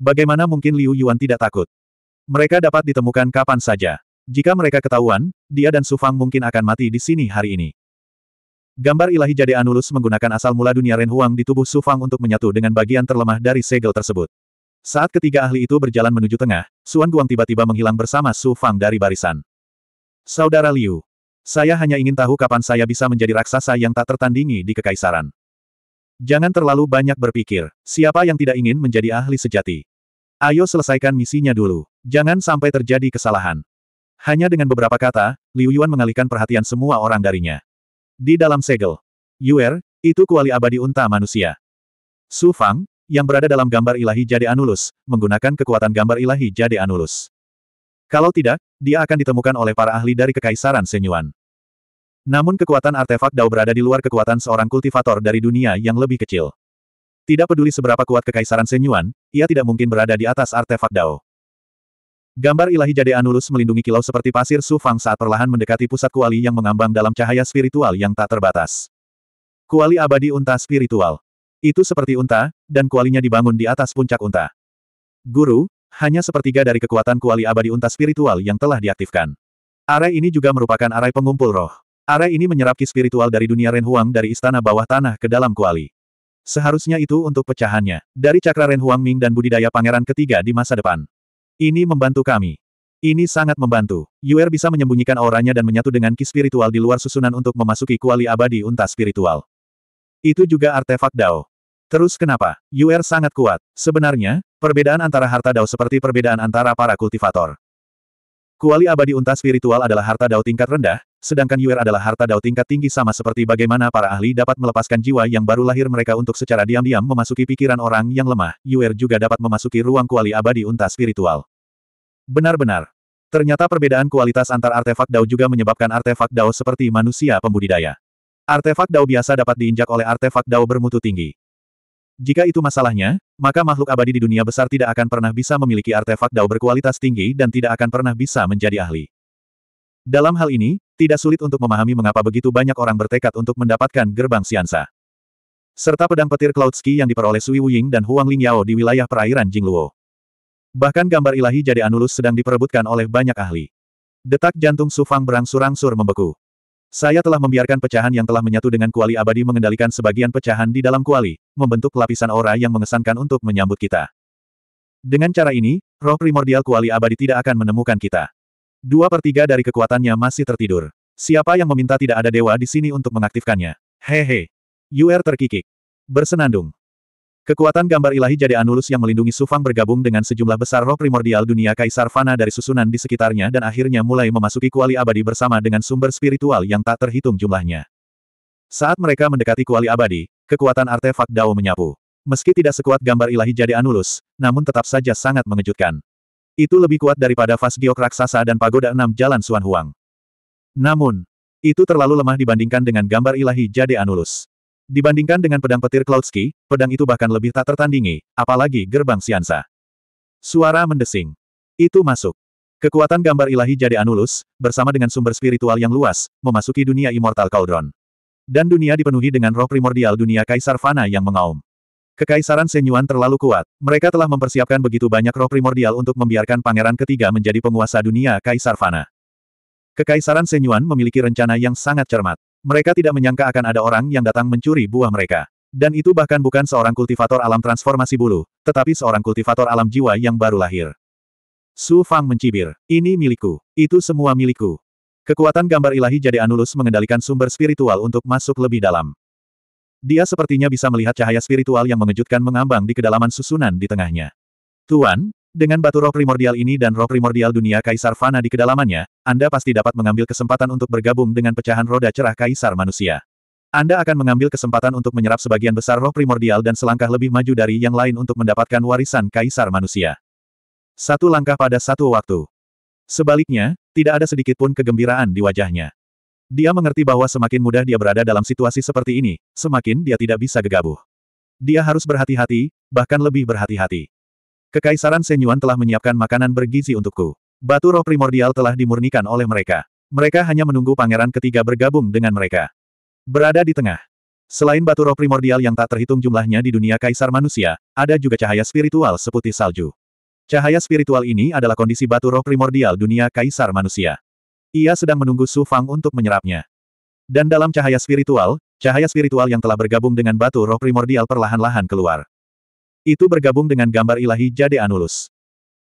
Bagaimana mungkin Liu Yuan tidak takut? Mereka dapat ditemukan kapan saja. Jika mereka ketahuan, dia dan Su Fang mungkin akan mati di sini hari ini. Gambar ilahi Jade Anulus menggunakan asal mula dunia Ren Huang di tubuh Su Fang untuk menyatu dengan bagian terlemah dari segel tersebut. Saat ketiga ahli itu berjalan menuju tengah, Suan Guang tiba-tiba menghilang bersama Su Fang dari barisan. Saudara Liu, saya hanya ingin tahu kapan saya bisa menjadi raksasa yang tak tertandingi di kekaisaran. Jangan terlalu banyak berpikir, siapa yang tidak ingin menjadi ahli sejati. Ayo selesaikan misinya dulu. Jangan sampai terjadi kesalahan. Hanya dengan beberapa kata, Liu Yuan mengalihkan perhatian semua orang darinya. Di dalam segel. Yuer, itu kuali abadi unta manusia. Su Fang, yang berada dalam gambar ilahi Jade Anulus, menggunakan kekuatan gambar ilahi Jade Anulus. Kalau tidak, dia akan ditemukan oleh para ahli dari Kekaisaran Senyuan. Namun kekuatan artefak Dao berada di luar kekuatan seorang kultivator dari dunia yang lebih kecil. Tidak peduli seberapa kuat kekaisaran Senyuan, ia tidak mungkin berada di atas artefak Dao. Gambar ilahi Jade Anulus melindungi kilau seperti pasir sufang saat perlahan mendekati pusat kuali yang mengambang dalam cahaya spiritual yang tak terbatas. Kuali abadi unta spiritual. Itu seperti unta, dan kualinya dibangun di atas puncak unta. Guru, hanya sepertiga dari kekuatan kuali abadi unta spiritual yang telah diaktifkan. Arai ini juga merupakan arai pengumpul roh. Arai ini menyerap ki spiritual dari dunia Renhuang dari istana bawah tanah ke dalam kuali. Seharusnya itu untuk pecahannya. Dari cakra Ren Ming dan budidaya pangeran ketiga di masa depan. Ini membantu kami. Ini sangat membantu. Yuer bisa menyembunyikan auranya dan menyatu dengan ki spiritual di luar susunan untuk memasuki kuali abadi unta spiritual. Itu juga artefak Dao. Terus kenapa? Yuer sangat kuat. Sebenarnya, perbedaan antara harta Dao seperti perbedaan antara para kultivator. Kuali abadi unta spiritual adalah harta dao tingkat rendah, sedangkan Yuer adalah harta dao tingkat tinggi sama seperti bagaimana para ahli dapat melepaskan jiwa yang baru lahir mereka untuk secara diam-diam memasuki pikiran orang yang lemah, Yuer juga dapat memasuki ruang kuali abadi unta spiritual. Benar-benar. Ternyata perbedaan kualitas antar artefak dao juga menyebabkan artefak dao seperti manusia pembudidaya. Artefak dao biasa dapat diinjak oleh artefak dao bermutu tinggi. Jika itu masalahnya, maka makhluk abadi di dunia besar tidak akan pernah bisa memiliki artefak dao berkualitas tinggi dan tidak akan pernah bisa menjadi ahli. Dalam hal ini, tidak sulit untuk memahami mengapa begitu banyak orang bertekad untuk mendapatkan gerbang siansa. Serta pedang petir Cloud yang diperoleh Sui Wuying dan Huang Lingyao di wilayah perairan Jingluo. Bahkan gambar ilahi jadi Anulus sedang diperebutkan oleh banyak ahli. Detak jantung Sufang berangsur-angsur membeku. Saya telah membiarkan pecahan yang telah menyatu dengan kuali abadi mengendalikan sebagian pecahan di dalam kuali, membentuk lapisan aura yang mengesankan untuk menyambut kita. Dengan cara ini, roh primordial kuali abadi tidak akan menemukan kita. Dua per tiga dari kekuatannya masih tertidur. Siapa yang meminta tidak ada dewa di sini untuk mengaktifkannya? Hehe. Ur terkikik. Bersenandung. Kekuatan gambar ilahi jadi Anulus yang melindungi Sufang bergabung dengan sejumlah besar roh primordial dunia Kaisar Fana dari susunan di sekitarnya dan akhirnya mulai memasuki kuali abadi bersama dengan sumber spiritual yang tak terhitung jumlahnya. Saat mereka mendekati kuali abadi, kekuatan artefak Dao menyapu. Meski tidak sekuat gambar ilahi jadi Anulus, namun tetap saja sangat mengejutkan. Itu lebih kuat daripada Fas Giok Raksasa dan Pagoda Enam Jalan Suan Huang. Namun, itu terlalu lemah dibandingkan dengan gambar ilahi jadi Anulus. Dibandingkan dengan pedang petir Cloudsky, pedang itu bahkan lebih tak tertandingi, apalagi gerbang Siansa. Suara mendesing. Itu masuk. Kekuatan gambar ilahi jadi Anulus, bersama dengan sumber spiritual yang luas, memasuki dunia Immortal Cauldron. Dan dunia dipenuhi dengan roh primordial dunia Kaisar Fana yang mengaum. Kekaisaran Senyuan terlalu kuat, mereka telah mempersiapkan begitu banyak roh primordial untuk membiarkan pangeran ketiga menjadi penguasa dunia Kaisar Fana. Kekaisaran Senyuan memiliki rencana yang sangat cermat. Mereka tidak menyangka akan ada orang yang datang mencuri buah mereka. Dan itu bahkan bukan seorang kultivator alam transformasi bulu, tetapi seorang kultivator alam jiwa yang baru lahir. Su Fang mencibir. Ini milikku. Itu semua milikku. Kekuatan gambar ilahi jadi Anulus mengendalikan sumber spiritual untuk masuk lebih dalam. Dia sepertinya bisa melihat cahaya spiritual yang mengejutkan mengambang di kedalaman susunan di tengahnya. Tuan, dengan batu roh primordial ini dan roh primordial dunia Kaisar Fana di kedalamannya, Anda pasti dapat mengambil kesempatan untuk bergabung dengan pecahan roda cerah Kaisar Manusia. Anda akan mengambil kesempatan untuk menyerap sebagian besar roh primordial dan selangkah lebih maju dari yang lain untuk mendapatkan warisan Kaisar Manusia. Satu langkah pada satu waktu. Sebaliknya, tidak ada sedikit pun kegembiraan di wajahnya. Dia mengerti bahwa semakin mudah dia berada dalam situasi seperti ini, semakin dia tidak bisa gegabah. Dia harus berhati-hati, bahkan lebih berhati-hati. Kekaisaran Senyuan telah menyiapkan makanan bergizi untukku. Batu roh primordial telah dimurnikan oleh mereka. Mereka hanya menunggu pangeran ketiga bergabung dengan mereka. Berada di tengah. Selain batu roh primordial yang tak terhitung jumlahnya di dunia kaisar manusia, ada juga cahaya spiritual seputih salju. Cahaya spiritual ini adalah kondisi batu roh primordial dunia kaisar manusia. Ia sedang menunggu Su Fang untuk menyerapnya. Dan dalam cahaya spiritual, cahaya spiritual yang telah bergabung dengan batu roh primordial perlahan-lahan keluar. Itu bergabung dengan gambar ilahi Jade Anulus.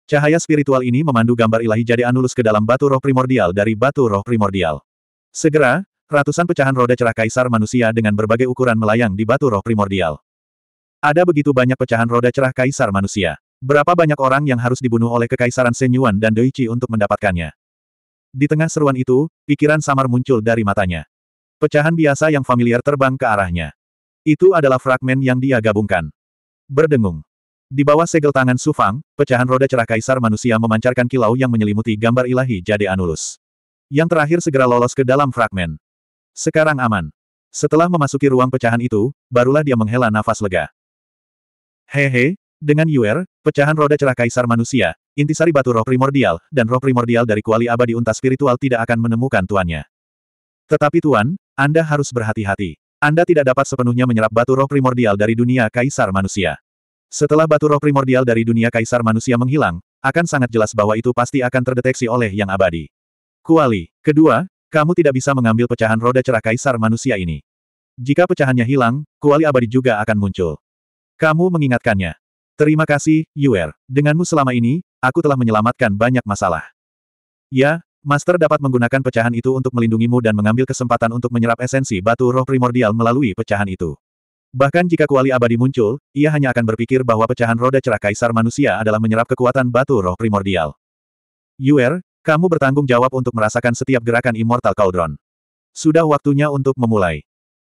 Cahaya spiritual ini memandu gambar ilahi Jade Anulus ke dalam batu roh primordial dari batu roh primordial. Segera, ratusan pecahan roda cerah kaisar manusia dengan berbagai ukuran melayang di batu roh primordial. Ada begitu banyak pecahan roda cerah kaisar manusia. Berapa banyak orang yang harus dibunuh oleh kekaisaran Senyuan dan Doichi untuk mendapatkannya? Di tengah seruan itu, pikiran samar muncul dari matanya. Pecahan biasa yang familiar terbang ke arahnya. Itu adalah fragmen yang dia gabungkan. Berdengung. Di bawah segel tangan Sufang, pecahan roda cerah kaisar manusia memancarkan kilau yang menyelimuti gambar ilahi Jade Anulus. Yang terakhir segera lolos ke dalam fragmen. Sekarang aman. Setelah memasuki ruang pecahan itu, barulah dia menghela nafas lega. Hehe, dengan Yuer, pecahan roda cerah kaisar manusia, intisari batu roh primordial, dan roh primordial dari kuali abadi unta spiritual tidak akan menemukan tuannya. Tetapi tuan, Anda harus berhati-hati. Anda tidak dapat sepenuhnya menyerap batu roh primordial dari dunia kaisar manusia. Setelah batu roh primordial dari dunia kaisar manusia menghilang, akan sangat jelas bahwa itu pasti akan terdeteksi oleh yang abadi. Kuali, kedua, kamu tidak bisa mengambil pecahan roda cerah kaisar manusia ini. Jika pecahannya hilang, kuali abadi juga akan muncul. Kamu mengingatkannya. Terima kasih, Yuer. Denganmu selama ini, aku telah menyelamatkan banyak masalah. Ya, Master dapat menggunakan pecahan itu untuk melindungimu dan mengambil kesempatan untuk menyerap esensi batu roh primordial melalui pecahan itu. Bahkan jika kuali abadi muncul, ia hanya akan berpikir bahwa pecahan roda cerah kaisar manusia adalah menyerap kekuatan batu roh primordial. Yuer, kamu bertanggung jawab untuk merasakan setiap gerakan Immortal Cauldron. Sudah waktunya untuk memulai.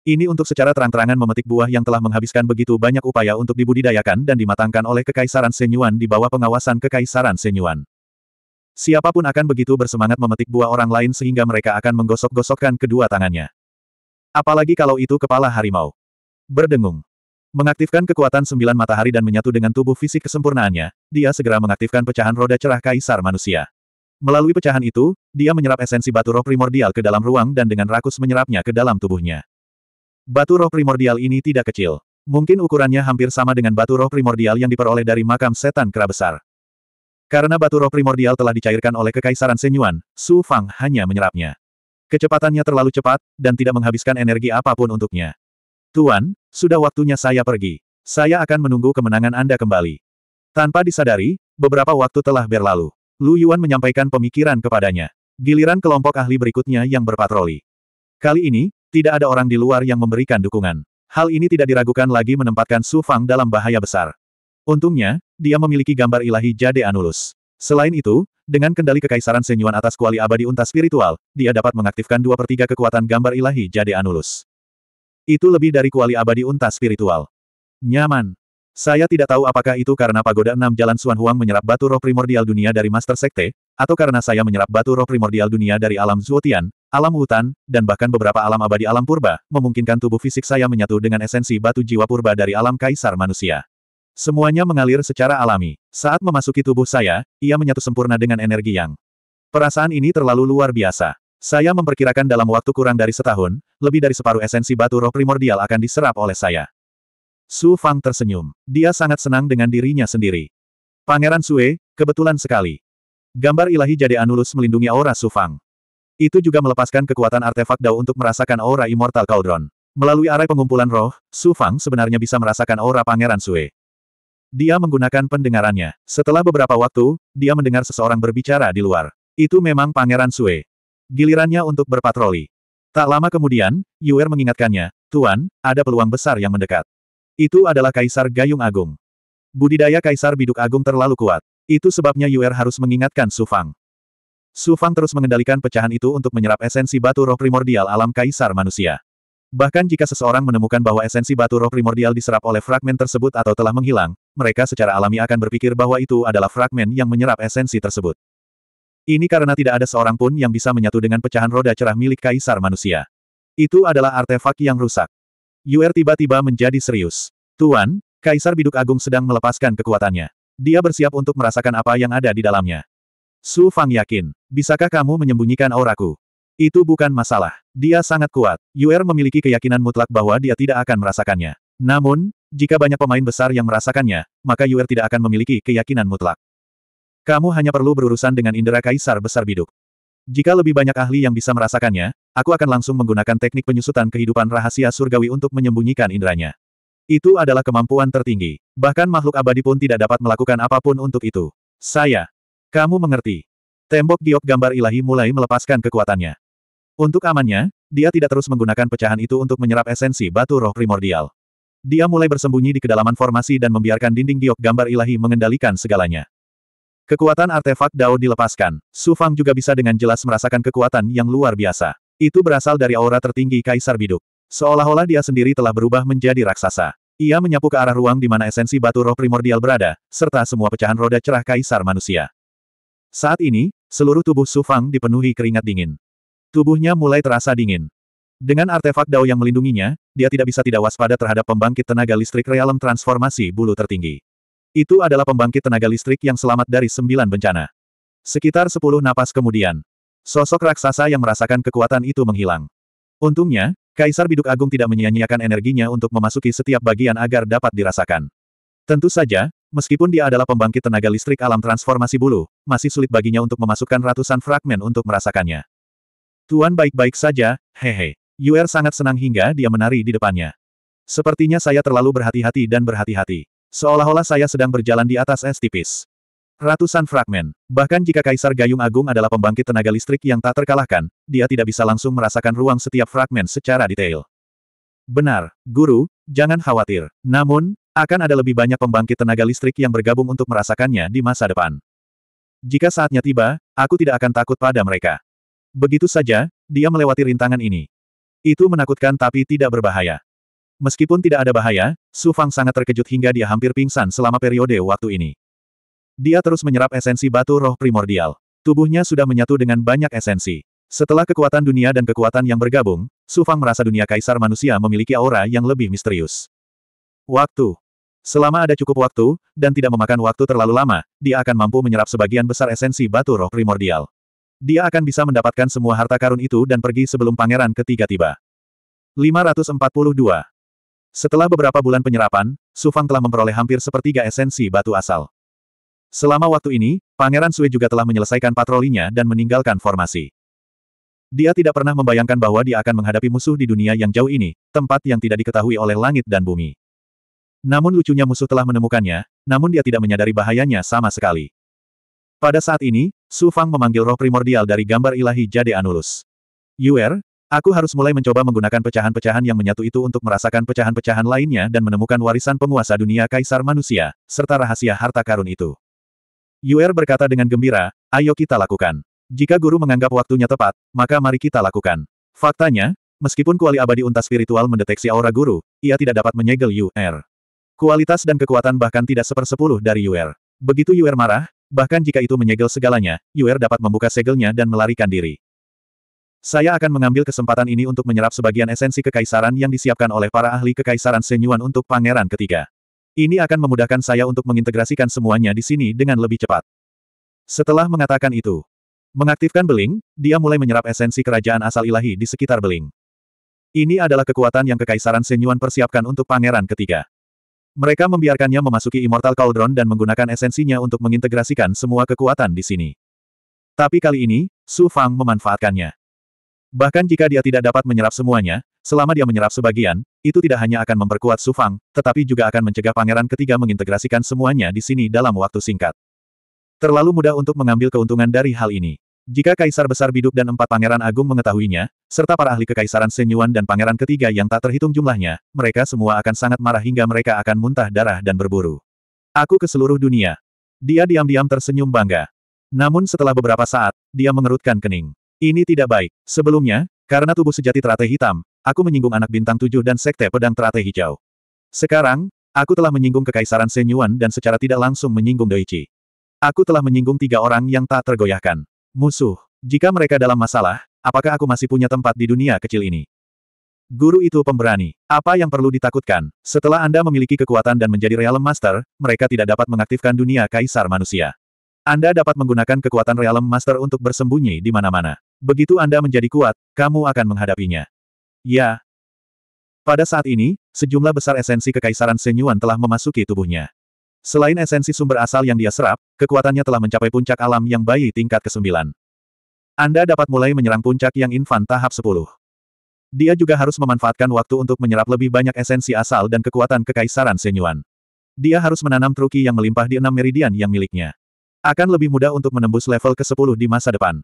Ini untuk secara terang-terangan memetik buah yang telah menghabiskan begitu banyak upaya untuk dibudidayakan dan dimatangkan oleh Kekaisaran Senyuan di bawah pengawasan Kekaisaran Senyuan. Siapapun akan begitu bersemangat memetik buah orang lain sehingga mereka akan menggosok-gosokkan kedua tangannya. Apalagi kalau itu kepala harimau. Berdengung. Mengaktifkan kekuatan sembilan matahari dan menyatu dengan tubuh fisik kesempurnaannya, dia segera mengaktifkan pecahan roda cerah kaisar manusia. Melalui pecahan itu, dia menyerap esensi batu roh primordial ke dalam ruang dan dengan rakus menyerapnya ke dalam tubuhnya. Batu roh primordial ini tidak kecil. Mungkin ukurannya hampir sama dengan batu roh primordial yang diperoleh dari makam setan kera besar. Karena batu roh primordial telah dicairkan oleh kekaisaran Senyuan, Su Fang hanya menyerapnya. Kecepatannya terlalu cepat, dan tidak menghabiskan energi apapun untuknya. Tuan, sudah waktunya saya pergi. Saya akan menunggu kemenangan Anda kembali. Tanpa disadari, beberapa waktu telah berlalu. Lu Yuan menyampaikan pemikiran kepadanya. Giliran kelompok ahli berikutnya yang berpatroli. Kali ini, tidak ada orang di luar yang memberikan dukungan. Hal ini tidak diragukan lagi menempatkan Su Fang dalam bahaya besar. Untungnya, dia memiliki gambar ilahi Jade Anulus. Selain itu, dengan kendali kekaisaran Senyuan atas kuali abadi unta spiritual, dia dapat mengaktifkan dua per tiga kekuatan gambar ilahi Jade Anulus. Itu lebih dari kuali abadi unta spiritual. Nyaman. Saya tidak tahu apakah itu karena pagoda enam jalan Suan Huang menyerap batu roh primordial dunia dari Master Sekte, atau karena saya menyerap batu roh primordial dunia dari alam Zuotian, alam hutan, dan bahkan beberapa alam abadi alam purba, memungkinkan tubuh fisik saya menyatu dengan esensi batu jiwa purba dari alam kaisar manusia. Semuanya mengalir secara alami. Saat memasuki tubuh saya, ia menyatu sempurna dengan energi yang. Perasaan ini terlalu luar biasa. Saya memperkirakan dalam waktu kurang dari setahun, lebih dari separuh esensi batu roh primordial akan diserap oleh saya. Su Fang tersenyum. Dia sangat senang dengan dirinya sendiri. Pangeran Sue, kebetulan sekali. Gambar ilahi jadi Anulus melindungi aura Su Fang. Itu juga melepaskan kekuatan artefak Dao untuk merasakan aura Immortal Cauldron. Melalui arai pengumpulan roh, Su Fang sebenarnya bisa merasakan aura Pangeran Sue. Dia menggunakan pendengarannya. Setelah beberapa waktu, dia mendengar seseorang berbicara di luar. Itu memang Pangeran Sue. Gilirannya untuk berpatroli. Tak lama kemudian, Yuer mengingatkannya, Tuan, ada peluang besar yang mendekat. Itu adalah Kaisar Gayung Agung. Budidaya Kaisar Biduk Agung terlalu kuat. Itu sebabnya Yuer harus mengingatkan Sufang. Sufang terus mengendalikan pecahan itu untuk menyerap esensi batu roh primordial alam Kaisar manusia. Bahkan jika seseorang menemukan bahwa esensi batu roh primordial diserap oleh fragmen tersebut atau telah menghilang, mereka secara alami akan berpikir bahwa itu adalah fragmen yang menyerap esensi tersebut. Ini karena tidak ada seorang pun yang bisa menyatu dengan pecahan roda cerah milik kaisar manusia. Itu adalah artefak yang rusak. Yuer tiba-tiba menjadi serius. Tuan, Kaisar Biduk Agung sedang melepaskan kekuatannya. Dia bersiap untuk merasakan apa yang ada di dalamnya. Su Fang yakin, bisakah kamu menyembunyikan auraku? Itu bukan masalah. Dia sangat kuat. Yuer memiliki keyakinan mutlak bahwa dia tidak akan merasakannya. Namun, jika banyak pemain besar yang merasakannya, maka Yuer tidak akan memiliki keyakinan mutlak. Kamu hanya perlu berurusan dengan indra kaisar besar biduk. Jika lebih banyak ahli yang bisa merasakannya, aku akan langsung menggunakan teknik penyusutan kehidupan rahasia surgawi untuk menyembunyikan indranya. Itu adalah kemampuan tertinggi. Bahkan makhluk abadi pun tidak dapat melakukan apapun untuk itu. Saya. Kamu mengerti. Tembok giok gambar ilahi mulai melepaskan kekuatannya. Untuk amannya, dia tidak terus menggunakan pecahan itu untuk menyerap esensi batu roh primordial. Dia mulai bersembunyi di kedalaman formasi dan membiarkan dinding giok gambar ilahi mengendalikan segalanya. Kekuatan artefak Dao dilepaskan. Su Fang juga bisa dengan jelas merasakan kekuatan yang luar biasa. Itu berasal dari aura tertinggi Kaisar Biduk. Seolah-olah dia sendiri telah berubah menjadi raksasa. Ia menyapu ke arah ruang di mana esensi batu roh primordial berada, serta semua pecahan roda cerah Kaisar manusia. Saat ini, seluruh tubuh Su Fang dipenuhi keringat dingin. Tubuhnya mulai terasa dingin. Dengan artefak Dao yang melindunginya, dia tidak bisa tidak waspada terhadap pembangkit tenaga listrik realem transformasi bulu tertinggi. Itu adalah pembangkit tenaga listrik yang selamat dari sembilan bencana. Sekitar sepuluh napas kemudian, sosok raksasa yang merasakan kekuatan itu menghilang. Untungnya, Kaisar Biduk Agung tidak menyia-nyiakan energinya untuk memasuki setiap bagian agar dapat dirasakan. Tentu saja, meskipun dia adalah pembangkit tenaga listrik alam transformasi bulu, masih sulit baginya untuk memasukkan ratusan fragmen untuk merasakannya. Tuan baik-baik saja, hehe. Yuer sangat senang hingga dia menari di depannya. Sepertinya saya terlalu berhati-hati dan berhati-hati. Seolah-olah saya sedang berjalan di atas es tipis. Ratusan fragmen. Bahkan jika Kaisar Gayung Agung adalah pembangkit tenaga listrik yang tak terkalahkan, dia tidak bisa langsung merasakan ruang setiap fragmen secara detail. Benar, Guru, jangan khawatir. Namun, akan ada lebih banyak pembangkit tenaga listrik yang bergabung untuk merasakannya di masa depan. Jika saatnya tiba, aku tidak akan takut pada mereka. Begitu saja, dia melewati rintangan ini. Itu menakutkan tapi tidak berbahaya. Meskipun tidak ada bahaya, Su Fang sangat terkejut hingga dia hampir pingsan selama periode waktu ini. Dia terus menyerap esensi batu roh primordial. Tubuhnya sudah menyatu dengan banyak esensi. Setelah kekuatan dunia dan kekuatan yang bergabung, Su Fang merasa dunia kaisar manusia memiliki aura yang lebih misterius. Waktu. Selama ada cukup waktu, dan tidak memakan waktu terlalu lama, dia akan mampu menyerap sebagian besar esensi batu roh primordial. Dia akan bisa mendapatkan semua harta karun itu dan pergi sebelum pangeran ketiga tiba. 542. Setelah beberapa bulan penyerapan, Sufang telah memperoleh hampir sepertiga esensi batu asal. Selama waktu ini, Pangeran Sui juga telah menyelesaikan patrolinya dan meninggalkan formasi. Dia tidak pernah membayangkan bahwa dia akan menghadapi musuh di dunia yang jauh ini, tempat yang tidak diketahui oleh langit dan bumi. Namun lucunya musuh telah menemukannya, namun dia tidak menyadari bahayanya sama sekali. Pada saat ini, Su Fang memanggil roh primordial dari gambar ilahi Jade Anulus. Yuer, aku harus mulai mencoba menggunakan pecahan-pecahan yang menyatu itu untuk merasakan pecahan-pecahan lainnya dan menemukan warisan penguasa dunia kaisar manusia, serta rahasia harta karun itu. Yuer berkata dengan gembira, ayo kita lakukan. Jika guru menganggap waktunya tepat, maka mari kita lakukan. Faktanya, meskipun kuali abadi unta spiritual mendeteksi aura guru, ia tidak dapat menyegel Yuer. Kualitas dan kekuatan bahkan tidak sepersepuluh dari Yuer. Begitu Yuer marah, Bahkan jika itu menyegel segalanya, Yuer dapat membuka segelnya dan melarikan diri. Saya akan mengambil kesempatan ini untuk menyerap sebagian esensi kekaisaran yang disiapkan oleh para ahli kekaisaran Senyuan untuk pangeran ketiga. Ini akan memudahkan saya untuk mengintegrasikan semuanya di sini dengan lebih cepat. Setelah mengatakan itu, mengaktifkan beling, dia mulai menyerap esensi kerajaan asal ilahi di sekitar beling. Ini adalah kekuatan yang kekaisaran Senyuan persiapkan untuk pangeran ketiga. Mereka membiarkannya memasuki Immortal Cauldron dan menggunakan esensinya untuk mengintegrasikan semua kekuatan di sini. Tapi kali ini, Su Fang memanfaatkannya. Bahkan jika dia tidak dapat menyerap semuanya, selama dia menyerap sebagian, itu tidak hanya akan memperkuat Su Fang, tetapi juga akan mencegah pangeran ketiga mengintegrasikan semuanya di sini dalam waktu singkat. Terlalu mudah untuk mengambil keuntungan dari hal ini. Jika Kaisar Besar Biduk dan empat Pangeran Agung mengetahuinya, serta para ahli kekaisaran Senyuan dan Pangeran ketiga yang tak terhitung jumlahnya, mereka semua akan sangat marah hingga mereka akan muntah darah dan berburu. Aku ke seluruh dunia. Dia diam-diam tersenyum bangga. Namun setelah beberapa saat, dia mengerutkan kening. Ini tidak baik. Sebelumnya, karena tubuh sejati teratai hitam, aku menyinggung anak bintang tujuh dan sekte pedang teratai hijau. Sekarang, aku telah menyinggung kekaisaran Senyuan dan secara tidak langsung menyinggung Doichi. Aku telah menyinggung tiga orang yang tak tergoyahkan. Musuh. Jika mereka dalam masalah, apakah aku masih punya tempat di dunia kecil ini? Guru itu pemberani. Apa yang perlu ditakutkan? Setelah Anda memiliki kekuatan dan menjadi Realm Master, mereka tidak dapat mengaktifkan dunia kaisar manusia. Anda dapat menggunakan kekuatan Realm Master untuk bersembunyi di mana-mana. Begitu Anda menjadi kuat, kamu akan menghadapinya. Ya. Pada saat ini, sejumlah besar esensi kekaisaran Senyuan telah memasuki tubuhnya. Selain esensi sumber asal yang dia serap, kekuatannya telah mencapai puncak alam yang bayi tingkat ke-9. Anda dapat mulai menyerang puncak yang infan tahap 10. Dia juga harus memanfaatkan waktu untuk menyerap lebih banyak esensi asal dan kekuatan kekaisaran Senyuan. Dia harus menanam truki yang melimpah di enam meridian yang miliknya. Akan lebih mudah untuk menembus level ke-10 di masa depan.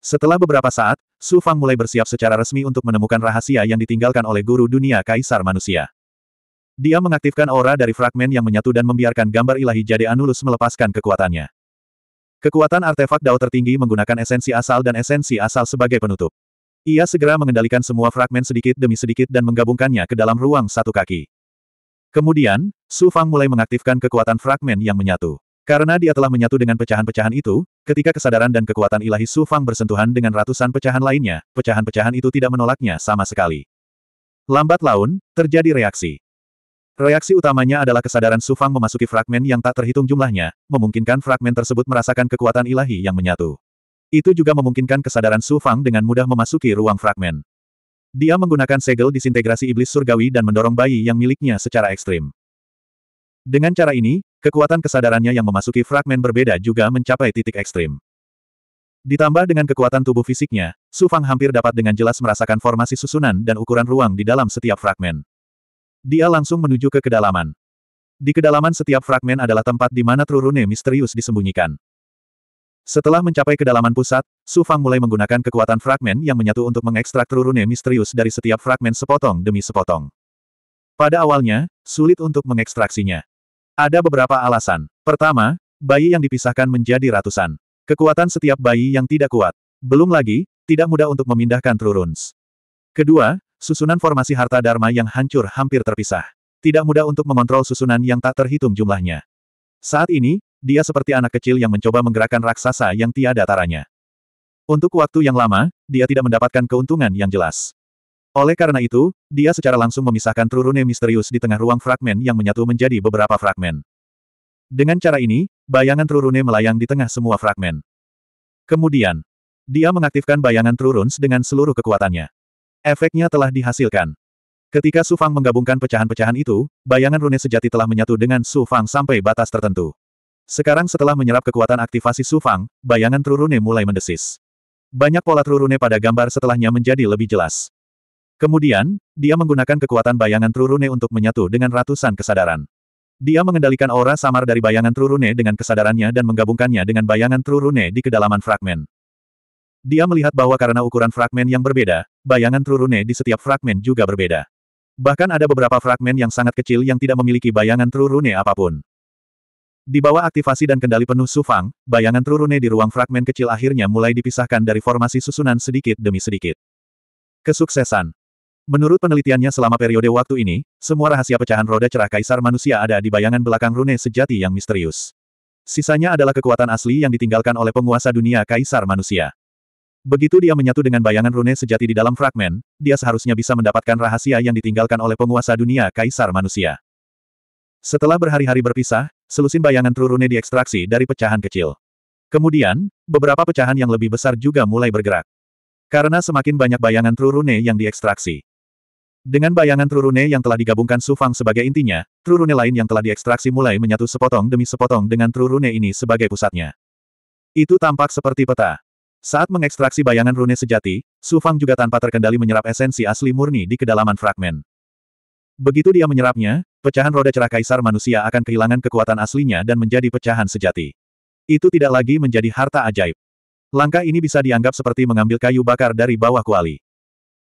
Setelah beberapa saat, Su Fang mulai bersiap secara resmi untuk menemukan rahasia yang ditinggalkan oleh guru dunia kaisar manusia. Dia mengaktifkan aura dari fragmen yang menyatu dan membiarkan gambar ilahi Jade Anulus melepaskan kekuatannya. Kekuatan artefak Dao tertinggi menggunakan esensi asal dan esensi asal sebagai penutup. Ia segera mengendalikan semua fragmen sedikit demi sedikit dan menggabungkannya ke dalam ruang satu kaki. Kemudian, Su Fang mulai mengaktifkan kekuatan fragmen yang menyatu. Karena dia telah menyatu dengan pecahan-pecahan itu, ketika kesadaran dan kekuatan ilahi Su Fang bersentuhan dengan ratusan pecahan lainnya, pecahan-pecahan itu tidak menolaknya sama sekali. Lambat laun, terjadi reaksi. Reaksi utamanya adalah kesadaran Sufang memasuki fragmen yang tak terhitung jumlahnya, memungkinkan fragmen tersebut merasakan kekuatan ilahi yang menyatu. Itu juga memungkinkan kesadaran Sufang dengan mudah memasuki ruang fragmen. Dia menggunakan segel disintegrasi iblis surgawi dan mendorong bayi yang miliknya secara ekstrim. Dengan cara ini, kekuatan kesadarannya yang memasuki fragmen berbeda juga mencapai titik ekstrim. Ditambah dengan kekuatan tubuh fisiknya, Sufang hampir dapat dengan jelas merasakan formasi susunan dan ukuran ruang di dalam setiap fragmen. Dia langsung menuju ke kedalaman. Di kedalaman setiap fragmen adalah tempat di mana Trurune misterius disembunyikan. Setelah mencapai kedalaman pusat, Su Fang mulai menggunakan kekuatan fragmen yang menyatu untuk mengekstrak Trurune misterius dari setiap fragmen sepotong demi sepotong. Pada awalnya, sulit untuk mengekstraksinya. Ada beberapa alasan. Pertama, bayi yang dipisahkan menjadi ratusan. Kekuatan setiap bayi yang tidak kuat. Belum lagi, tidak mudah untuk memindahkan Trurunes. Kedua, Susunan formasi harta Dharma yang hancur hampir terpisah. Tidak mudah untuk mengontrol susunan yang tak terhitung jumlahnya. Saat ini, dia seperti anak kecil yang mencoba menggerakkan raksasa yang tiada taranya. Untuk waktu yang lama, dia tidak mendapatkan keuntungan yang jelas. Oleh karena itu, dia secara langsung memisahkan Trurune misterius di tengah ruang fragmen yang menyatu menjadi beberapa fragmen. Dengan cara ini, bayangan Trurune melayang di tengah semua fragmen. Kemudian, dia mengaktifkan bayangan Truruns dengan seluruh kekuatannya. Efeknya telah dihasilkan. Ketika Su Fang menggabungkan pecahan-pecahan itu, bayangan rune sejati telah menyatu dengan Su Fang sampai batas tertentu. Sekarang setelah menyerap kekuatan aktivasi Su Fang, bayangan True Rune mulai mendesis. Banyak pola True Rune pada gambar setelahnya menjadi lebih jelas. Kemudian, dia menggunakan kekuatan bayangan True Rune untuk menyatu dengan ratusan kesadaran. Dia mengendalikan aura samar dari bayangan True Rune dengan kesadarannya dan menggabungkannya dengan bayangan True Rune di kedalaman fragmen. Dia melihat bahwa karena ukuran fragmen yang berbeda, bayangan Trurune di setiap fragmen juga berbeda. Bahkan ada beberapa fragmen yang sangat kecil yang tidak memiliki bayangan Trurune apapun. Di bawah aktivasi dan kendali penuh Sufang, bayangan Trurune di ruang fragmen kecil akhirnya mulai dipisahkan dari formasi susunan sedikit demi sedikit. Kesuksesan Menurut penelitiannya selama periode waktu ini, semua rahasia pecahan roda cerah kaisar manusia ada di bayangan belakang Rune sejati yang misterius. Sisanya adalah kekuatan asli yang ditinggalkan oleh penguasa dunia kaisar manusia. Begitu dia menyatu dengan bayangan rune sejati di dalam fragmen, dia seharusnya bisa mendapatkan rahasia yang ditinggalkan oleh penguasa dunia Kaisar Manusia. Setelah berhari-hari berpisah, selusin bayangan tru rune diekstraksi dari pecahan kecil. Kemudian, beberapa pecahan yang lebih besar juga mulai bergerak. Karena semakin banyak bayangan tru rune yang diekstraksi. Dengan bayangan tru rune yang telah digabungkan Sufang sebagai intinya, tru rune lain yang telah diekstraksi mulai menyatu sepotong demi sepotong dengan tru rune ini sebagai pusatnya. Itu tampak seperti peta. Saat mengekstraksi bayangan rune sejati, Su Fang juga tanpa terkendali menyerap esensi asli murni di kedalaman fragmen. Begitu dia menyerapnya, pecahan roda cerah kaisar manusia akan kehilangan kekuatan aslinya dan menjadi pecahan sejati. Itu tidak lagi menjadi harta ajaib. Langkah ini bisa dianggap seperti mengambil kayu bakar dari bawah kuali.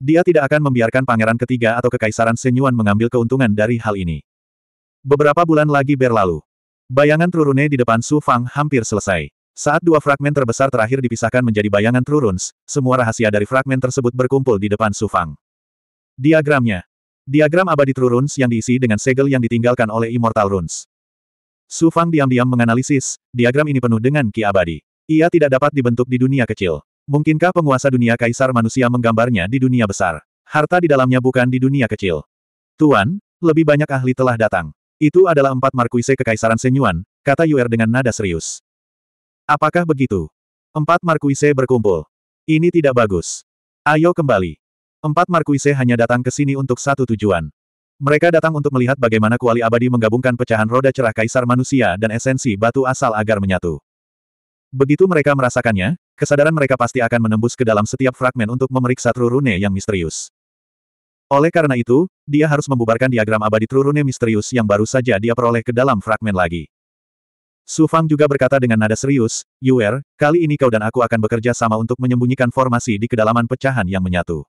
Dia tidak akan membiarkan pangeran ketiga atau kekaisaran Senyuan mengambil keuntungan dari hal ini. Beberapa bulan lagi berlalu. Bayangan Trurune di depan Su Fang hampir selesai. Saat dua fragmen terbesar terakhir dipisahkan menjadi bayangan Truruns, semua rahasia dari fragmen tersebut berkumpul di depan Sufang. Diagramnya. Diagram abadi Truruns yang diisi dengan segel yang ditinggalkan oleh Immortal Runes. Sufang diam-diam menganalisis, diagram ini penuh dengan ki abadi. Ia tidak dapat dibentuk di dunia kecil. Mungkinkah penguasa dunia kaisar manusia menggambarnya di dunia besar? Harta di dalamnya bukan di dunia kecil. Tuan, lebih banyak ahli telah datang. Itu adalah empat markuise kekaisaran Senyuan, kata Yuer dengan nada serius. Apakah begitu? Empat Markuise berkumpul. Ini tidak bagus. Ayo kembali. Empat Markuise hanya datang ke sini untuk satu tujuan. Mereka datang untuk melihat bagaimana kuali abadi menggabungkan pecahan roda cerah kaisar manusia dan esensi batu asal agar menyatu. Begitu mereka merasakannya, kesadaran mereka pasti akan menembus ke dalam setiap fragmen untuk memeriksa Trurune yang misterius. Oleh karena itu, dia harus membubarkan diagram abadi Trurune misterius yang baru saja dia peroleh ke dalam fragmen lagi. Su Fang juga berkata dengan nada serius, Yuer, kali ini kau dan aku akan bekerja sama untuk menyembunyikan formasi di kedalaman pecahan yang menyatu.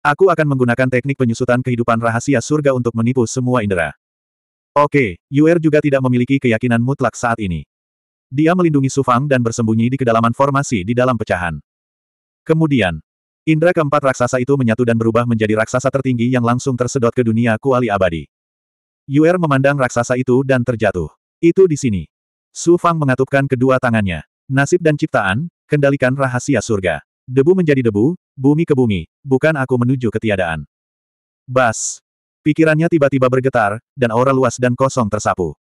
Aku akan menggunakan teknik penyusutan kehidupan rahasia surga untuk menipu semua indera. Oke, Yuer juga tidak memiliki keyakinan mutlak saat ini. Dia melindungi Su Fang dan bersembunyi di kedalaman formasi di dalam pecahan. Kemudian, indera keempat raksasa itu menyatu dan berubah menjadi raksasa tertinggi yang langsung tersedot ke dunia kuali abadi. Yuer memandang raksasa itu dan terjatuh. Itu di sini. Su Fang mengatupkan kedua tangannya. Nasib dan ciptaan, kendalikan rahasia surga. Debu menjadi debu, bumi ke bumi, bukan aku menuju ketiadaan. Bas. Pikirannya tiba-tiba bergetar, dan aura luas dan kosong tersapu.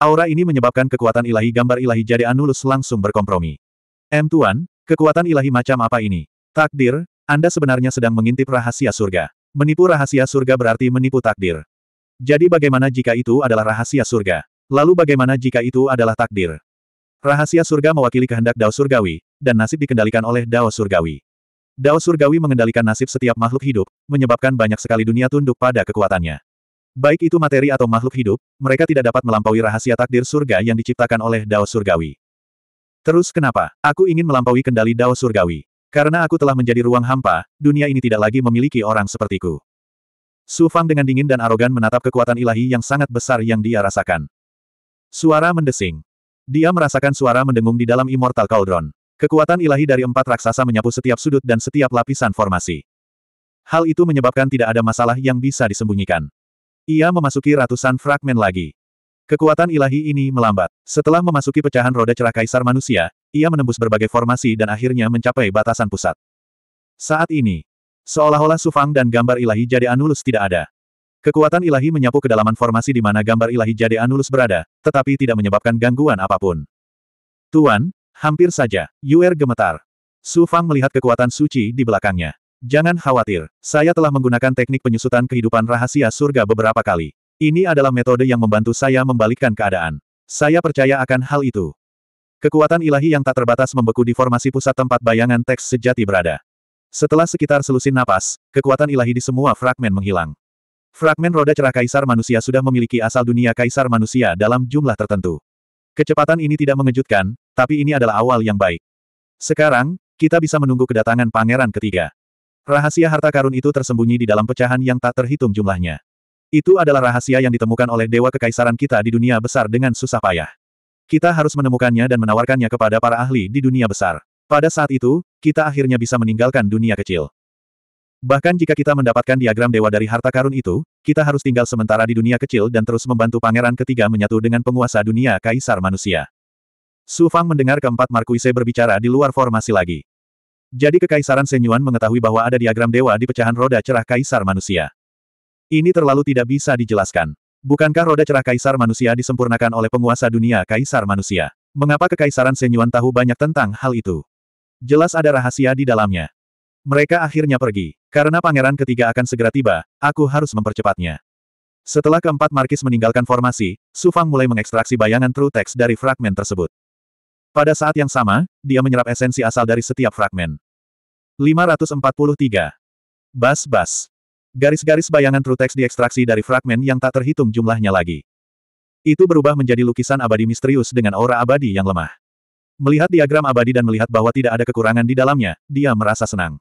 Aura ini menyebabkan kekuatan ilahi gambar ilahi jadi Anulus langsung berkompromi. M Tuan, kekuatan ilahi macam apa ini? Takdir, Anda sebenarnya sedang mengintip rahasia surga. Menipu rahasia surga berarti menipu takdir. Jadi bagaimana jika itu adalah rahasia surga? Lalu bagaimana jika itu adalah takdir? Rahasia surga mewakili kehendak Dao Surgawi, dan nasib dikendalikan oleh Dao Surgawi. Dao Surgawi mengendalikan nasib setiap makhluk hidup, menyebabkan banyak sekali dunia tunduk pada kekuatannya. Baik itu materi atau makhluk hidup, mereka tidak dapat melampaui rahasia takdir surga yang diciptakan oleh Dao Surgawi. Terus kenapa? Aku ingin melampaui kendali Dao Surgawi. Karena aku telah menjadi ruang hampa, dunia ini tidak lagi memiliki orang sepertiku. Su Fang dengan dingin dan arogan menatap kekuatan ilahi yang sangat besar yang dia rasakan. Suara mendesing. Dia merasakan suara mendengung di dalam Immortal Cauldron. Kekuatan ilahi dari empat raksasa menyapu setiap sudut dan setiap lapisan formasi. Hal itu menyebabkan tidak ada masalah yang bisa disembunyikan. Ia memasuki ratusan fragmen lagi. Kekuatan ilahi ini melambat. Setelah memasuki pecahan roda cerah kaisar manusia, ia menembus berbagai formasi dan akhirnya mencapai batasan pusat. Saat ini, seolah-olah Sufang dan gambar ilahi jadi Anulus tidak ada. Kekuatan ilahi menyapu kedalaman formasi di mana gambar ilahi Jade Anulus berada, tetapi tidak menyebabkan gangguan apapun. Tuan, hampir saja, Yuer gemetar. Su Fang melihat kekuatan suci di belakangnya. Jangan khawatir, saya telah menggunakan teknik penyusutan kehidupan rahasia surga beberapa kali. Ini adalah metode yang membantu saya membalikkan keadaan. Saya percaya akan hal itu. Kekuatan ilahi yang tak terbatas membeku di formasi pusat tempat bayangan teks sejati berada. Setelah sekitar selusin napas, kekuatan ilahi di semua fragmen menghilang. Fragmen roda cerah kaisar manusia sudah memiliki asal dunia kaisar manusia dalam jumlah tertentu. Kecepatan ini tidak mengejutkan, tapi ini adalah awal yang baik. Sekarang, kita bisa menunggu kedatangan pangeran ketiga. Rahasia harta karun itu tersembunyi di dalam pecahan yang tak terhitung jumlahnya. Itu adalah rahasia yang ditemukan oleh Dewa Kekaisaran kita di dunia besar dengan susah payah. Kita harus menemukannya dan menawarkannya kepada para ahli di dunia besar. Pada saat itu, kita akhirnya bisa meninggalkan dunia kecil. Bahkan jika kita mendapatkan diagram dewa dari harta karun itu, kita harus tinggal sementara di dunia kecil dan terus membantu pangeran ketiga menyatu dengan penguasa dunia kaisar manusia. Su Fang mendengar keempat Markuise berbicara di luar formasi lagi. Jadi kekaisaran Senyuan mengetahui bahwa ada diagram dewa di pecahan roda cerah kaisar manusia. Ini terlalu tidak bisa dijelaskan. Bukankah roda cerah kaisar manusia disempurnakan oleh penguasa dunia kaisar manusia? Mengapa kekaisaran Senyuan tahu banyak tentang hal itu? Jelas ada rahasia di dalamnya. Mereka akhirnya pergi. Karena pangeran ketiga akan segera tiba, aku harus mempercepatnya. Setelah keempat Markis meninggalkan formasi, Sufang mulai mengekstraksi bayangan True Text dari fragmen tersebut. Pada saat yang sama, dia menyerap esensi asal dari setiap fragmen. 543. Bas-bas. Garis-garis bayangan True Text diekstraksi dari fragmen yang tak terhitung jumlahnya lagi. Itu berubah menjadi lukisan abadi misterius dengan aura abadi yang lemah. Melihat diagram abadi dan melihat bahwa tidak ada kekurangan di dalamnya, dia merasa senang.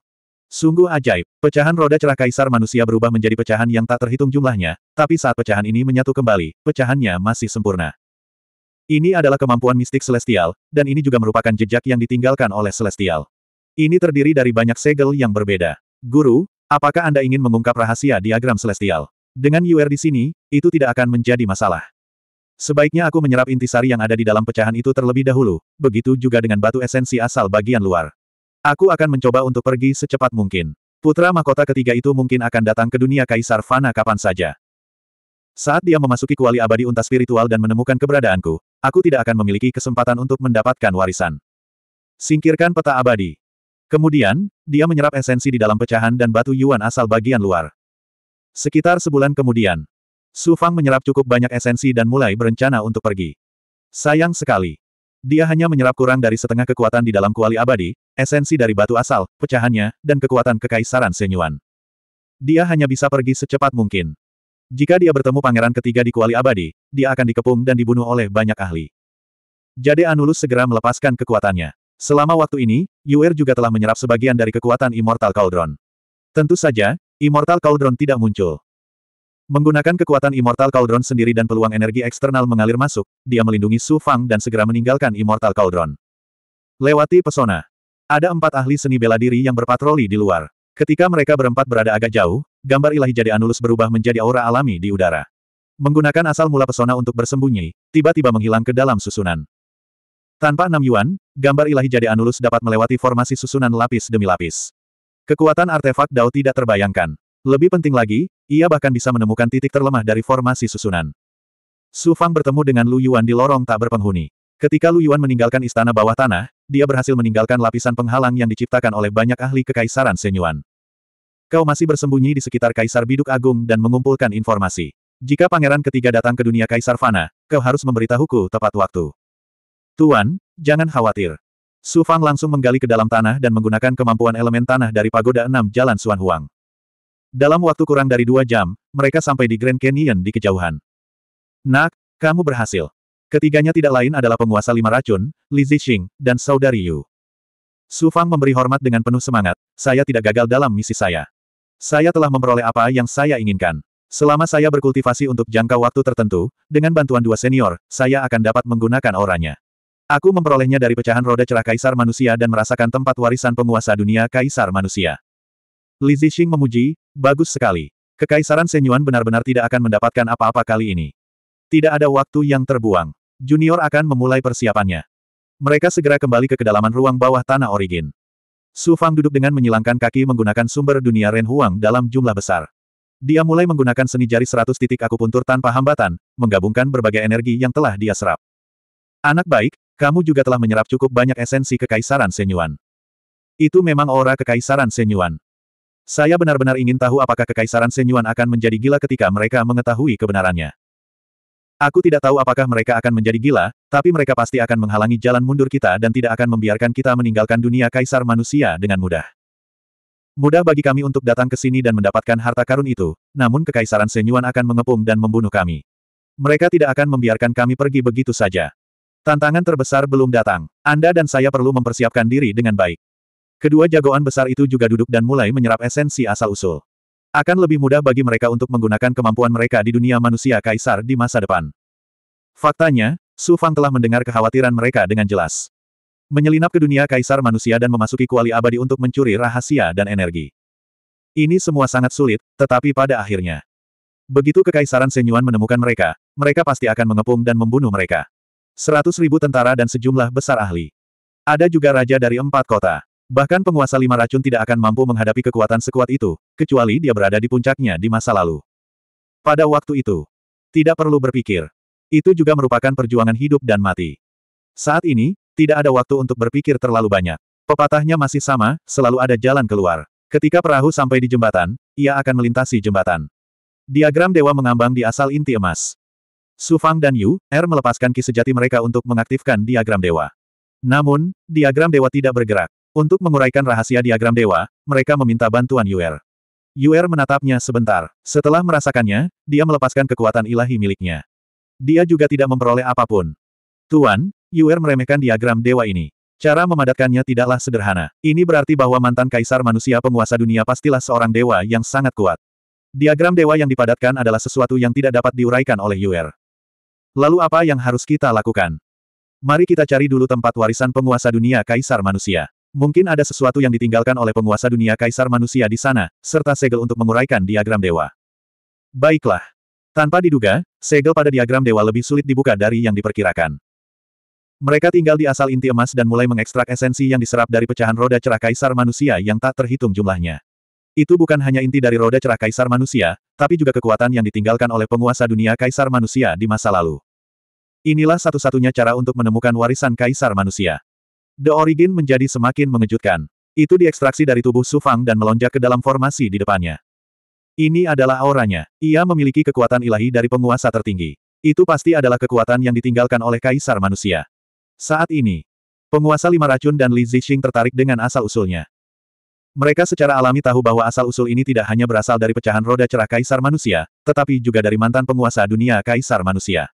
Sungguh ajaib, pecahan roda cerah kaisar manusia berubah menjadi pecahan yang tak terhitung jumlahnya, tapi saat pecahan ini menyatu kembali, pecahannya masih sempurna. Ini adalah kemampuan mistik celestial, dan ini juga merupakan jejak yang ditinggalkan oleh celestial. Ini terdiri dari banyak segel yang berbeda. Guru, apakah Anda ingin mengungkap rahasia diagram celestial? Dengan UR di sini, itu tidak akan menjadi masalah. Sebaiknya aku menyerap intisari yang ada di dalam pecahan itu terlebih dahulu, begitu juga dengan batu esensi asal bagian luar. Aku akan mencoba untuk pergi secepat mungkin. Putra mahkota ketiga itu mungkin akan datang ke dunia Kaisar Fana kapan saja. Saat dia memasuki kuali abadi unta spiritual dan menemukan keberadaanku, aku tidak akan memiliki kesempatan untuk mendapatkan warisan. Singkirkan peta abadi. Kemudian, dia menyerap esensi di dalam pecahan dan batu yuan asal bagian luar. Sekitar sebulan kemudian, Su Fang menyerap cukup banyak esensi dan mulai berencana untuk pergi. Sayang sekali. Dia hanya menyerap kurang dari setengah kekuatan di dalam kuali abadi, esensi dari batu asal, pecahannya, dan kekuatan kekaisaran Senyuan. Dia hanya bisa pergi secepat mungkin. Jika dia bertemu pangeran ketiga di kuali abadi, dia akan dikepung dan dibunuh oleh banyak ahli. Jade Anulus segera melepaskan kekuatannya. Selama waktu ini, Yuer juga telah menyerap sebagian dari kekuatan Immortal Cauldron. Tentu saja, Immortal Cauldron tidak muncul. Menggunakan kekuatan Immortal Cauldron sendiri dan peluang energi eksternal mengalir masuk, dia melindungi Su Fang dan segera meninggalkan Immortal Cauldron. Lewati pesona. Ada empat ahli seni bela diri yang berpatroli di luar. Ketika mereka berempat berada agak jauh, gambar ilahi jadi Anulus berubah menjadi aura alami di udara. Menggunakan asal mula pesona untuk bersembunyi, tiba-tiba menghilang ke dalam susunan. Tanpa enam yuan, gambar ilahi jadi Anulus dapat melewati formasi susunan lapis demi lapis. Kekuatan artefak Dao tidak terbayangkan. Lebih penting lagi, ia bahkan bisa menemukan titik terlemah dari formasi susunan. Su Fang bertemu dengan Lu Yuan di lorong tak berpenghuni. Ketika Lu Yuan meninggalkan istana bawah tanah, dia berhasil meninggalkan lapisan penghalang yang diciptakan oleh banyak ahli kekaisaran Senyuan. Kau masih bersembunyi di sekitar Kaisar Biduk Agung dan mengumpulkan informasi. Jika pangeran ketiga datang ke dunia Kaisar Fana, kau harus memberitahuku tepat waktu. Tuan, jangan khawatir. Su Fang langsung menggali ke dalam tanah dan menggunakan kemampuan elemen tanah dari pagoda enam Jalan Suan Huang. Dalam waktu kurang dari dua jam, mereka sampai di Grand Canyon di kejauhan. Nak, kamu berhasil. Ketiganya tidak lain adalah penguasa lima racun, Li Zixing, dan saudari Yu. Su Fang memberi hormat dengan penuh semangat, saya tidak gagal dalam misi saya. Saya telah memperoleh apa yang saya inginkan. Selama saya berkultivasi untuk jangka waktu tertentu, dengan bantuan dua senior, saya akan dapat menggunakan auranya. Aku memperolehnya dari pecahan roda cerah kaisar manusia dan merasakan tempat warisan penguasa dunia kaisar manusia. Li Zixing memuji, bagus sekali. Kekaisaran Senyuan benar-benar tidak akan mendapatkan apa-apa kali ini. Tidak ada waktu yang terbuang. Junior akan memulai persiapannya. Mereka segera kembali ke kedalaman ruang bawah tanah origin. Su Fang duduk dengan menyilangkan kaki menggunakan sumber dunia Ren Huang dalam jumlah besar. Dia mulai menggunakan seni jari seratus titik akupuntur tanpa hambatan, menggabungkan berbagai energi yang telah dia serap. Anak baik, kamu juga telah menyerap cukup banyak esensi kekaisaran Senyuan. Itu memang aura kekaisaran Senyuan. Saya benar-benar ingin tahu apakah Kekaisaran Senyuan akan menjadi gila ketika mereka mengetahui kebenarannya. Aku tidak tahu apakah mereka akan menjadi gila, tapi mereka pasti akan menghalangi jalan mundur kita dan tidak akan membiarkan kita meninggalkan dunia kaisar manusia dengan mudah. Mudah bagi kami untuk datang ke sini dan mendapatkan harta karun itu, namun Kekaisaran Senyuan akan mengepung dan membunuh kami. Mereka tidak akan membiarkan kami pergi begitu saja. Tantangan terbesar belum datang. Anda dan saya perlu mempersiapkan diri dengan baik. Kedua jagoan besar itu juga duduk dan mulai menyerap esensi asal-usul. Akan lebih mudah bagi mereka untuk menggunakan kemampuan mereka di dunia manusia kaisar di masa depan. Faktanya, Su Fang telah mendengar kekhawatiran mereka dengan jelas. Menyelinap ke dunia kaisar manusia dan memasuki kuali abadi untuk mencuri rahasia dan energi. Ini semua sangat sulit, tetapi pada akhirnya. Begitu kekaisaran Senyuan menemukan mereka, mereka pasti akan mengepung dan membunuh mereka. Seratus ribu tentara dan sejumlah besar ahli. Ada juga raja dari empat kota. Bahkan penguasa lima racun tidak akan mampu menghadapi kekuatan sekuat itu, kecuali dia berada di puncaknya di masa lalu. Pada waktu itu, tidak perlu berpikir. Itu juga merupakan perjuangan hidup dan mati. Saat ini, tidak ada waktu untuk berpikir terlalu banyak. Pepatahnya masih sama, selalu ada jalan keluar. Ketika perahu sampai di jembatan, ia akan melintasi jembatan. Diagram dewa mengambang di asal inti emas. Su Fang dan Yu, Er melepaskan ki sejati mereka untuk mengaktifkan diagram dewa. Namun, diagram dewa tidak bergerak. Untuk menguraikan rahasia diagram dewa, mereka meminta bantuan Yuer. Yuer menatapnya sebentar. Setelah merasakannya, dia melepaskan kekuatan ilahi miliknya. Dia juga tidak memperoleh apapun. Tuan, Yuer meremehkan diagram dewa ini. Cara memadatkannya tidaklah sederhana. Ini berarti bahwa mantan kaisar manusia penguasa dunia pastilah seorang dewa yang sangat kuat. Diagram dewa yang dipadatkan adalah sesuatu yang tidak dapat diuraikan oleh Yuer. Lalu apa yang harus kita lakukan? Mari kita cari dulu tempat warisan penguasa dunia kaisar manusia. Mungkin ada sesuatu yang ditinggalkan oleh penguasa dunia kaisar manusia di sana, serta segel untuk menguraikan diagram dewa. Baiklah. Tanpa diduga, segel pada diagram dewa lebih sulit dibuka dari yang diperkirakan. Mereka tinggal di asal inti emas dan mulai mengekstrak esensi yang diserap dari pecahan roda cerah kaisar manusia yang tak terhitung jumlahnya. Itu bukan hanya inti dari roda cerah kaisar manusia, tapi juga kekuatan yang ditinggalkan oleh penguasa dunia kaisar manusia di masa lalu. Inilah satu-satunya cara untuk menemukan warisan kaisar manusia. The Origin menjadi semakin mengejutkan. Itu diekstraksi dari tubuh Sufang dan melonjak ke dalam formasi di depannya. Ini adalah auranya. Ia memiliki kekuatan ilahi dari penguasa tertinggi. Itu pasti adalah kekuatan yang ditinggalkan oleh kaisar manusia. Saat ini, penguasa lima racun dan Li Zixing tertarik dengan asal-usulnya. Mereka secara alami tahu bahwa asal-usul ini tidak hanya berasal dari pecahan roda cerah kaisar manusia, tetapi juga dari mantan penguasa dunia kaisar manusia.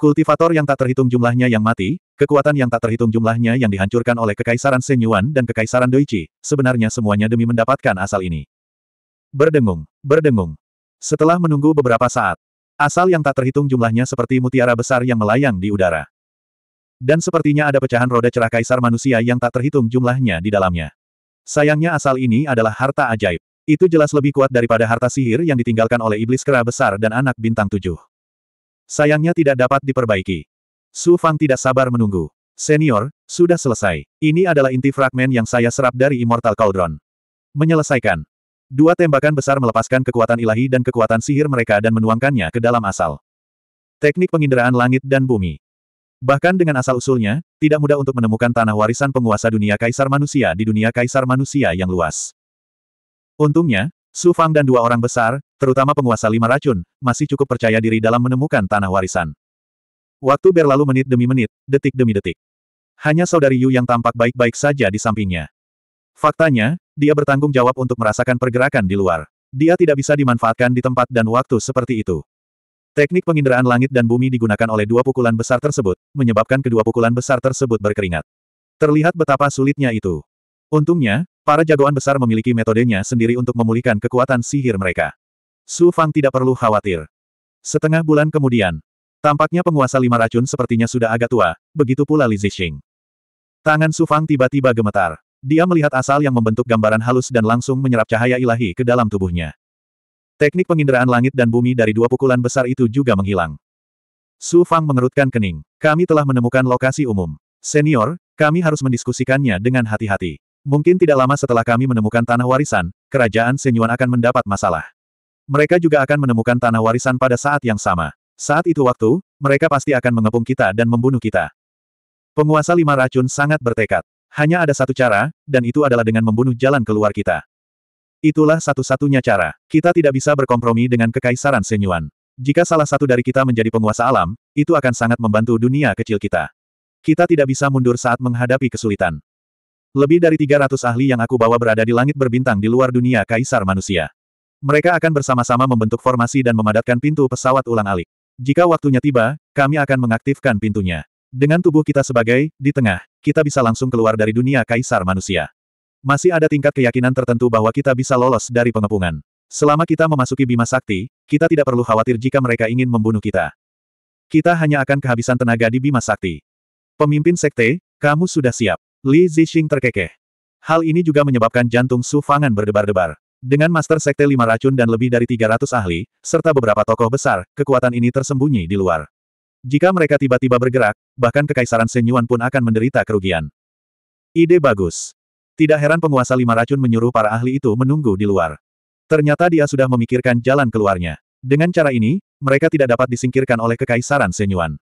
Kultivator yang tak terhitung jumlahnya yang mati, Kekuatan yang tak terhitung jumlahnya yang dihancurkan oleh Kekaisaran Senyuan dan Kekaisaran Doichi, sebenarnya semuanya demi mendapatkan asal ini. Berdengung, berdengung. Setelah menunggu beberapa saat, asal yang tak terhitung jumlahnya seperti mutiara besar yang melayang di udara. Dan sepertinya ada pecahan roda cerah kaisar manusia yang tak terhitung jumlahnya di dalamnya. Sayangnya asal ini adalah harta ajaib. Itu jelas lebih kuat daripada harta sihir yang ditinggalkan oleh iblis kera besar dan anak bintang tujuh. Sayangnya tidak dapat diperbaiki. Su Fang tidak sabar menunggu. Senior, sudah selesai. Ini adalah inti fragmen yang saya serap dari Immortal Cauldron. Menyelesaikan. Dua tembakan besar melepaskan kekuatan ilahi dan kekuatan sihir mereka dan menuangkannya ke dalam asal. Teknik penginderaan langit dan bumi. Bahkan dengan asal-usulnya, tidak mudah untuk menemukan tanah warisan penguasa dunia kaisar manusia di dunia kaisar manusia yang luas. Untungnya, Su Fang dan dua orang besar, terutama penguasa lima racun, masih cukup percaya diri dalam menemukan tanah warisan. Waktu berlalu menit demi menit, detik demi detik. Hanya saudari Yu yang tampak baik-baik saja di sampingnya. Faktanya, dia bertanggung jawab untuk merasakan pergerakan di luar. Dia tidak bisa dimanfaatkan di tempat dan waktu seperti itu. Teknik penginderaan langit dan bumi digunakan oleh dua pukulan besar tersebut, menyebabkan kedua pukulan besar tersebut berkeringat. Terlihat betapa sulitnya itu. Untungnya, para jagoan besar memiliki metodenya sendiri untuk memulihkan kekuatan sihir mereka. Su Fang tidak perlu khawatir. Setengah bulan kemudian, Tampaknya penguasa lima racun sepertinya sudah agak tua, begitu pula Li Zixing. Tangan Su Fang tiba-tiba gemetar. Dia melihat asal yang membentuk gambaran halus dan langsung menyerap cahaya ilahi ke dalam tubuhnya. Teknik penginderaan langit dan bumi dari dua pukulan besar itu juga menghilang. Su Fang mengerutkan kening. Kami telah menemukan lokasi umum. Senior, kami harus mendiskusikannya dengan hati-hati. Mungkin tidak lama setelah kami menemukan tanah warisan, kerajaan Senyuan akan mendapat masalah. Mereka juga akan menemukan tanah warisan pada saat yang sama. Saat itu waktu, mereka pasti akan mengepung kita dan membunuh kita. Penguasa lima racun sangat bertekad. Hanya ada satu cara, dan itu adalah dengan membunuh jalan keluar kita. Itulah satu-satunya cara. Kita tidak bisa berkompromi dengan kekaisaran Senyuan. Jika salah satu dari kita menjadi penguasa alam, itu akan sangat membantu dunia kecil kita. Kita tidak bisa mundur saat menghadapi kesulitan. Lebih dari 300 ahli yang aku bawa berada di langit berbintang di luar dunia kaisar manusia. Mereka akan bersama-sama membentuk formasi dan memadatkan pintu pesawat ulang-alik. Jika waktunya tiba, kami akan mengaktifkan pintunya. Dengan tubuh kita sebagai, di tengah, kita bisa langsung keluar dari dunia kaisar manusia. Masih ada tingkat keyakinan tertentu bahwa kita bisa lolos dari pengepungan. Selama kita memasuki Bima Sakti, kita tidak perlu khawatir jika mereka ingin membunuh kita. Kita hanya akan kehabisan tenaga di Bima Sakti. Pemimpin Sekte, kamu sudah siap. Li Zixing terkekeh. Hal ini juga menyebabkan jantung Su Fangan berdebar-debar. Dengan Master Sekte Lima Racun dan lebih dari 300 ahli, serta beberapa tokoh besar, kekuatan ini tersembunyi di luar. Jika mereka tiba-tiba bergerak, bahkan Kekaisaran Senyuan pun akan menderita kerugian. Ide bagus. Tidak heran penguasa Lima Racun menyuruh para ahli itu menunggu di luar. Ternyata dia sudah memikirkan jalan keluarnya. Dengan cara ini, mereka tidak dapat disingkirkan oleh Kekaisaran Senyuan.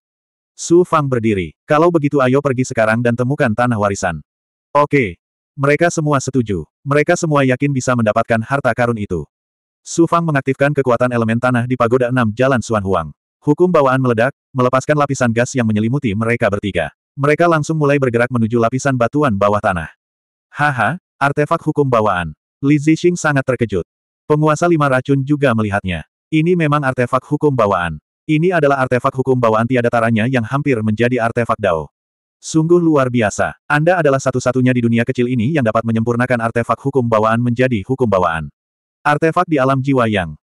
Su Fang berdiri. Kalau begitu ayo pergi sekarang dan temukan tanah warisan. Oke, mereka semua setuju. Mereka semua yakin bisa mendapatkan harta karun itu. Su Fang mengaktifkan kekuatan elemen tanah di Pagoda enam Jalan Suan Huang. Hukum bawaan meledak, melepaskan lapisan gas yang menyelimuti mereka bertiga. Mereka langsung mulai bergerak menuju lapisan batuan bawah tanah. Haha, artefak hukum bawaan. Li Zixing sangat terkejut. Penguasa lima racun juga melihatnya. Ini memang artefak hukum bawaan. Ini adalah artefak hukum bawaan tiada taranya yang hampir menjadi artefak Dao. Sungguh luar biasa. Anda adalah satu-satunya di dunia kecil ini yang dapat menyempurnakan artefak hukum bawaan menjadi hukum bawaan. Artefak di alam jiwa yang.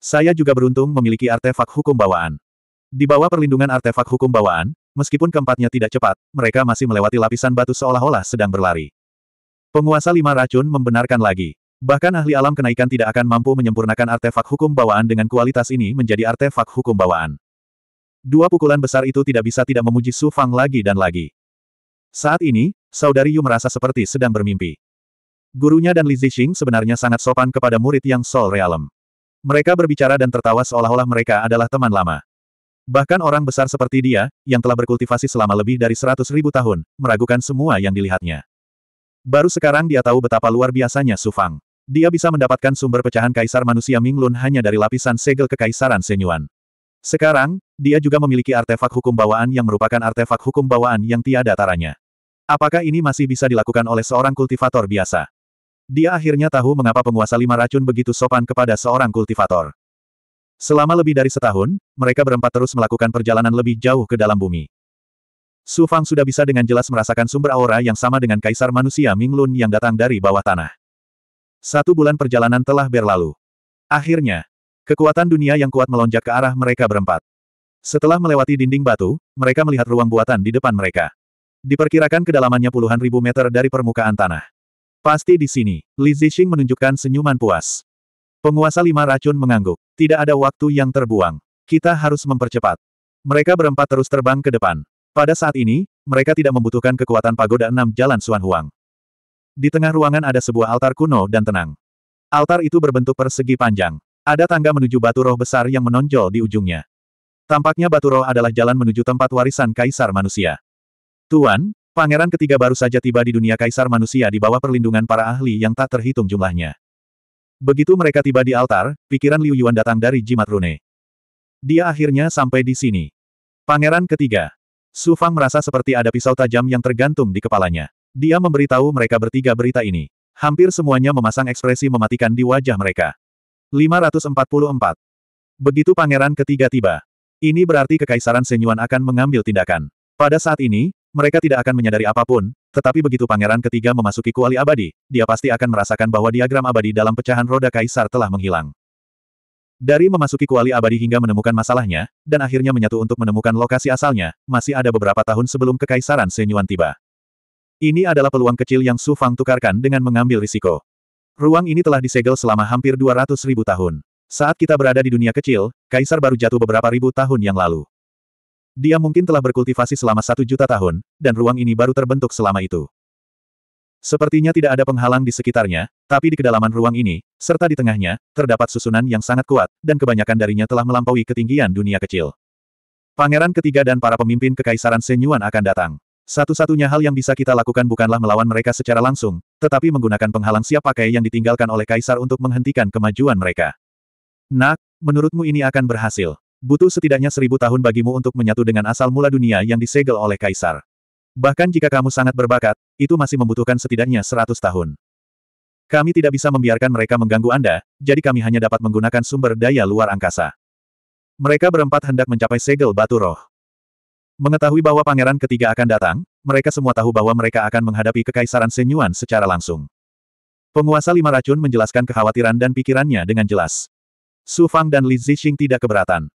Saya juga beruntung memiliki artefak hukum bawaan. Di bawah perlindungan artefak hukum bawaan, meskipun keempatnya tidak cepat, mereka masih melewati lapisan batu seolah-olah sedang berlari. Penguasa lima racun membenarkan lagi. Bahkan ahli alam kenaikan tidak akan mampu menyempurnakan artefak hukum bawaan dengan kualitas ini menjadi artefak hukum bawaan. Dua pukulan besar itu tidak bisa tidak memuji Su Fang lagi dan lagi. Saat ini, saudari Yu merasa seperti sedang bermimpi. Gurunya dan Li Zixing sebenarnya sangat sopan kepada murid yang Sol Realem. Mereka berbicara dan tertawa seolah-olah mereka adalah teman lama. Bahkan orang besar seperti dia, yang telah berkultivasi selama lebih dari seratus ribu tahun, meragukan semua yang dilihatnya. Baru sekarang dia tahu betapa luar biasanya Su Fang. Dia bisa mendapatkan sumber pecahan kaisar manusia Minglun hanya dari lapisan segel kekaisaran Senyuan. Sekarang, dia juga memiliki artefak hukum bawaan yang merupakan artefak hukum bawaan yang tiada taranya. Apakah ini masih bisa dilakukan oleh seorang kultivator biasa? Dia akhirnya tahu mengapa penguasa lima racun begitu sopan kepada seorang kultivator. Selama lebih dari setahun, mereka berempat terus melakukan perjalanan lebih jauh ke dalam bumi. Su Fang sudah bisa dengan jelas merasakan sumber aura yang sama dengan kaisar manusia Ming Lun yang datang dari bawah tanah. Satu bulan perjalanan telah berlalu. Akhirnya, kekuatan dunia yang kuat melonjak ke arah mereka berempat. Setelah melewati dinding batu, mereka melihat ruang buatan di depan mereka. Diperkirakan kedalamannya puluhan ribu meter dari permukaan tanah. Pasti di sini, Li Zixing menunjukkan senyuman puas. Penguasa lima racun mengangguk. Tidak ada waktu yang terbuang. Kita harus mempercepat. Mereka berempat terus terbang ke depan. Pada saat ini, mereka tidak membutuhkan kekuatan pagoda enam jalan Suan Huang. Di tengah ruangan ada sebuah altar kuno dan tenang. Altar itu berbentuk persegi panjang. Ada tangga menuju batu roh besar yang menonjol di ujungnya. Tampaknya batu roh adalah jalan menuju tempat warisan kaisar manusia. Tuan, pangeran ketiga baru saja tiba di dunia kaisar manusia di bawah perlindungan para ahli yang tak terhitung jumlahnya. Begitu mereka tiba di altar, pikiran Liu Yuan datang dari jimat rune. Dia akhirnya sampai di sini. Pangeran ketiga. Su Fang merasa seperti ada pisau tajam yang tergantung di kepalanya. Dia memberitahu mereka bertiga berita ini. Hampir semuanya memasang ekspresi mematikan di wajah mereka. 544. Begitu pangeran ketiga tiba. Ini berarti kekaisaran Senyuan akan mengambil tindakan. Pada saat ini, mereka tidak akan menyadari apapun, tetapi begitu pangeran ketiga memasuki kuali abadi, dia pasti akan merasakan bahwa diagram abadi dalam pecahan roda kaisar telah menghilang. Dari memasuki kuali abadi hingga menemukan masalahnya, dan akhirnya menyatu untuk menemukan lokasi asalnya, masih ada beberapa tahun sebelum kekaisaran Senyuan tiba. Ini adalah peluang kecil yang Su Fang tukarkan dengan mengambil risiko. Ruang ini telah disegel selama hampir 200 ribu tahun. Saat kita berada di dunia kecil, kaisar baru jatuh beberapa ribu tahun yang lalu. Dia mungkin telah berkultivasi selama satu juta tahun, dan ruang ini baru terbentuk selama itu. Sepertinya tidak ada penghalang di sekitarnya, tapi di kedalaman ruang ini, serta di tengahnya, terdapat susunan yang sangat kuat, dan kebanyakan darinya telah melampaui ketinggian dunia kecil. Pangeran ketiga dan para pemimpin kekaisaran Senyuan akan datang. Satu-satunya hal yang bisa kita lakukan bukanlah melawan mereka secara langsung, tetapi menggunakan penghalang siap pakai yang ditinggalkan oleh kaisar untuk menghentikan kemajuan mereka. Nak, menurutmu ini akan berhasil? Butuh setidaknya seribu tahun bagimu untuk menyatu dengan asal mula dunia yang disegel oleh kaisar. Bahkan jika kamu sangat berbakat, itu masih membutuhkan setidaknya seratus tahun. Kami tidak bisa membiarkan mereka mengganggu Anda, jadi kami hanya dapat menggunakan sumber daya luar angkasa. Mereka berempat hendak mencapai segel batu roh. Mengetahui bahwa pangeran ketiga akan datang, mereka semua tahu bahwa mereka akan menghadapi kekaisaran Senyuan secara langsung. Penguasa lima racun menjelaskan kekhawatiran dan pikirannya dengan jelas. Su Fang dan Li Zixing tidak keberatan.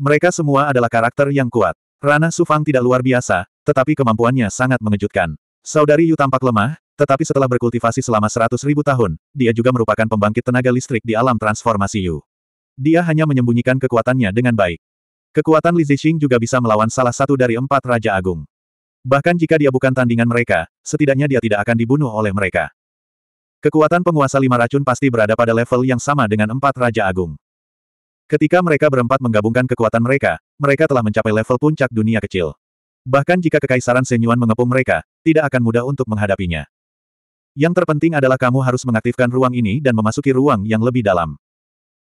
Mereka semua adalah karakter yang kuat. Rana Sufang tidak luar biasa, tetapi kemampuannya sangat mengejutkan. Saudari Yu tampak lemah, tetapi setelah berkultivasi selama seratus ribu tahun, dia juga merupakan pembangkit tenaga listrik di alam transformasi Yu. Dia hanya menyembunyikan kekuatannya dengan baik. Kekuatan Li Zixing juga bisa melawan salah satu dari empat Raja Agung. Bahkan jika dia bukan tandingan mereka, setidaknya dia tidak akan dibunuh oleh mereka. Kekuatan penguasa lima racun pasti berada pada level yang sama dengan empat Raja Agung. Ketika mereka berempat menggabungkan kekuatan mereka, mereka telah mencapai level puncak dunia kecil. Bahkan jika Kekaisaran Senyuan mengepung mereka, tidak akan mudah untuk menghadapinya. Yang terpenting adalah kamu harus mengaktifkan ruang ini dan memasuki ruang yang lebih dalam.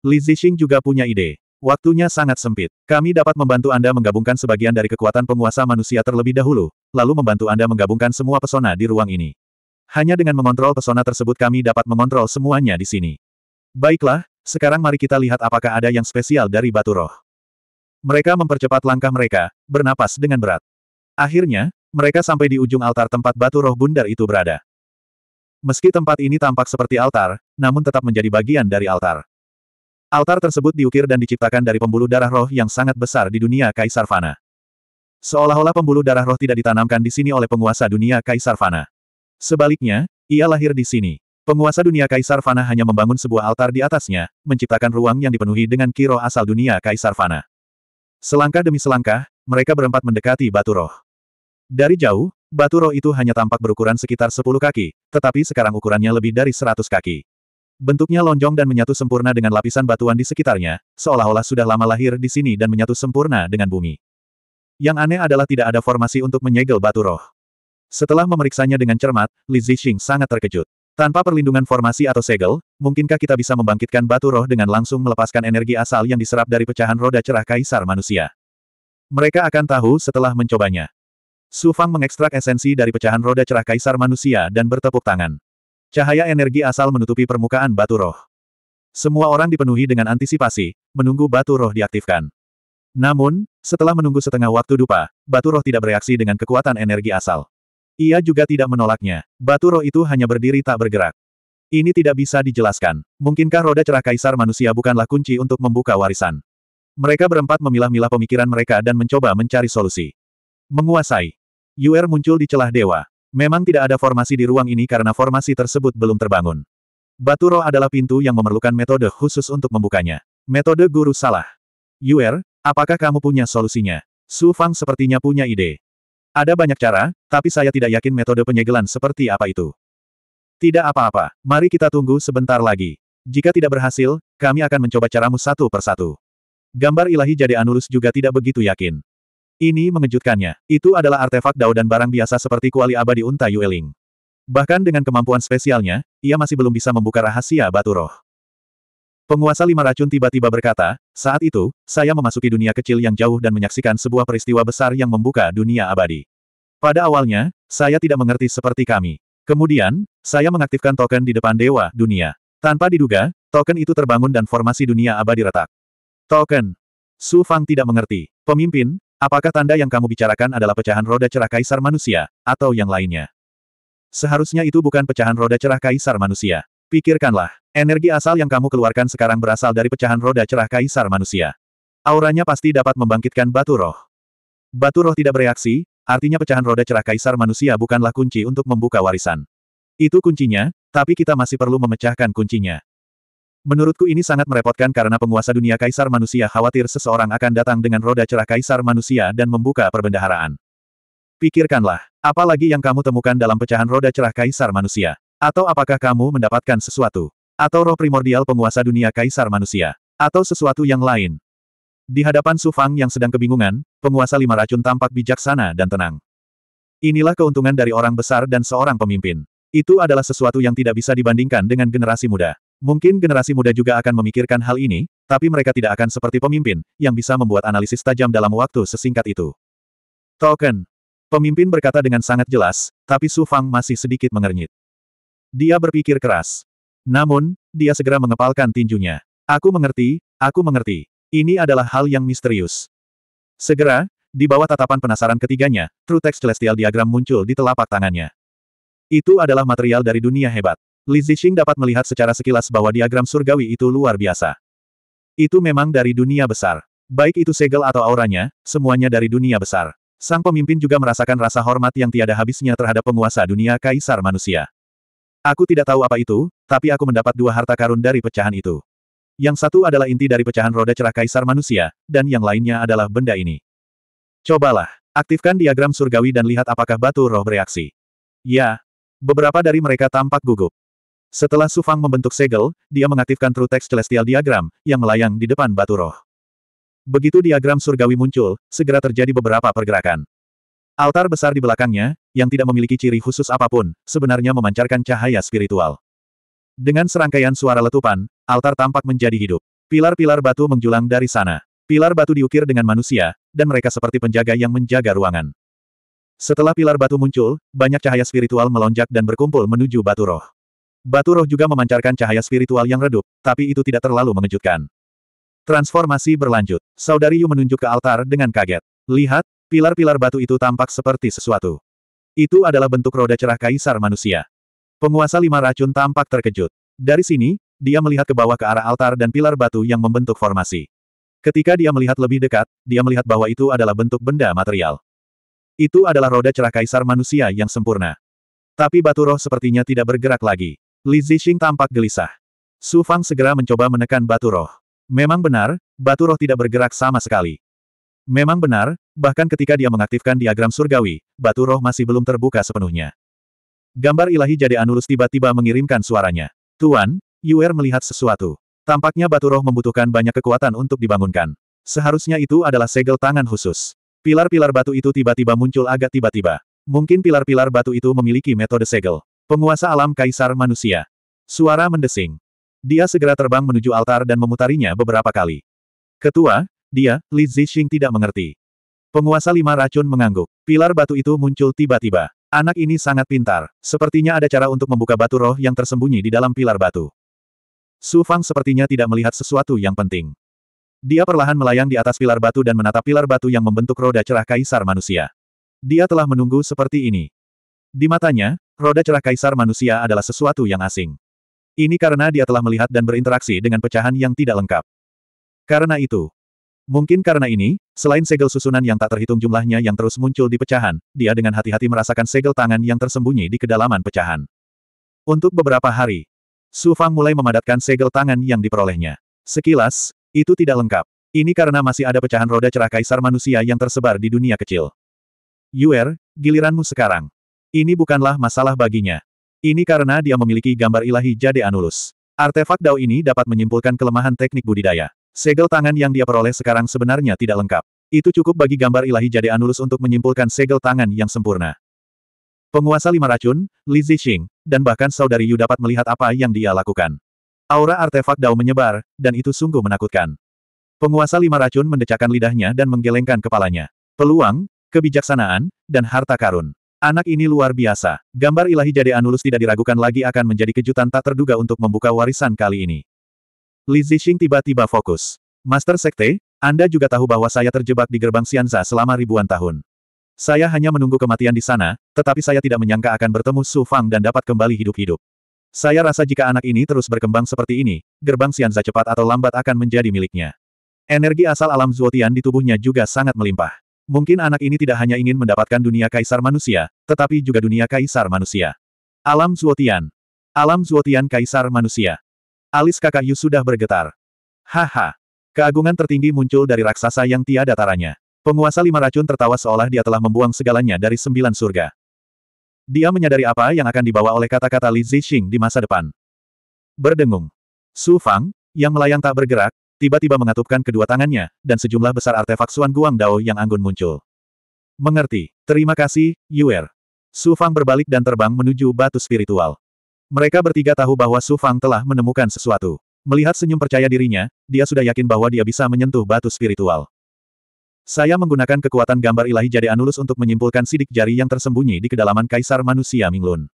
Li Zixing juga punya ide. Waktunya sangat sempit. Kami dapat membantu Anda menggabungkan sebagian dari kekuatan penguasa manusia terlebih dahulu, lalu membantu Anda menggabungkan semua pesona di ruang ini. Hanya dengan mengontrol pesona tersebut kami dapat mengontrol semuanya di sini. Baiklah, sekarang mari kita lihat apakah ada yang spesial dari batu roh. Mereka mempercepat langkah mereka, bernapas dengan berat. Akhirnya, mereka sampai di ujung altar tempat batu roh bundar itu berada. Meski tempat ini tampak seperti altar, namun tetap menjadi bagian dari altar. Altar tersebut diukir dan diciptakan dari pembuluh darah roh yang sangat besar di dunia Kaisar Fana. Seolah-olah pembuluh darah roh tidak ditanamkan di sini oleh penguasa dunia Kaisar Fana. Sebaliknya, ia lahir di sini. Penguasa dunia Kaisar Fana hanya membangun sebuah altar di atasnya, menciptakan ruang yang dipenuhi dengan kiro asal dunia Kaisar Fana. Selangkah demi selangkah, mereka berempat mendekati batu roh. Dari jauh, batu roh itu hanya tampak berukuran sekitar 10 kaki, tetapi sekarang ukurannya lebih dari 100 kaki. Bentuknya lonjong dan menyatu sempurna dengan lapisan batuan di sekitarnya, seolah-olah sudah lama lahir di sini dan menyatu sempurna dengan bumi. Yang aneh adalah tidak ada formasi untuk menyegel batu roh. Setelah memeriksanya dengan cermat, Li Zixing sangat terkejut. Tanpa perlindungan formasi atau segel, mungkinkah kita bisa membangkitkan batu roh dengan langsung melepaskan energi asal yang diserap dari pecahan roda cerah kaisar manusia? Mereka akan tahu setelah mencobanya. Su Fang mengekstrak esensi dari pecahan roda cerah kaisar manusia dan bertepuk tangan. Cahaya energi asal menutupi permukaan batu roh. Semua orang dipenuhi dengan antisipasi, menunggu batu roh diaktifkan. Namun, setelah menunggu setengah waktu dupa, batu roh tidak bereaksi dengan kekuatan energi asal. Ia juga tidak menolaknya. Batu roh itu hanya berdiri tak bergerak. Ini tidak bisa dijelaskan. Mungkinkah roda cerah kaisar manusia bukanlah kunci untuk membuka warisan? Mereka berempat memilah-milah pemikiran mereka dan mencoba mencari solusi. Menguasai. Yuer muncul di celah dewa. Memang tidak ada formasi di ruang ini karena formasi tersebut belum terbangun. Batu roh adalah pintu yang memerlukan metode khusus untuk membukanya. Metode guru salah. Yuer, apakah kamu punya solusinya? Su Fang sepertinya punya ide. Ada banyak cara, tapi saya tidak yakin metode penyegelan seperti apa itu. Tidak apa-apa, mari kita tunggu sebentar lagi. Jika tidak berhasil, kami akan mencoba caramu satu persatu. Gambar ilahi jadi Anulus juga tidak begitu yakin. Ini mengejutkannya. Itu adalah artefak dao dan barang biasa seperti kuali abadi unta Yueling. Bahkan dengan kemampuan spesialnya, ia masih belum bisa membuka rahasia batu roh. Penguasa lima racun tiba-tiba berkata, saat itu, saya memasuki dunia kecil yang jauh dan menyaksikan sebuah peristiwa besar yang membuka dunia abadi. Pada awalnya, saya tidak mengerti seperti kami. Kemudian, saya mengaktifkan token di depan dewa dunia. Tanpa diduga, token itu terbangun dan formasi dunia abadi retak. Token. Su Fang tidak mengerti. Pemimpin, apakah tanda yang kamu bicarakan adalah pecahan roda cerah kaisar manusia, atau yang lainnya? Seharusnya itu bukan pecahan roda cerah kaisar manusia. Pikirkanlah. Energi asal yang kamu keluarkan sekarang berasal dari pecahan roda cerah kaisar manusia. Auranya pasti dapat membangkitkan batu roh. Batu roh tidak bereaksi, artinya pecahan roda cerah kaisar manusia bukanlah kunci untuk membuka warisan. Itu kuncinya, tapi kita masih perlu memecahkan kuncinya. Menurutku ini sangat merepotkan karena penguasa dunia kaisar manusia khawatir seseorang akan datang dengan roda cerah kaisar manusia dan membuka perbendaharaan. Pikirkanlah, apalagi yang kamu temukan dalam pecahan roda cerah kaisar manusia. Atau apakah kamu mendapatkan sesuatu? Atau roh primordial penguasa dunia kaisar manusia. Atau sesuatu yang lain. Di hadapan Su Fang yang sedang kebingungan, penguasa lima racun tampak bijaksana dan tenang. Inilah keuntungan dari orang besar dan seorang pemimpin. Itu adalah sesuatu yang tidak bisa dibandingkan dengan generasi muda. Mungkin generasi muda juga akan memikirkan hal ini, tapi mereka tidak akan seperti pemimpin, yang bisa membuat analisis tajam dalam waktu sesingkat itu. Token. Pemimpin berkata dengan sangat jelas, tapi Su Fang masih sedikit mengernyit. Dia berpikir keras. Namun, dia segera mengepalkan tinjunya. Aku mengerti, aku mengerti. Ini adalah hal yang misterius. Segera, di bawah tatapan penasaran ketiganya, True Text Celestial Diagram muncul di telapak tangannya. Itu adalah material dari dunia hebat. Li Zixing dapat melihat secara sekilas bahwa diagram surgawi itu luar biasa. Itu memang dari dunia besar. Baik itu segel atau auranya, semuanya dari dunia besar. Sang pemimpin juga merasakan rasa hormat yang tiada habisnya terhadap penguasa dunia kaisar manusia. Aku tidak tahu apa itu, tapi aku mendapat dua harta karun dari pecahan itu. Yang satu adalah inti dari pecahan roda cerah kaisar manusia, dan yang lainnya adalah benda ini. Cobalah, aktifkan diagram surgawi dan lihat apakah batu roh bereaksi. Ya, beberapa dari mereka tampak gugup. Setelah Sufang membentuk segel, dia mengaktifkan True Text Celestial Diagram, yang melayang di depan batu roh. Begitu diagram surgawi muncul, segera terjadi beberapa pergerakan. Altar besar di belakangnya, yang tidak memiliki ciri khusus apapun, sebenarnya memancarkan cahaya spiritual. Dengan serangkaian suara letupan, altar tampak menjadi hidup. Pilar-pilar batu menjulang dari sana. Pilar batu diukir dengan manusia, dan mereka seperti penjaga yang menjaga ruangan. Setelah pilar batu muncul, banyak cahaya spiritual melonjak dan berkumpul menuju batu roh. Batu roh juga memancarkan cahaya spiritual yang redup, tapi itu tidak terlalu mengejutkan. Transformasi berlanjut. Saudari Yu menunjuk ke altar dengan kaget. Lihat, Pilar-pilar batu itu tampak seperti sesuatu. Itu adalah bentuk roda cerah kaisar manusia. Penguasa lima racun tampak terkejut. Dari sini, dia melihat ke bawah ke arah altar dan pilar batu yang membentuk formasi. Ketika dia melihat lebih dekat, dia melihat bahwa itu adalah bentuk benda material. Itu adalah roda cerah kaisar manusia yang sempurna. Tapi batu roh sepertinya tidak bergerak lagi. Li Zixing tampak gelisah. Su Fang segera mencoba menekan batu roh. Memang benar, batu roh tidak bergerak sama sekali. Memang benar, Bahkan ketika dia mengaktifkan diagram surgawi, batu roh masih belum terbuka sepenuhnya. Gambar ilahi jadi Anulus tiba-tiba mengirimkan suaranya. Tuan, Yuer melihat sesuatu. Tampaknya batu roh membutuhkan banyak kekuatan untuk dibangunkan. Seharusnya itu adalah segel tangan khusus. Pilar-pilar batu itu tiba-tiba muncul agak tiba-tiba. Mungkin pilar-pilar batu itu memiliki metode segel. Penguasa alam kaisar manusia. Suara mendesing. Dia segera terbang menuju altar dan memutarinya beberapa kali. Ketua, dia, Li Zixing tidak mengerti. Penguasa lima racun mengangguk. Pilar batu itu muncul tiba-tiba. Anak ini sangat pintar. Sepertinya ada cara untuk membuka batu roh yang tersembunyi di dalam pilar batu. Su Fang sepertinya tidak melihat sesuatu yang penting. Dia perlahan melayang di atas pilar batu dan menatap pilar batu yang membentuk roda cerah kaisar manusia. Dia telah menunggu seperti ini. Di matanya, roda cerah kaisar manusia adalah sesuatu yang asing. Ini karena dia telah melihat dan berinteraksi dengan pecahan yang tidak lengkap. Karena itu, Mungkin karena ini, selain segel susunan yang tak terhitung jumlahnya yang terus muncul di pecahan, dia dengan hati-hati merasakan segel tangan yang tersembunyi di kedalaman pecahan. Untuk beberapa hari, Su Fang mulai memadatkan segel tangan yang diperolehnya. Sekilas, itu tidak lengkap. Ini karena masih ada pecahan roda cerah kaisar manusia yang tersebar di dunia kecil. Yuer, giliranmu sekarang. Ini bukanlah masalah baginya. Ini karena dia memiliki gambar ilahi Jade Anulus. Artefak Dao ini dapat menyimpulkan kelemahan teknik budidaya. Segel tangan yang dia peroleh sekarang sebenarnya tidak lengkap. Itu cukup bagi gambar ilahi Jade Anulus untuk menyimpulkan segel tangan yang sempurna. Penguasa lima racun, Li Zixing, dan bahkan saudari Yu dapat melihat apa yang dia lakukan. Aura artefak Dao menyebar, dan itu sungguh menakutkan. Penguasa lima racun mendecakkan lidahnya dan menggelengkan kepalanya. Peluang, kebijaksanaan, dan harta karun. Anak ini luar biasa. Gambar ilahi Jade Anulus tidak diragukan lagi akan menjadi kejutan tak terduga untuk membuka warisan kali ini. Li Zixing tiba-tiba fokus. Master Sekte, Anda juga tahu bahwa saya terjebak di gerbang Xianza selama ribuan tahun. Saya hanya menunggu kematian di sana, tetapi saya tidak menyangka akan bertemu Su Fang dan dapat kembali hidup-hidup. Saya rasa jika anak ini terus berkembang seperti ini, gerbang Xianza cepat atau lambat akan menjadi miliknya. Energi asal alam Zuotian di tubuhnya juga sangat melimpah. Mungkin anak ini tidak hanya ingin mendapatkan dunia kaisar manusia, tetapi juga dunia kaisar manusia. Alam Zuotian. Alam Zuotian kaisar manusia. Alis kakak Yu sudah bergetar. Haha. Keagungan tertinggi muncul dari raksasa yang tiada taranya. Penguasa lima racun tertawa seolah dia telah membuang segalanya dari sembilan surga. Dia menyadari apa yang akan dibawa oleh kata-kata Li Zixing di masa depan. Berdengung. Su Fang, yang melayang tak bergerak, tiba-tiba mengatupkan kedua tangannya, dan sejumlah besar artefak Suan Guang Dao yang anggun muncul. Mengerti. Terima kasih, Yuer. Su Fang berbalik dan terbang menuju batu spiritual. Mereka bertiga tahu bahwa Su Fang telah menemukan sesuatu. Melihat senyum percaya dirinya, dia sudah yakin bahwa dia bisa menyentuh batu spiritual. Saya menggunakan kekuatan gambar ilahi Jade Anulus untuk menyimpulkan sidik jari yang tersembunyi di kedalaman kaisar manusia Minglun.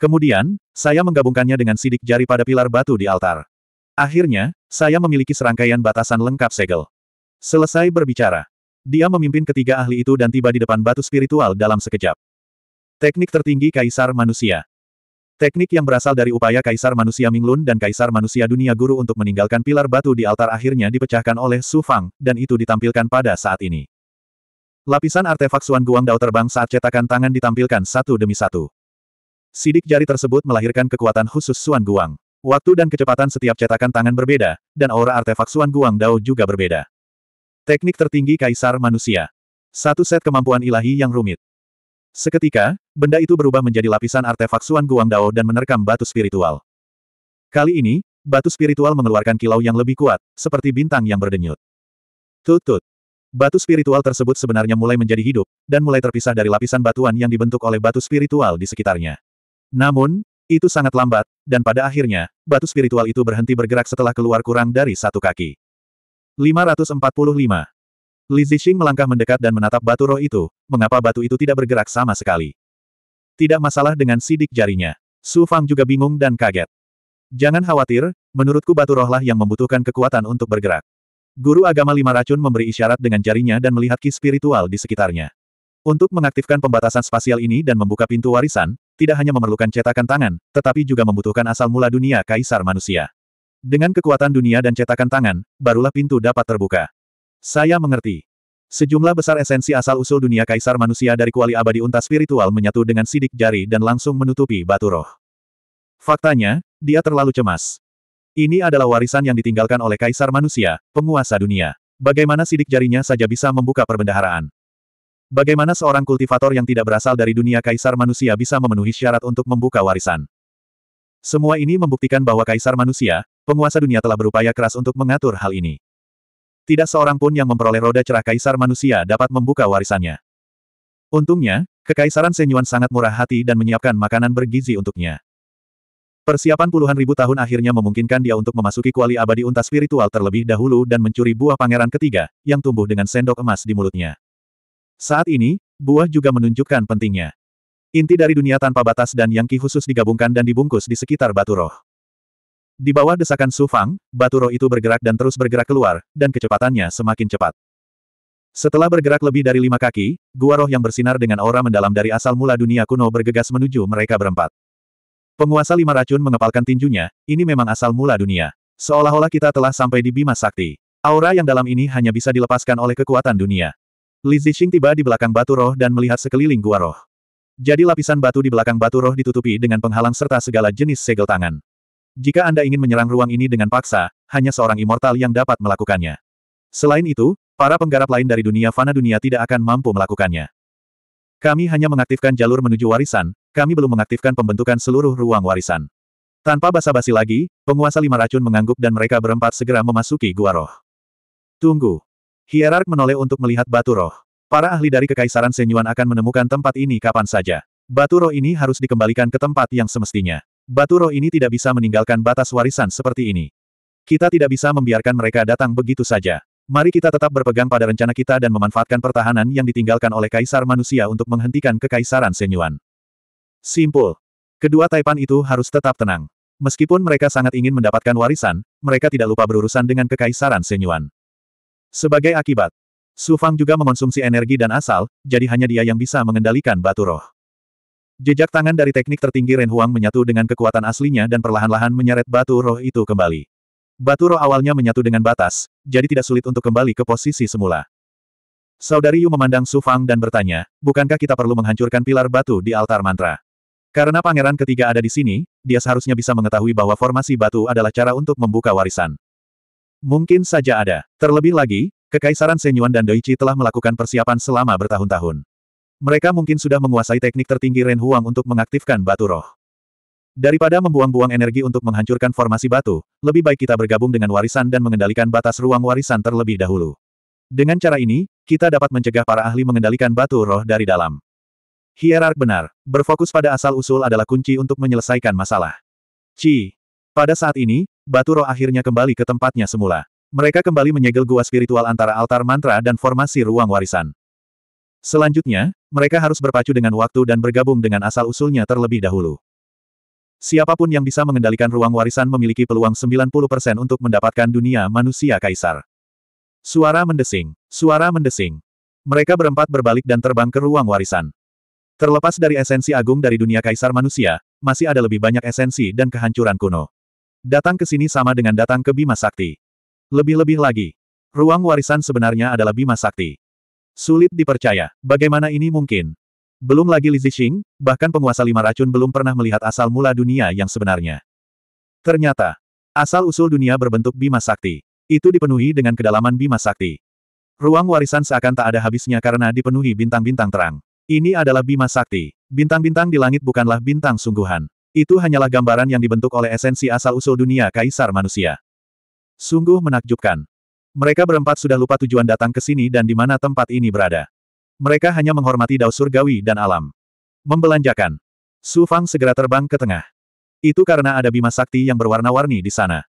Kemudian, saya menggabungkannya dengan sidik jari pada pilar batu di altar. Akhirnya, saya memiliki serangkaian batasan lengkap segel. Selesai berbicara. Dia memimpin ketiga ahli itu dan tiba di depan batu spiritual dalam sekejap. Teknik tertinggi kaisar manusia. Teknik yang berasal dari upaya Kaisar Manusia Minglun dan Kaisar Manusia Dunia Guru untuk meninggalkan pilar batu di altar akhirnya dipecahkan oleh Su Fang, dan itu ditampilkan pada saat ini. Lapisan artefak Suan Guang Dao terbang saat cetakan tangan ditampilkan satu demi satu. Sidik jari tersebut melahirkan kekuatan khusus Suan Guang. Waktu dan kecepatan setiap cetakan tangan berbeda, dan aura artefak Suan Guang Dao juga berbeda. Teknik tertinggi Kaisar Manusia. Satu set kemampuan ilahi yang rumit. Seketika, benda itu berubah menjadi lapisan artefak Suan guang dao dan menerkam batu spiritual. Kali ini, batu spiritual mengeluarkan kilau yang lebih kuat, seperti bintang yang berdenyut. Tutut. Batu spiritual tersebut sebenarnya mulai menjadi hidup, dan mulai terpisah dari lapisan batuan yang dibentuk oleh batu spiritual di sekitarnya. Namun, itu sangat lambat, dan pada akhirnya, batu spiritual itu berhenti bergerak setelah keluar kurang dari satu kaki. 545. Li Zixing melangkah mendekat dan menatap batu roh itu, mengapa batu itu tidak bergerak sama sekali. Tidak masalah dengan sidik jarinya. Su Fang juga bingung dan kaget. Jangan khawatir, menurutku batu rohlah yang membutuhkan kekuatan untuk bergerak. Guru agama lima racun memberi isyarat dengan jarinya dan melihat ki spiritual di sekitarnya. Untuk mengaktifkan pembatasan spasial ini dan membuka pintu warisan, tidak hanya memerlukan cetakan tangan, tetapi juga membutuhkan asal mula dunia kaisar manusia. Dengan kekuatan dunia dan cetakan tangan, barulah pintu dapat terbuka. Saya mengerti. Sejumlah besar esensi asal-usul dunia kaisar manusia dari kuali abadi unta spiritual menyatu dengan sidik jari dan langsung menutupi batu roh. Faktanya, dia terlalu cemas. Ini adalah warisan yang ditinggalkan oleh kaisar manusia, penguasa dunia. Bagaimana sidik jarinya saja bisa membuka perbendaharaan? Bagaimana seorang kultivator yang tidak berasal dari dunia kaisar manusia bisa memenuhi syarat untuk membuka warisan? Semua ini membuktikan bahwa kaisar manusia, penguasa dunia telah berupaya keras untuk mengatur hal ini. Tidak seorang pun yang memperoleh roda cerah kaisar manusia dapat membuka warisannya. Untungnya, Kekaisaran Senyuan sangat murah hati dan menyiapkan makanan bergizi untuknya. Persiapan puluhan ribu tahun akhirnya memungkinkan dia untuk memasuki kuali abadi unta spiritual terlebih dahulu dan mencuri buah pangeran ketiga, yang tumbuh dengan sendok emas di mulutnya. Saat ini, buah juga menunjukkan pentingnya. Inti dari dunia tanpa batas dan yang khusus digabungkan dan dibungkus di sekitar batu roh. Di bawah desakan Su Fang, batu roh itu bergerak dan terus bergerak keluar, dan kecepatannya semakin cepat. Setelah bergerak lebih dari lima kaki, gua roh yang bersinar dengan aura mendalam dari asal mula dunia kuno bergegas menuju mereka berempat. Penguasa lima racun mengepalkan tinjunya, ini memang asal mula dunia. Seolah-olah kita telah sampai di Bima Sakti. Aura yang dalam ini hanya bisa dilepaskan oleh kekuatan dunia. Li Zixing tiba di belakang batu roh dan melihat sekeliling gua roh. Jadi lapisan batu di belakang batu roh ditutupi dengan penghalang serta segala jenis segel tangan. Jika Anda ingin menyerang ruang ini dengan paksa, hanya seorang immortal yang dapat melakukannya. Selain itu, para penggarap lain dari dunia fana dunia tidak akan mampu melakukannya. Kami hanya mengaktifkan jalur menuju warisan, kami belum mengaktifkan pembentukan seluruh ruang warisan. Tanpa basa-basi lagi, penguasa lima racun mengangguk dan mereka berempat segera memasuki gua roh. Tunggu. Hierark menoleh untuk melihat batu roh. Para ahli dari Kekaisaran Senyuan akan menemukan tempat ini kapan saja. Batu roh ini harus dikembalikan ke tempat yang semestinya. Batu roh ini tidak bisa meninggalkan batas warisan seperti ini. Kita tidak bisa membiarkan mereka datang begitu saja. Mari kita tetap berpegang pada rencana kita dan memanfaatkan pertahanan yang ditinggalkan oleh Kaisar Manusia untuk menghentikan Kekaisaran Senyuan. Simpul. Kedua Taipan itu harus tetap tenang. Meskipun mereka sangat ingin mendapatkan warisan, mereka tidak lupa berurusan dengan Kekaisaran Senyuan. Sebagai akibat, Su Fang juga mengonsumsi energi dan asal, jadi hanya dia yang bisa mengendalikan batu roh. Jejak tangan dari teknik tertinggi Ren Huang menyatu dengan kekuatan aslinya dan perlahan-lahan menyeret batu roh itu kembali. Batu roh awalnya menyatu dengan batas, jadi tidak sulit untuk kembali ke posisi semula. Saudari Yu memandang Su Fang dan bertanya, bukankah kita perlu menghancurkan pilar batu di altar mantra? Karena pangeran ketiga ada di sini, dia seharusnya bisa mengetahui bahwa formasi batu adalah cara untuk membuka warisan. Mungkin saja ada. Terlebih lagi, Kekaisaran Senyuan dan Doichi telah melakukan persiapan selama bertahun-tahun. Mereka mungkin sudah menguasai teknik tertinggi Ren Huang untuk mengaktifkan batu roh. Daripada membuang-buang energi untuk menghancurkan formasi batu, lebih baik kita bergabung dengan warisan dan mengendalikan batas ruang warisan terlebih dahulu. Dengan cara ini, kita dapat mencegah para ahli mengendalikan batu roh dari dalam. Hierark benar, berfokus pada asal-usul adalah kunci untuk menyelesaikan masalah. Ci. Pada saat ini, batu roh akhirnya kembali ke tempatnya semula. Mereka kembali menyegel gua spiritual antara altar mantra dan formasi ruang warisan. Selanjutnya, mereka harus berpacu dengan waktu dan bergabung dengan asal-usulnya terlebih dahulu. Siapapun yang bisa mengendalikan ruang warisan memiliki peluang 90% untuk mendapatkan dunia manusia kaisar. Suara mendesing. Suara mendesing. Mereka berempat berbalik dan terbang ke ruang warisan. Terlepas dari esensi agung dari dunia kaisar manusia, masih ada lebih banyak esensi dan kehancuran kuno. Datang ke sini sama dengan datang ke Bima Sakti. Lebih-lebih lagi, ruang warisan sebenarnya adalah Bima Sakti. Sulit dipercaya. Bagaimana ini mungkin? Belum lagi Li Zixing, bahkan penguasa lima racun belum pernah melihat asal mula dunia yang sebenarnya. Ternyata, asal-usul dunia berbentuk Bima Sakti. Itu dipenuhi dengan kedalaman Bima Sakti. Ruang warisan seakan tak ada habisnya karena dipenuhi bintang-bintang terang. Ini adalah Bima Sakti. Bintang-bintang di langit bukanlah bintang sungguhan. Itu hanyalah gambaran yang dibentuk oleh esensi asal-usul dunia kaisar manusia. Sungguh menakjubkan. Mereka berempat sudah lupa tujuan datang ke sini dan di mana tempat ini berada. Mereka hanya menghormati dao surgawi dan alam. Membelanjakan. Su Fang segera terbang ke tengah. Itu karena ada bima sakti yang berwarna-warni di sana.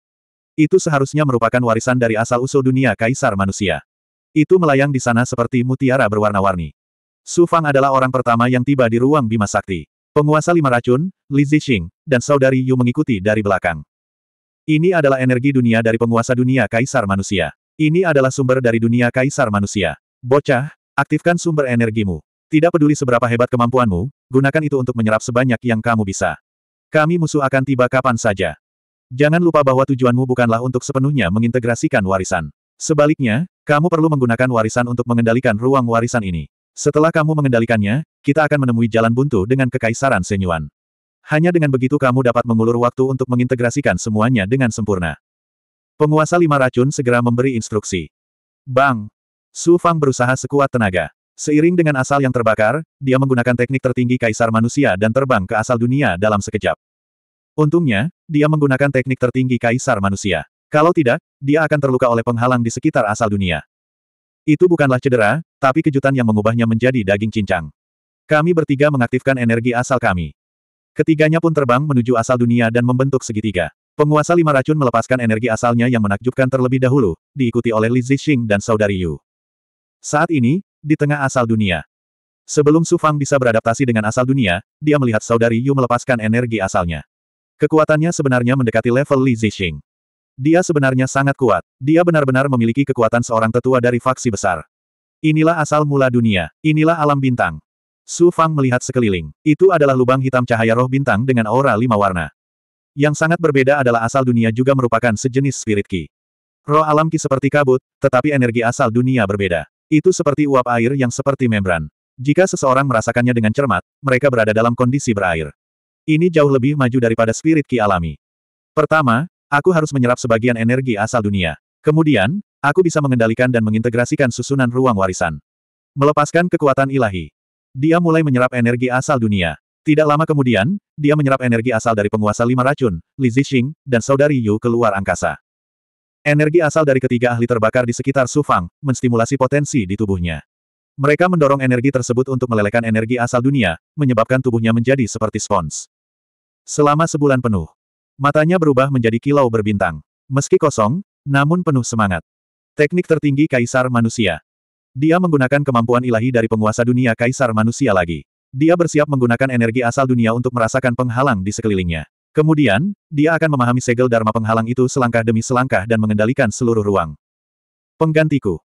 Itu seharusnya merupakan warisan dari asal-usul dunia kaisar manusia. Itu melayang di sana seperti mutiara berwarna-warni. Su Fang adalah orang pertama yang tiba di ruang bima sakti. Penguasa lima racun, Li Zixing, dan saudari Yu mengikuti dari belakang. Ini adalah energi dunia dari penguasa dunia kaisar manusia. Ini adalah sumber dari dunia kaisar manusia. Bocah, aktifkan sumber energimu. Tidak peduli seberapa hebat kemampuanmu, gunakan itu untuk menyerap sebanyak yang kamu bisa. Kami musuh akan tiba kapan saja. Jangan lupa bahwa tujuanmu bukanlah untuk sepenuhnya mengintegrasikan warisan. Sebaliknya, kamu perlu menggunakan warisan untuk mengendalikan ruang warisan ini. Setelah kamu mengendalikannya, kita akan menemui jalan buntu dengan kekaisaran Senyuan. Hanya dengan begitu kamu dapat mengulur waktu untuk mengintegrasikan semuanya dengan sempurna. Penguasa lima racun segera memberi instruksi. Bang! Su Fang berusaha sekuat tenaga. Seiring dengan asal yang terbakar, dia menggunakan teknik tertinggi kaisar manusia dan terbang ke asal dunia dalam sekejap. Untungnya, dia menggunakan teknik tertinggi kaisar manusia. Kalau tidak, dia akan terluka oleh penghalang di sekitar asal dunia. Itu bukanlah cedera, tapi kejutan yang mengubahnya menjadi daging cincang. Kami bertiga mengaktifkan energi asal kami. Ketiganya pun terbang menuju asal dunia dan membentuk segitiga. Penguasa lima racun melepaskan energi asalnya yang menakjubkan terlebih dahulu, diikuti oleh Li Zixing dan saudari Yu. Saat ini, di tengah asal dunia. Sebelum Su Fang bisa beradaptasi dengan asal dunia, dia melihat saudari Yu melepaskan energi asalnya. Kekuatannya sebenarnya mendekati level Li Zixing. Dia sebenarnya sangat kuat. Dia benar-benar memiliki kekuatan seorang tetua dari faksi besar. Inilah asal mula dunia. Inilah alam bintang. Su Fang melihat sekeliling. Itu adalah lubang hitam cahaya roh bintang dengan aura lima warna. Yang sangat berbeda adalah asal dunia juga merupakan sejenis spirit ki. Roh alam ki seperti kabut, tetapi energi asal dunia berbeda. Itu seperti uap air yang seperti membran. Jika seseorang merasakannya dengan cermat, mereka berada dalam kondisi berair. Ini jauh lebih maju daripada spirit ki alami. Pertama, aku harus menyerap sebagian energi asal dunia. Kemudian, aku bisa mengendalikan dan mengintegrasikan susunan ruang warisan. Melepaskan kekuatan ilahi. Dia mulai menyerap energi asal dunia. Tidak lama kemudian, dia menyerap energi asal dari penguasa lima racun, Li Zixing, dan saudari Yu keluar angkasa. Energi asal dari ketiga ahli terbakar di sekitar Sufang, menstimulasi potensi di tubuhnya. Mereka mendorong energi tersebut untuk melelehkan energi asal dunia, menyebabkan tubuhnya menjadi seperti spons. Selama sebulan penuh, matanya berubah menjadi kilau berbintang. Meski kosong, namun penuh semangat. Teknik tertinggi Kaisar Manusia. Dia menggunakan kemampuan ilahi dari penguasa dunia Kaisar Manusia lagi. Dia bersiap menggunakan energi asal dunia untuk merasakan penghalang di sekelilingnya. Kemudian, dia akan memahami segel Dharma penghalang itu selangkah demi selangkah dan mengendalikan seluruh ruang. Penggantiku.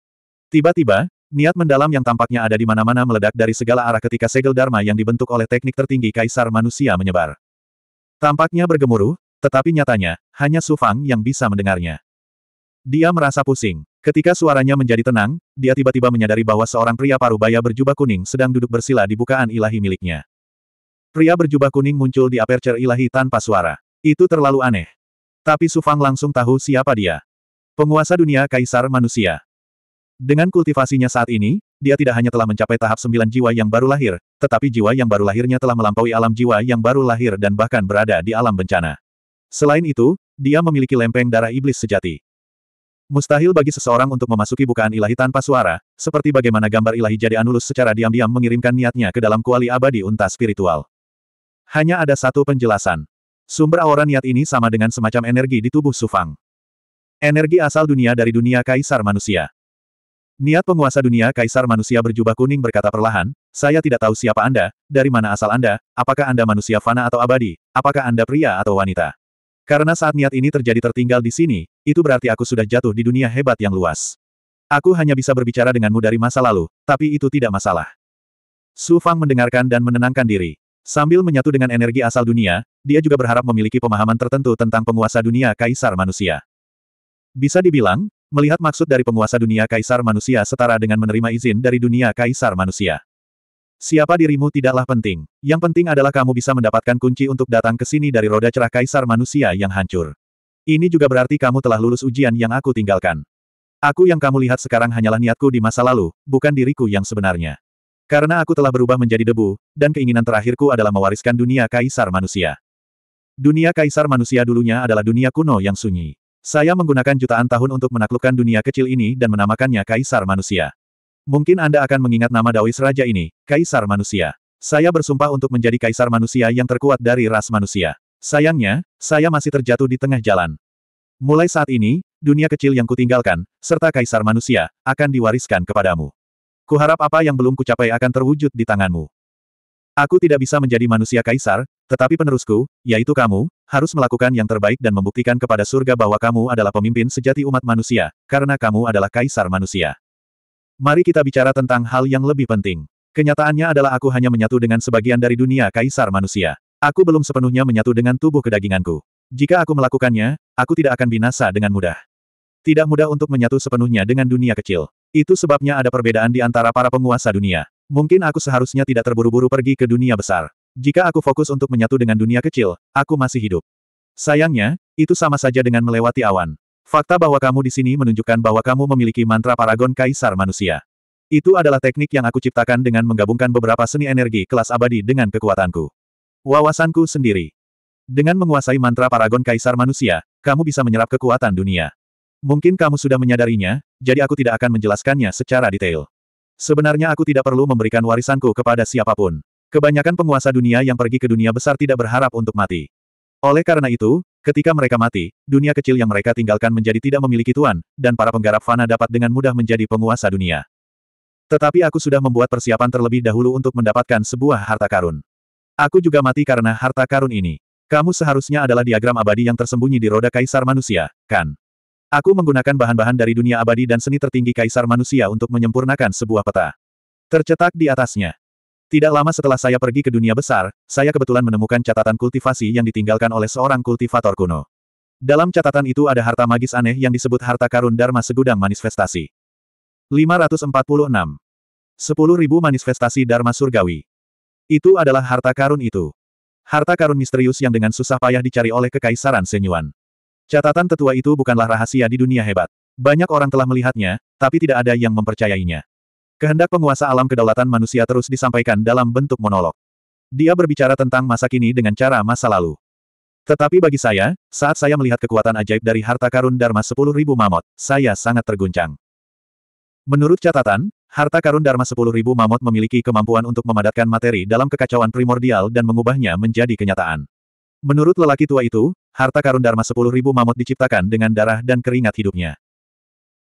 Tiba-tiba, niat mendalam yang tampaknya ada di mana-mana meledak dari segala arah ketika segel Dharma yang dibentuk oleh teknik tertinggi Kaisar Manusia menyebar. Tampaknya bergemuruh, tetapi nyatanya, hanya Sufang yang bisa mendengarnya. Dia merasa pusing. Ketika suaranya menjadi tenang, dia tiba-tiba menyadari bahwa seorang pria parubaya berjubah kuning sedang duduk bersila di bukaan ilahi miliknya. Pria berjubah kuning muncul di aperture ilahi tanpa suara. Itu terlalu aneh. Tapi Sufang langsung tahu siapa dia. Penguasa dunia Kaisar Manusia. Dengan kultivasinya saat ini, dia tidak hanya telah mencapai tahap sembilan jiwa yang baru lahir, tetapi jiwa yang baru lahirnya telah melampaui alam jiwa yang baru lahir dan bahkan berada di alam bencana. Selain itu, dia memiliki lempeng darah iblis sejati. Mustahil bagi seseorang untuk memasuki bukaan ilahi tanpa suara, seperti bagaimana gambar ilahi jadi Anulus secara diam-diam mengirimkan niatnya ke dalam kuali abadi unta spiritual. Hanya ada satu penjelasan. Sumber aura niat ini sama dengan semacam energi di tubuh Sufang. Energi asal dunia dari dunia kaisar manusia. Niat penguasa dunia kaisar manusia berjubah kuning berkata perlahan, saya tidak tahu siapa Anda, dari mana asal Anda, apakah Anda manusia fana atau abadi, apakah Anda pria atau wanita. Karena saat niat ini terjadi tertinggal di sini, itu berarti aku sudah jatuh di dunia hebat yang luas. Aku hanya bisa berbicara denganmu dari masa lalu, tapi itu tidak masalah. Su Fang mendengarkan dan menenangkan diri. Sambil menyatu dengan energi asal dunia, dia juga berharap memiliki pemahaman tertentu tentang penguasa dunia kaisar manusia. Bisa dibilang, melihat maksud dari penguasa dunia kaisar manusia setara dengan menerima izin dari dunia kaisar manusia. Siapa dirimu tidaklah penting. Yang penting adalah kamu bisa mendapatkan kunci untuk datang ke sini dari roda cerah kaisar manusia yang hancur. Ini juga berarti kamu telah lulus ujian yang aku tinggalkan. Aku yang kamu lihat sekarang hanyalah niatku di masa lalu, bukan diriku yang sebenarnya. Karena aku telah berubah menjadi debu, dan keinginan terakhirku adalah mewariskan dunia kaisar manusia. Dunia kaisar manusia dulunya adalah dunia kuno yang sunyi. Saya menggunakan jutaan tahun untuk menaklukkan dunia kecil ini dan menamakannya kaisar manusia. Mungkin Anda akan mengingat nama Daois Raja ini, Kaisar Manusia. Saya bersumpah untuk menjadi Kaisar Manusia yang terkuat dari ras manusia. Sayangnya, saya masih terjatuh di tengah jalan. Mulai saat ini, dunia kecil yang kutinggalkan, serta Kaisar Manusia, akan diwariskan kepadamu. Kuharap apa yang belum kucapai akan terwujud di tanganmu. Aku tidak bisa menjadi manusia Kaisar, tetapi penerusku, yaitu kamu, harus melakukan yang terbaik dan membuktikan kepada surga bahwa kamu adalah pemimpin sejati umat manusia, karena kamu adalah Kaisar Manusia. Mari kita bicara tentang hal yang lebih penting. Kenyataannya adalah aku hanya menyatu dengan sebagian dari dunia kaisar manusia. Aku belum sepenuhnya menyatu dengan tubuh kedaginganku. Jika aku melakukannya, aku tidak akan binasa dengan mudah. Tidak mudah untuk menyatu sepenuhnya dengan dunia kecil. Itu sebabnya ada perbedaan di antara para penguasa dunia. Mungkin aku seharusnya tidak terburu-buru pergi ke dunia besar. Jika aku fokus untuk menyatu dengan dunia kecil, aku masih hidup. Sayangnya, itu sama saja dengan melewati awan. Fakta bahwa kamu di sini menunjukkan bahwa kamu memiliki mantra Paragon Kaisar Manusia. Itu adalah teknik yang aku ciptakan dengan menggabungkan beberapa seni energi kelas abadi dengan kekuatanku. Wawasanku sendiri. Dengan menguasai mantra Paragon Kaisar Manusia, kamu bisa menyerap kekuatan dunia. Mungkin kamu sudah menyadarinya, jadi aku tidak akan menjelaskannya secara detail. Sebenarnya aku tidak perlu memberikan warisanku kepada siapapun. Kebanyakan penguasa dunia yang pergi ke dunia besar tidak berharap untuk mati. Oleh karena itu, Ketika mereka mati, dunia kecil yang mereka tinggalkan menjadi tidak memiliki tuan, dan para penggarap fana dapat dengan mudah menjadi penguasa dunia. Tetapi aku sudah membuat persiapan terlebih dahulu untuk mendapatkan sebuah harta karun. Aku juga mati karena harta karun ini. Kamu seharusnya adalah diagram abadi yang tersembunyi di roda kaisar manusia, kan? Aku menggunakan bahan-bahan dari dunia abadi dan seni tertinggi kaisar manusia untuk menyempurnakan sebuah peta. Tercetak di atasnya, tidak lama setelah saya pergi ke dunia besar, saya kebetulan menemukan catatan kultivasi yang ditinggalkan oleh seorang kultivator kuno. Dalam catatan itu ada harta magis aneh yang disebut harta karun Dharma segudang manifestasi. 546. 10.000 manifestasi Dharma surgawi. Itu adalah harta karun itu. Harta karun misterius yang dengan susah payah dicari oleh Kekaisaran Senyuan. Catatan tetua itu bukanlah rahasia di dunia hebat. Banyak orang telah melihatnya, tapi tidak ada yang mempercayainya. Kehendak penguasa alam kedaulatan manusia terus disampaikan dalam bentuk monolog. Dia berbicara tentang masa kini dengan cara masa lalu. Tetapi bagi saya, saat saya melihat kekuatan ajaib dari harta karun Dharma 10.000 mamot, saya sangat terguncang. Menurut catatan, harta karun Dharma 10.000 mamot memiliki kemampuan untuk memadatkan materi dalam kekacauan primordial dan mengubahnya menjadi kenyataan. Menurut lelaki tua itu, harta karun Dharma 10.000 mamot diciptakan dengan darah dan keringat hidupnya.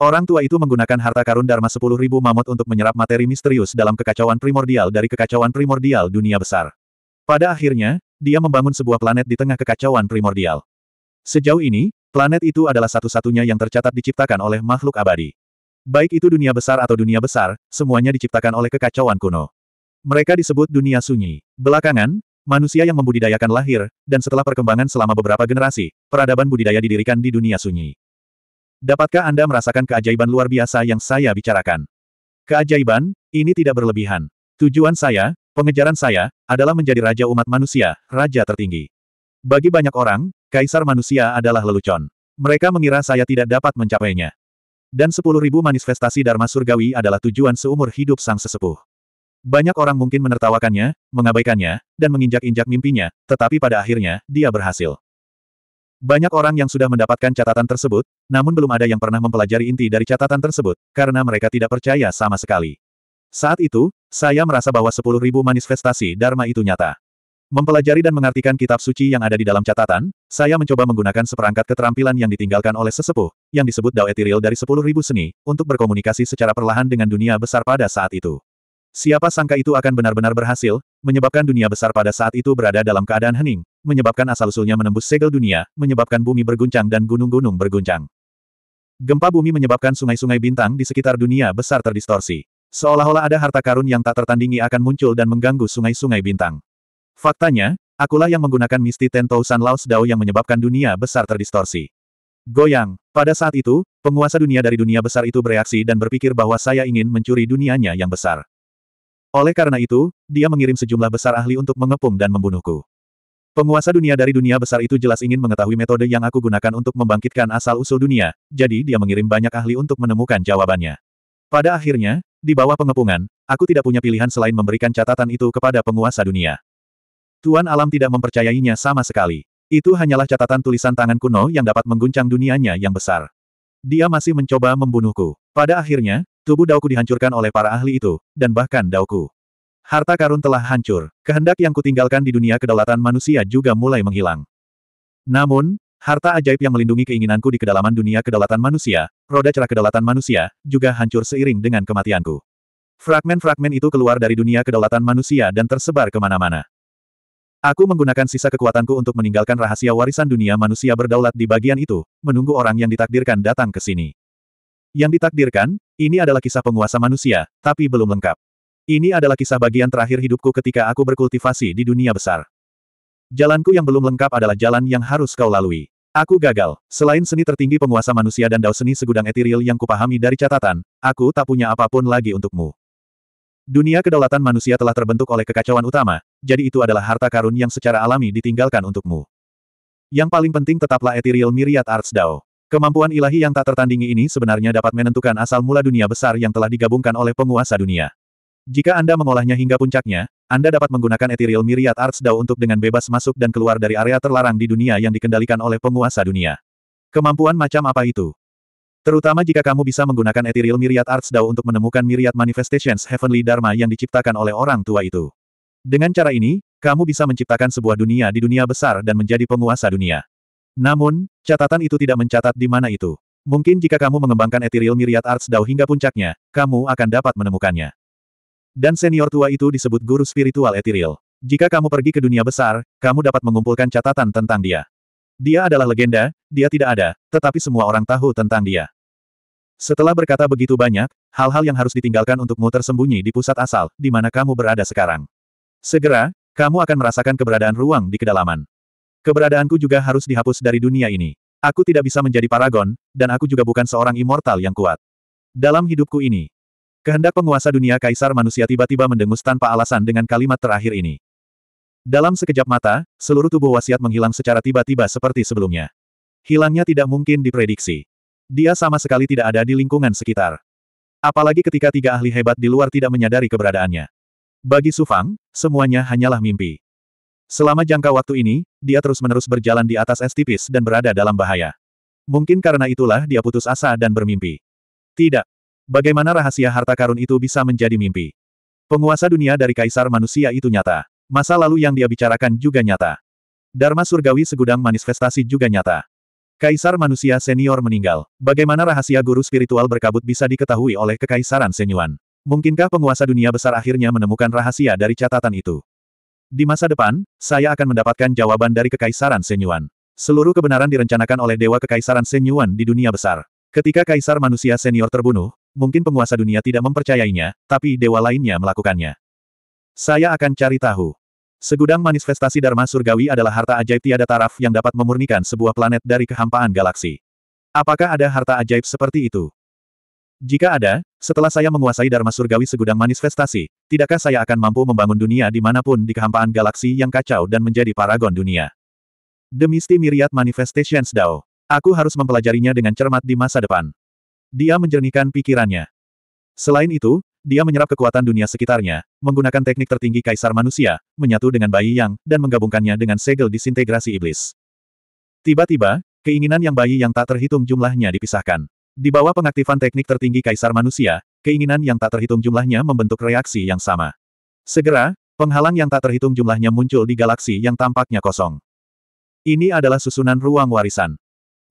Orang tua itu menggunakan harta karun Dharma 10.000 mamut untuk menyerap materi misterius dalam kekacauan primordial dari kekacauan primordial dunia besar. Pada akhirnya, dia membangun sebuah planet di tengah kekacauan primordial. Sejauh ini, planet itu adalah satu-satunya yang tercatat diciptakan oleh makhluk abadi. Baik itu dunia besar atau dunia besar, semuanya diciptakan oleh kekacauan kuno. Mereka disebut dunia sunyi. Belakangan, manusia yang membudidayakan lahir, dan setelah perkembangan selama beberapa generasi, peradaban budidaya didirikan di dunia sunyi. Dapatkah Anda merasakan keajaiban luar biasa yang saya bicarakan? Keajaiban, ini tidak berlebihan. Tujuan saya, pengejaran saya, adalah menjadi raja umat manusia, raja tertinggi. Bagi banyak orang, kaisar manusia adalah lelucon. Mereka mengira saya tidak dapat mencapainya. Dan sepuluh ribu manifestasi Dharma Surgawi adalah tujuan seumur hidup sang sesepuh. Banyak orang mungkin menertawakannya, mengabaikannya, dan menginjak-injak mimpinya, tetapi pada akhirnya, dia berhasil. Banyak orang yang sudah mendapatkan catatan tersebut, namun belum ada yang pernah mempelajari inti dari catatan tersebut, karena mereka tidak percaya sama sekali. Saat itu, saya merasa bahwa 10.000 manifestasi Dharma itu nyata. Mempelajari dan mengartikan kitab suci yang ada di dalam catatan, saya mencoba menggunakan seperangkat keterampilan yang ditinggalkan oleh sesepuh, yang disebut Dao Etiril dari 10.000 seni, untuk berkomunikasi secara perlahan dengan dunia besar pada saat itu. Siapa sangka itu akan benar-benar berhasil, menyebabkan dunia besar pada saat itu berada dalam keadaan hening, menyebabkan asal-usulnya menembus segel dunia, menyebabkan bumi berguncang dan gunung-gunung berguncang. Gempa bumi menyebabkan sungai-sungai bintang di sekitar dunia besar terdistorsi. Seolah-olah ada harta karun yang tak tertandingi akan muncul dan mengganggu sungai-sungai bintang. Faktanya, akulah yang menggunakan misti Tentousan Laos Dao yang menyebabkan dunia besar terdistorsi. Goyang. Pada saat itu, penguasa dunia dari dunia besar itu bereaksi dan berpikir bahwa saya ingin mencuri dunianya yang besar. Oleh karena itu, dia mengirim sejumlah besar ahli untuk mengepung dan membunuhku. Penguasa dunia dari dunia besar itu jelas ingin mengetahui metode yang aku gunakan untuk membangkitkan asal-usul dunia, jadi dia mengirim banyak ahli untuk menemukan jawabannya. Pada akhirnya, di bawah pengepungan, aku tidak punya pilihan selain memberikan catatan itu kepada penguasa dunia. Tuan Alam tidak mempercayainya sama sekali. Itu hanyalah catatan tulisan tangan kuno yang dapat mengguncang dunianya yang besar. Dia masih mencoba membunuhku. Pada akhirnya, tubuh Dauku dihancurkan oleh para ahli itu, dan bahkan Dauku. Harta karun telah hancur, kehendak yang kutinggalkan di dunia kedaulatan manusia juga mulai menghilang. Namun, harta ajaib yang melindungi keinginanku di kedalaman dunia kedaulatan manusia, roda cerah kedaulatan manusia, juga hancur seiring dengan kematianku. Fragmen-fragmen itu keluar dari dunia kedaulatan manusia dan tersebar kemana-mana. Aku menggunakan sisa kekuatanku untuk meninggalkan rahasia warisan dunia manusia berdaulat di bagian itu, menunggu orang yang ditakdirkan datang ke sini. Yang ditakdirkan, ini adalah kisah penguasa manusia, tapi belum lengkap. Ini adalah kisah bagian terakhir hidupku ketika aku berkultivasi di dunia besar. Jalanku yang belum lengkap adalah jalan yang harus kau lalui. Aku gagal. Selain seni tertinggi penguasa manusia dan dao seni segudang etiril yang kupahami dari catatan, aku tak punya apapun lagi untukmu. Dunia kedaulatan manusia telah terbentuk oleh kekacauan utama, jadi itu adalah harta karun yang secara alami ditinggalkan untukmu. Yang paling penting tetaplah etiril myriad arts dao. Kemampuan ilahi yang tak tertandingi ini sebenarnya dapat menentukan asal mula dunia besar yang telah digabungkan oleh penguasa dunia. Jika Anda mengolahnya hingga puncaknya, Anda dapat menggunakan Ethereal Myriad Arts DAO untuk dengan bebas masuk dan keluar dari area terlarang di dunia yang dikendalikan oleh penguasa dunia. Kemampuan macam apa itu? Terutama jika kamu bisa menggunakan Ethereal Myriad Arts DAO untuk menemukan Myriad Manifestations Heavenly Dharma yang diciptakan oleh orang tua itu. Dengan cara ini, kamu bisa menciptakan sebuah dunia di dunia besar dan menjadi penguasa dunia. Namun, catatan itu tidak mencatat di mana itu. Mungkin jika kamu mengembangkan Ethereal Myriad Arts DAO hingga puncaknya, kamu akan dapat menemukannya. Dan senior tua itu disebut guru spiritual etiril. Jika kamu pergi ke dunia besar, kamu dapat mengumpulkan catatan tentang dia. Dia adalah legenda, dia tidak ada, tetapi semua orang tahu tentang dia. Setelah berkata begitu banyak, hal-hal yang harus ditinggalkan untukmu tersembunyi di pusat asal, di mana kamu berada sekarang. Segera, kamu akan merasakan keberadaan ruang di kedalaman. Keberadaanku juga harus dihapus dari dunia ini. Aku tidak bisa menjadi paragon, dan aku juga bukan seorang immortal yang kuat. Dalam hidupku ini, Kehendak penguasa dunia kaisar manusia tiba-tiba mendengus tanpa alasan dengan kalimat terakhir ini. Dalam sekejap mata, seluruh tubuh wasiat menghilang secara tiba-tiba seperti sebelumnya. Hilangnya tidak mungkin diprediksi. Dia sama sekali tidak ada di lingkungan sekitar. Apalagi ketika tiga ahli hebat di luar tidak menyadari keberadaannya. Bagi Sufang, semuanya hanyalah mimpi. Selama jangka waktu ini, dia terus-menerus berjalan di atas es tipis dan berada dalam bahaya. Mungkin karena itulah dia putus asa dan bermimpi. Tidak, Bagaimana rahasia harta karun itu bisa menjadi mimpi? Penguasa dunia dari kaisar manusia itu nyata. Masa lalu yang dia bicarakan juga nyata. Dharma surgawi segudang manifestasi juga nyata. Kaisar manusia senior meninggal. Bagaimana rahasia guru spiritual berkabut bisa diketahui oleh kekaisaran Senyuan? Mungkinkah penguasa dunia besar akhirnya menemukan rahasia dari catatan itu? Di masa depan, saya akan mendapatkan jawaban dari kekaisaran Senyuan. Seluruh kebenaran direncanakan oleh Dewa Kekaisaran Senyuan di dunia besar. Ketika Kaisar Manusia Senior terbunuh, mungkin penguasa dunia tidak mempercayainya, tapi dewa lainnya melakukannya. Saya akan cari tahu. Segudang manifestasi Dharma Surgawi adalah harta ajaib tiada taraf yang dapat memurnikan sebuah planet dari kehampaan galaksi. Apakah ada harta ajaib seperti itu? Jika ada, setelah saya menguasai Dharma Surgawi segudang manifestasi, tidakkah saya akan mampu membangun dunia dimanapun di kehampaan galaksi yang kacau dan menjadi paragon dunia? Demisti Myriad Manifestations Dao. Aku harus mempelajarinya dengan cermat di masa depan. Dia menjernihkan pikirannya. Selain itu, dia menyerap kekuatan dunia sekitarnya, menggunakan teknik tertinggi kaisar manusia, menyatu dengan bayi yang, dan menggabungkannya dengan segel disintegrasi iblis. Tiba-tiba, keinginan yang bayi yang tak terhitung jumlahnya dipisahkan. Di bawah pengaktifan teknik tertinggi kaisar manusia, keinginan yang tak terhitung jumlahnya membentuk reaksi yang sama. Segera, penghalang yang tak terhitung jumlahnya muncul di galaksi yang tampaknya kosong. Ini adalah susunan ruang warisan.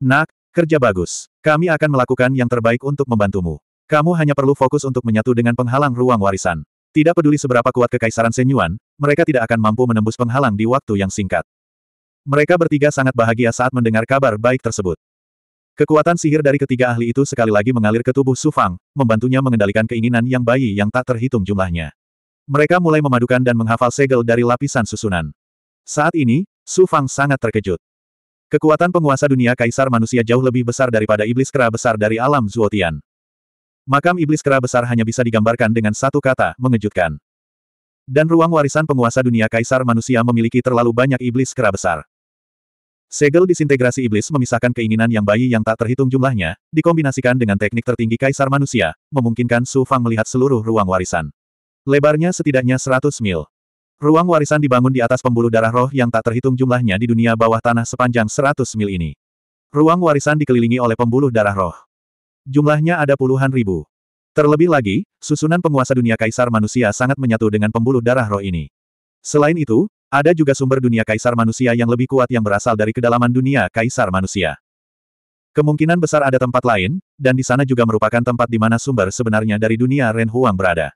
Nak, Kerja bagus. Kami akan melakukan yang terbaik untuk membantumu. Kamu hanya perlu fokus untuk menyatu dengan penghalang ruang warisan. Tidak peduli seberapa kuat kekaisaran Senyuan, mereka tidak akan mampu menembus penghalang di waktu yang singkat. Mereka bertiga sangat bahagia saat mendengar kabar baik tersebut. Kekuatan sihir dari ketiga ahli itu sekali lagi mengalir ke tubuh Sufang, membantunya mengendalikan keinginan yang bayi yang tak terhitung jumlahnya. Mereka mulai memadukan dan menghafal segel dari lapisan susunan. Saat ini, Sufang sangat terkejut. Kekuatan penguasa dunia kaisar manusia jauh lebih besar daripada iblis kera besar dari alam Zuotian. Makam iblis kera besar hanya bisa digambarkan dengan satu kata, mengejutkan. Dan ruang warisan penguasa dunia kaisar manusia memiliki terlalu banyak iblis kera besar. Segel disintegrasi iblis memisahkan keinginan yang bayi yang tak terhitung jumlahnya, dikombinasikan dengan teknik tertinggi kaisar manusia, memungkinkan Su Fang melihat seluruh ruang warisan. Lebarnya setidaknya 100 mil. Ruang warisan dibangun di atas pembuluh darah roh yang tak terhitung jumlahnya di dunia bawah tanah sepanjang 100 mil ini. Ruang warisan dikelilingi oleh pembuluh darah roh. Jumlahnya ada puluhan ribu. Terlebih lagi, susunan penguasa dunia kaisar manusia sangat menyatu dengan pembuluh darah roh ini. Selain itu, ada juga sumber dunia kaisar manusia yang lebih kuat yang berasal dari kedalaman dunia kaisar manusia. Kemungkinan besar ada tempat lain, dan di sana juga merupakan tempat di mana sumber sebenarnya dari dunia Ren Huang berada.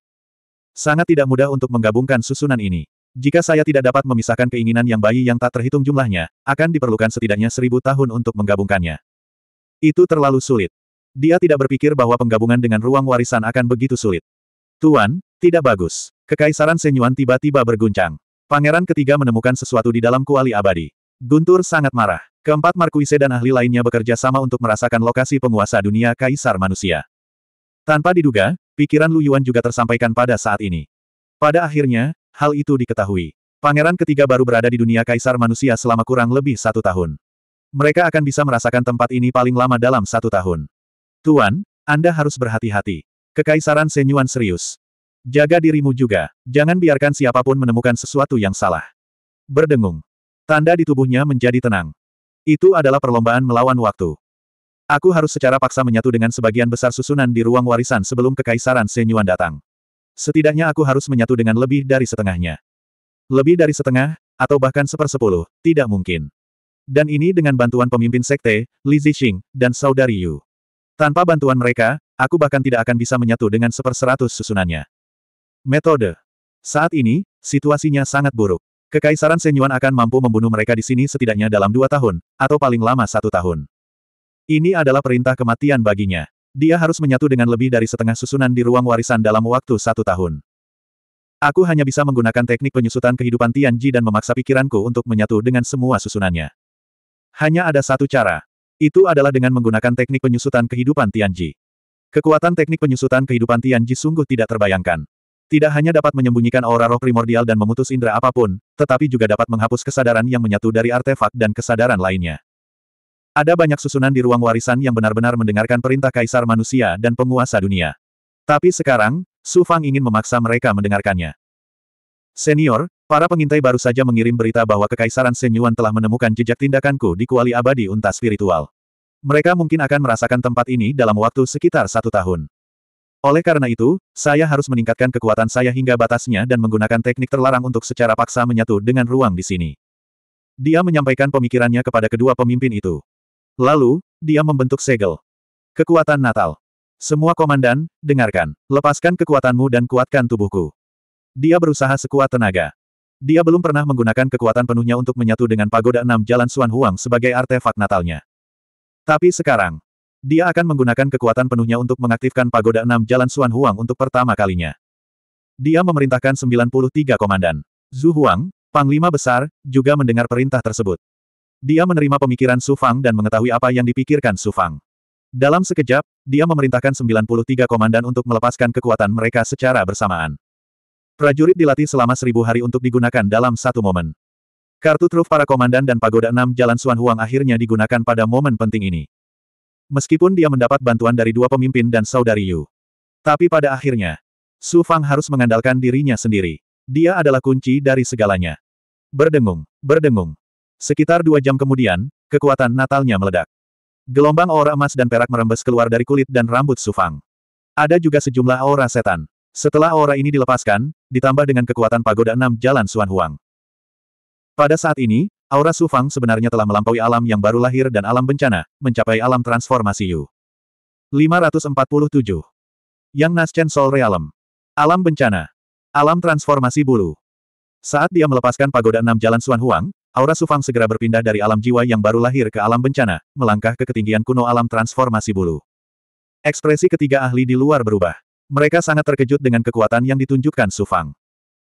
Sangat tidak mudah untuk menggabungkan susunan ini. Jika saya tidak dapat memisahkan keinginan yang bayi yang tak terhitung jumlahnya, akan diperlukan setidaknya seribu tahun untuk menggabungkannya. Itu terlalu sulit. Dia tidak berpikir bahwa penggabungan dengan ruang warisan akan begitu sulit. Tuan, tidak bagus. Kekaisaran Senyuan tiba-tiba berguncang. Pangeran ketiga menemukan sesuatu di dalam kuali abadi. Guntur sangat marah. Keempat Markuise dan ahli lainnya bekerja sama untuk merasakan lokasi penguasa dunia Kaisar Manusia. Tanpa diduga, Pikiran Lu Yuan juga tersampaikan pada saat ini. Pada akhirnya, hal itu diketahui. Pangeran ketiga baru berada di dunia kaisar manusia selama kurang lebih satu tahun. Mereka akan bisa merasakan tempat ini paling lama dalam satu tahun. Tuan, Anda harus berhati-hati. Kekaisaran Senyuan serius. Jaga dirimu juga, jangan biarkan siapapun menemukan sesuatu yang salah. Berdengung. Tanda di tubuhnya menjadi tenang. Itu adalah perlombaan melawan waktu. Aku harus secara paksa menyatu dengan sebagian besar susunan di ruang warisan sebelum kekaisaran Senyuan datang. Setidaknya aku harus menyatu dengan lebih dari setengahnya. Lebih dari setengah, atau bahkan sepersepuluh, tidak mungkin. Dan ini dengan bantuan pemimpin sekte, Li Zixing, dan saudari Yu. Tanpa bantuan mereka, aku bahkan tidak akan bisa menyatu dengan seperseratus susunannya. Metode. Saat ini, situasinya sangat buruk. Kekaisaran Senyuan akan mampu membunuh mereka di sini setidaknya dalam dua tahun, atau paling lama satu tahun. Ini adalah perintah kematian baginya. Dia harus menyatu dengan lebih dari setengah susunan di ruang warisan dalam waktu satu tahun. Aku hanya bisa menggunakan teknik penyusutan kehidupan Tianji dan memaksa pikiranku untuk menyatu dengan semua susunannya. Hanya ada satu cara. Itu adalah dengan menggunakan teknik penyusutan kehidupan Tianji. Kekuatan teknik penyusutan kehidupan Tianji sungguh tidak terbayangkan. Tidak hanya dapat menyembunyikan aura roh primordial dan memutus indera apapun, tetapi juga dapat menghapus kesadaran yang menyatu dari artefak dan kesadaran lainnya. Ada banyak susunan di ruang warisan yang benar-benar mendengarkan perintah kaisar manusia dan penguasa dunia. Tapi sekarang, Su Fang ingin memaksa mereka mendengarkannya. Senior, para pengintai baru saja mengirim berita bahwa Kekaisaran Senyuan telah menemukan jejak tindakanku di kuali abadi unta spiritual. Mereka mungkin akan merasakan tempat ini dalam waktu sekitar satu tahun. Oleh karena itu, saya harus meningkatkan kekuatan saya hingga batasnya dan menggunakan teknik terlarang untuk secara paksa menyatu dengan ruang di sini. Dia menyampaikan pemikirannya kepada kedua pemimpin itu. Lalu, dia membentuk segel. Kekuatan Natal. Semua komandan, dengarkan. Lepaskan kekuatanmu dan kuatkan tubuhku. Dia berusaha sekuat tenaga. Dia belum pernah menggunakan kekuatan penuhnya untuk menyatu dengan Pagoda Enam Jalan Suan Huang sebagai artefak Natalnya. Tapi sekarang, dia akan menggunakan kekuatan penuhnya untuk mengaktifkan Pagoda Enam Jalan Suan Huang untuk pertama kalinya. Dia memerintahkan 93 komandan. Zhu Huang, Panglima Besar, juga mendengar perintah tersebut. Dia menerima pemikiran Su Fang dan mengetahui apa yang dipikirkan Su Fang. Dalam sekejap, dia memerintahkan 93 komandan untuk melepaskan kekuatan mereka secara bersamaan. Prajurit dilatih selama seribu hari untuk digunakan dalam satu momen. Kartu truf para komandan dan pagoda enam Jalan Suan Huang akhirnya digunakan pada momen penting ini. Meskipun dia mendapat bantuan dari dua pemimpin dan saudari Yu. Tapi pada akhirnya, Su Fang harus mengandalkan dirinya sendiri. Dia adalah kunci dari segalanya. Berdengung, berdengung, Sekitar dua jam kemudian, kekuatan natalnya meledak. Gelombang aura emas dan perak merembes keluar dari kulit dan rambut Sufang. Ada juga sejumlah aura setan. Setelah aura ini dilepaskan, ditambah dengan kekuatan pagoda enam jalan Suan Huang. Pada saat ini, aura Sufang sebenarnya telah melampaui alam yang baru lahir dan alam bencana, mencapai alam transformasi Yu. 547. Yang Naschen Sol Realm. Alam bencana. Alam transformasi bulu. Saat dia melepaskan pagoda enam jalan Suan Huang, Aura Sufang segera berpindah dari alam jiwa yang baru lahir ke alam bencana, melangkah ke ketinggian kuno alam transformasi bulu. Ekspresi ketiga ahli di luar berubah. Mereka sangat terkejut dengan kekuatan yang ditunjukkan Sufang.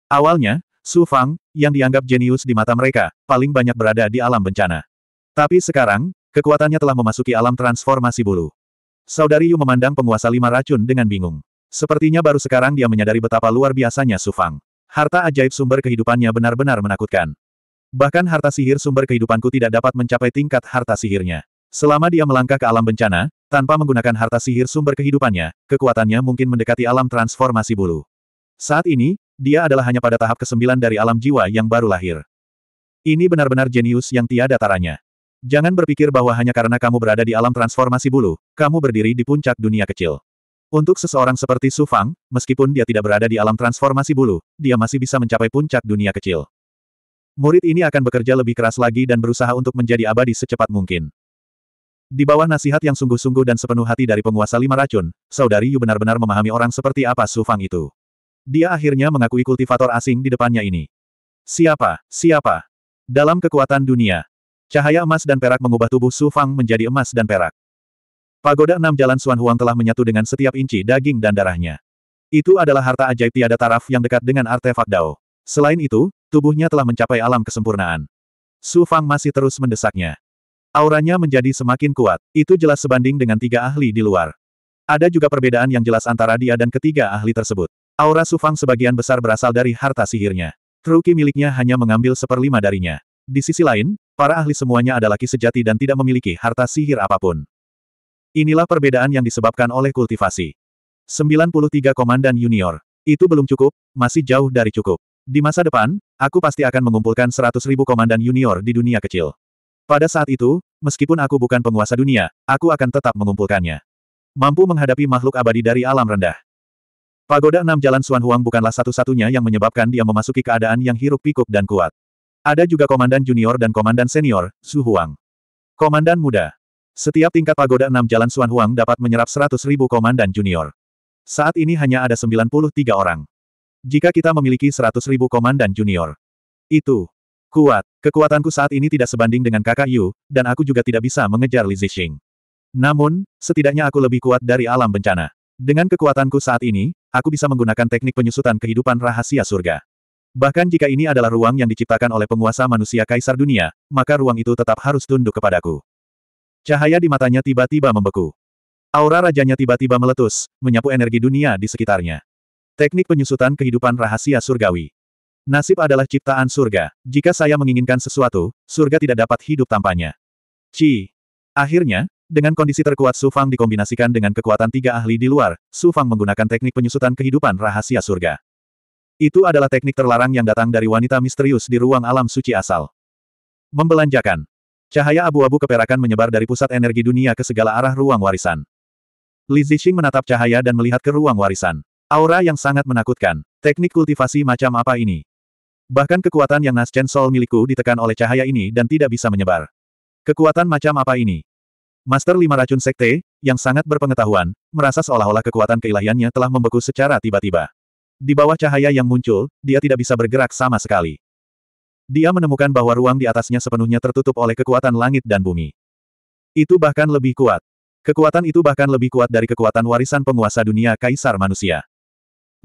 Awalnya, Sufang, yang dianggap jenius di mata mereka, paling banyak berada di alam bencana. Tapi sekarang, kekuatannya telah memasuki alam transformasi bulu. Saudari Yu memandang penguasa lima racun dengan bingung. Sepertinya baru sekarang dia menyadari betapa luar biasanya Sufang. Harta ajaib sumber kehidupannya benar-benar menakutkan. Bahkan harta sihir sumber kehidupanku tidak dapat mencapai tingkat harta sihirnya. Selama dia melangkah ke alam bencana, tanpa menggunakan harta sihir sumber kehidupannya, kekuatannya mungkin mendekati alam transformasi bulu. Saat ini, dia adalah hanya pada tahap kesembilan dari alam jiwa yang baru lahir. Ini benar-benar jenius yang tiada taranya. Jangan berpikir bahwa hanya karena kamu berada di alam transformasi bulu, kamu berdiri di puncak dunia kecil. Untuk seseorang seperti Su Fang, meskipun dia tidak berada di alam transformasi bulu, dia masih bisa mencapai puncak dunia kecil. Murid ini akan bekerja lebih keras lagi dan berusaha untuk menjadi abadi secepat mungkin. Di bawah nasihat yang sungguh-sungguh dan sepenuh hati dari penguasa lima racun, saudari Yu benar-benar memahami orang seperti apa Su Fang itu. Dia akhirnya mengakui kultivator asing di depannya ini. Siapa? Siapa? Dalam kekuatan dunia, cahaya emas dan perak mengubah tubuh Su Fang menjadi emas dan perak. Pagoda enam jalan Suan Huang telah menyatu dengan setiap inci daging dan darahnya. Itu adalah harta ajaib tiada taraf yang dekat dengan artefak Dao. Selain itu, tubuhnya telah mencapai alam kesempurnaan. Su Fang masih terus mendesaknya. Auranya menjadi semakin kuat, itu jelas sebanding dengan tiga ahli di luar. Ada juga perbedaan yang jelas antara dia dan ketiga ahli tersebut. Aura Su Fang sebagian besar berasal dari harta sihirnya. Truki miliknya hanya mengambil seperlima darinya. Di sisi lain, para ahli semuanya adalah laki sejati dan tidak memiliki harta sihir apapun. Inilah perbedaan yang disebabkan oleh kultivasi. 93 Komandan Junior. Itu belum cukup, masih jauh dari cukup. Di masa depan, aku pasti akan mengumpulkan seratus ribu komandan junior di dunia kecil. Pada saat itu, meskipun aku bukan penguasa dunia, aku akan tetap mengumpulkannya. Mampu menghadapi makhluk abadi dari alam rendah. Pagoda enam jalan Suan Huang bukanlah satu-satunya yang menyebabkan dia memasuki keadaan yang hiruk pikuk dan kuat. Ada juga komandan junior dan komandan senior, Su Huang. Komandan muda. Setiap tingkat pagoda enam jalan Suan Huang dapat menyerap seratus ribu komandan junior. Saat ini hanya ada 93 orang. Jika kita memiliki seratus ribu komandan junior. Itu. Kuat. Kekuatanku saat ini tidak sebanding dengan kakak Yu, dan aku juga tidak bisa mengejar Li Zixing. Namun, setidaknya aku lebih kuat dari alam bencana. Dengan kekuatanku saat ini, aku bisa menggunakan teknik penyusutan kehidupan rahasia surga. Bahkan jika ini adalah ruang yang diciptakan oleh penguasa manusia kaisar dunia, maka ruang itu tetap harus tunduk kepadaku. Cahaya di matanya tiba-tiba membeku. Aura rajanya tiba-tiba meletus, menyapu energi dunia di sekitarnya. Teknik penyusutan kehidupan rahasia surgawi. Nasib adalah ciptaan surga. Jika saya menginginkan sesuatu, surga tidak dapat hidup tanpanya. Ci. Akhirnya, dengan kondisi terkuat Su Fang dikombinasikan dengan kekuatan tiga ahli di luar, Su Fang menggunakan teknik penyusutan kehidupan rahasia surga. Itu adalah teknik terlarang yang datang dari wanita misterius di ruang alam suci asal. Membelanjakan. Cahaya abu-abu keperakan menyebar dari pusat energi dunia ke segala arah ruang warisan. Li Zixing menatap cahaya dan melihat ke ruang warisan. Aura yang sangat menakutkan. Teknik kultivasi macam apa ini? Bahkan kekuatan yang Nas Sol milikku ditekan oleh cahaya ini dan tidak bisa menyebar. Kekuatan macam apa ini? Master Lima Racun Sekte, yang sangat berpengetahuan, merasa seolah-olah kekuatan keilahiannya telah membeku secara tiba-tiba. Di bawah cahaya yang muncul, dia tidak bisa bergerak sama sekali. Dia menemukan bahwa ruang di atasnya sepenuhnya tertutup oleh kekuatan langit dan bumi. Itu bahkan lebih kuat. Kekuatan itu bahkan lebih kuat dari kekuatan warisan penguasa dunia Kaisar Manusia.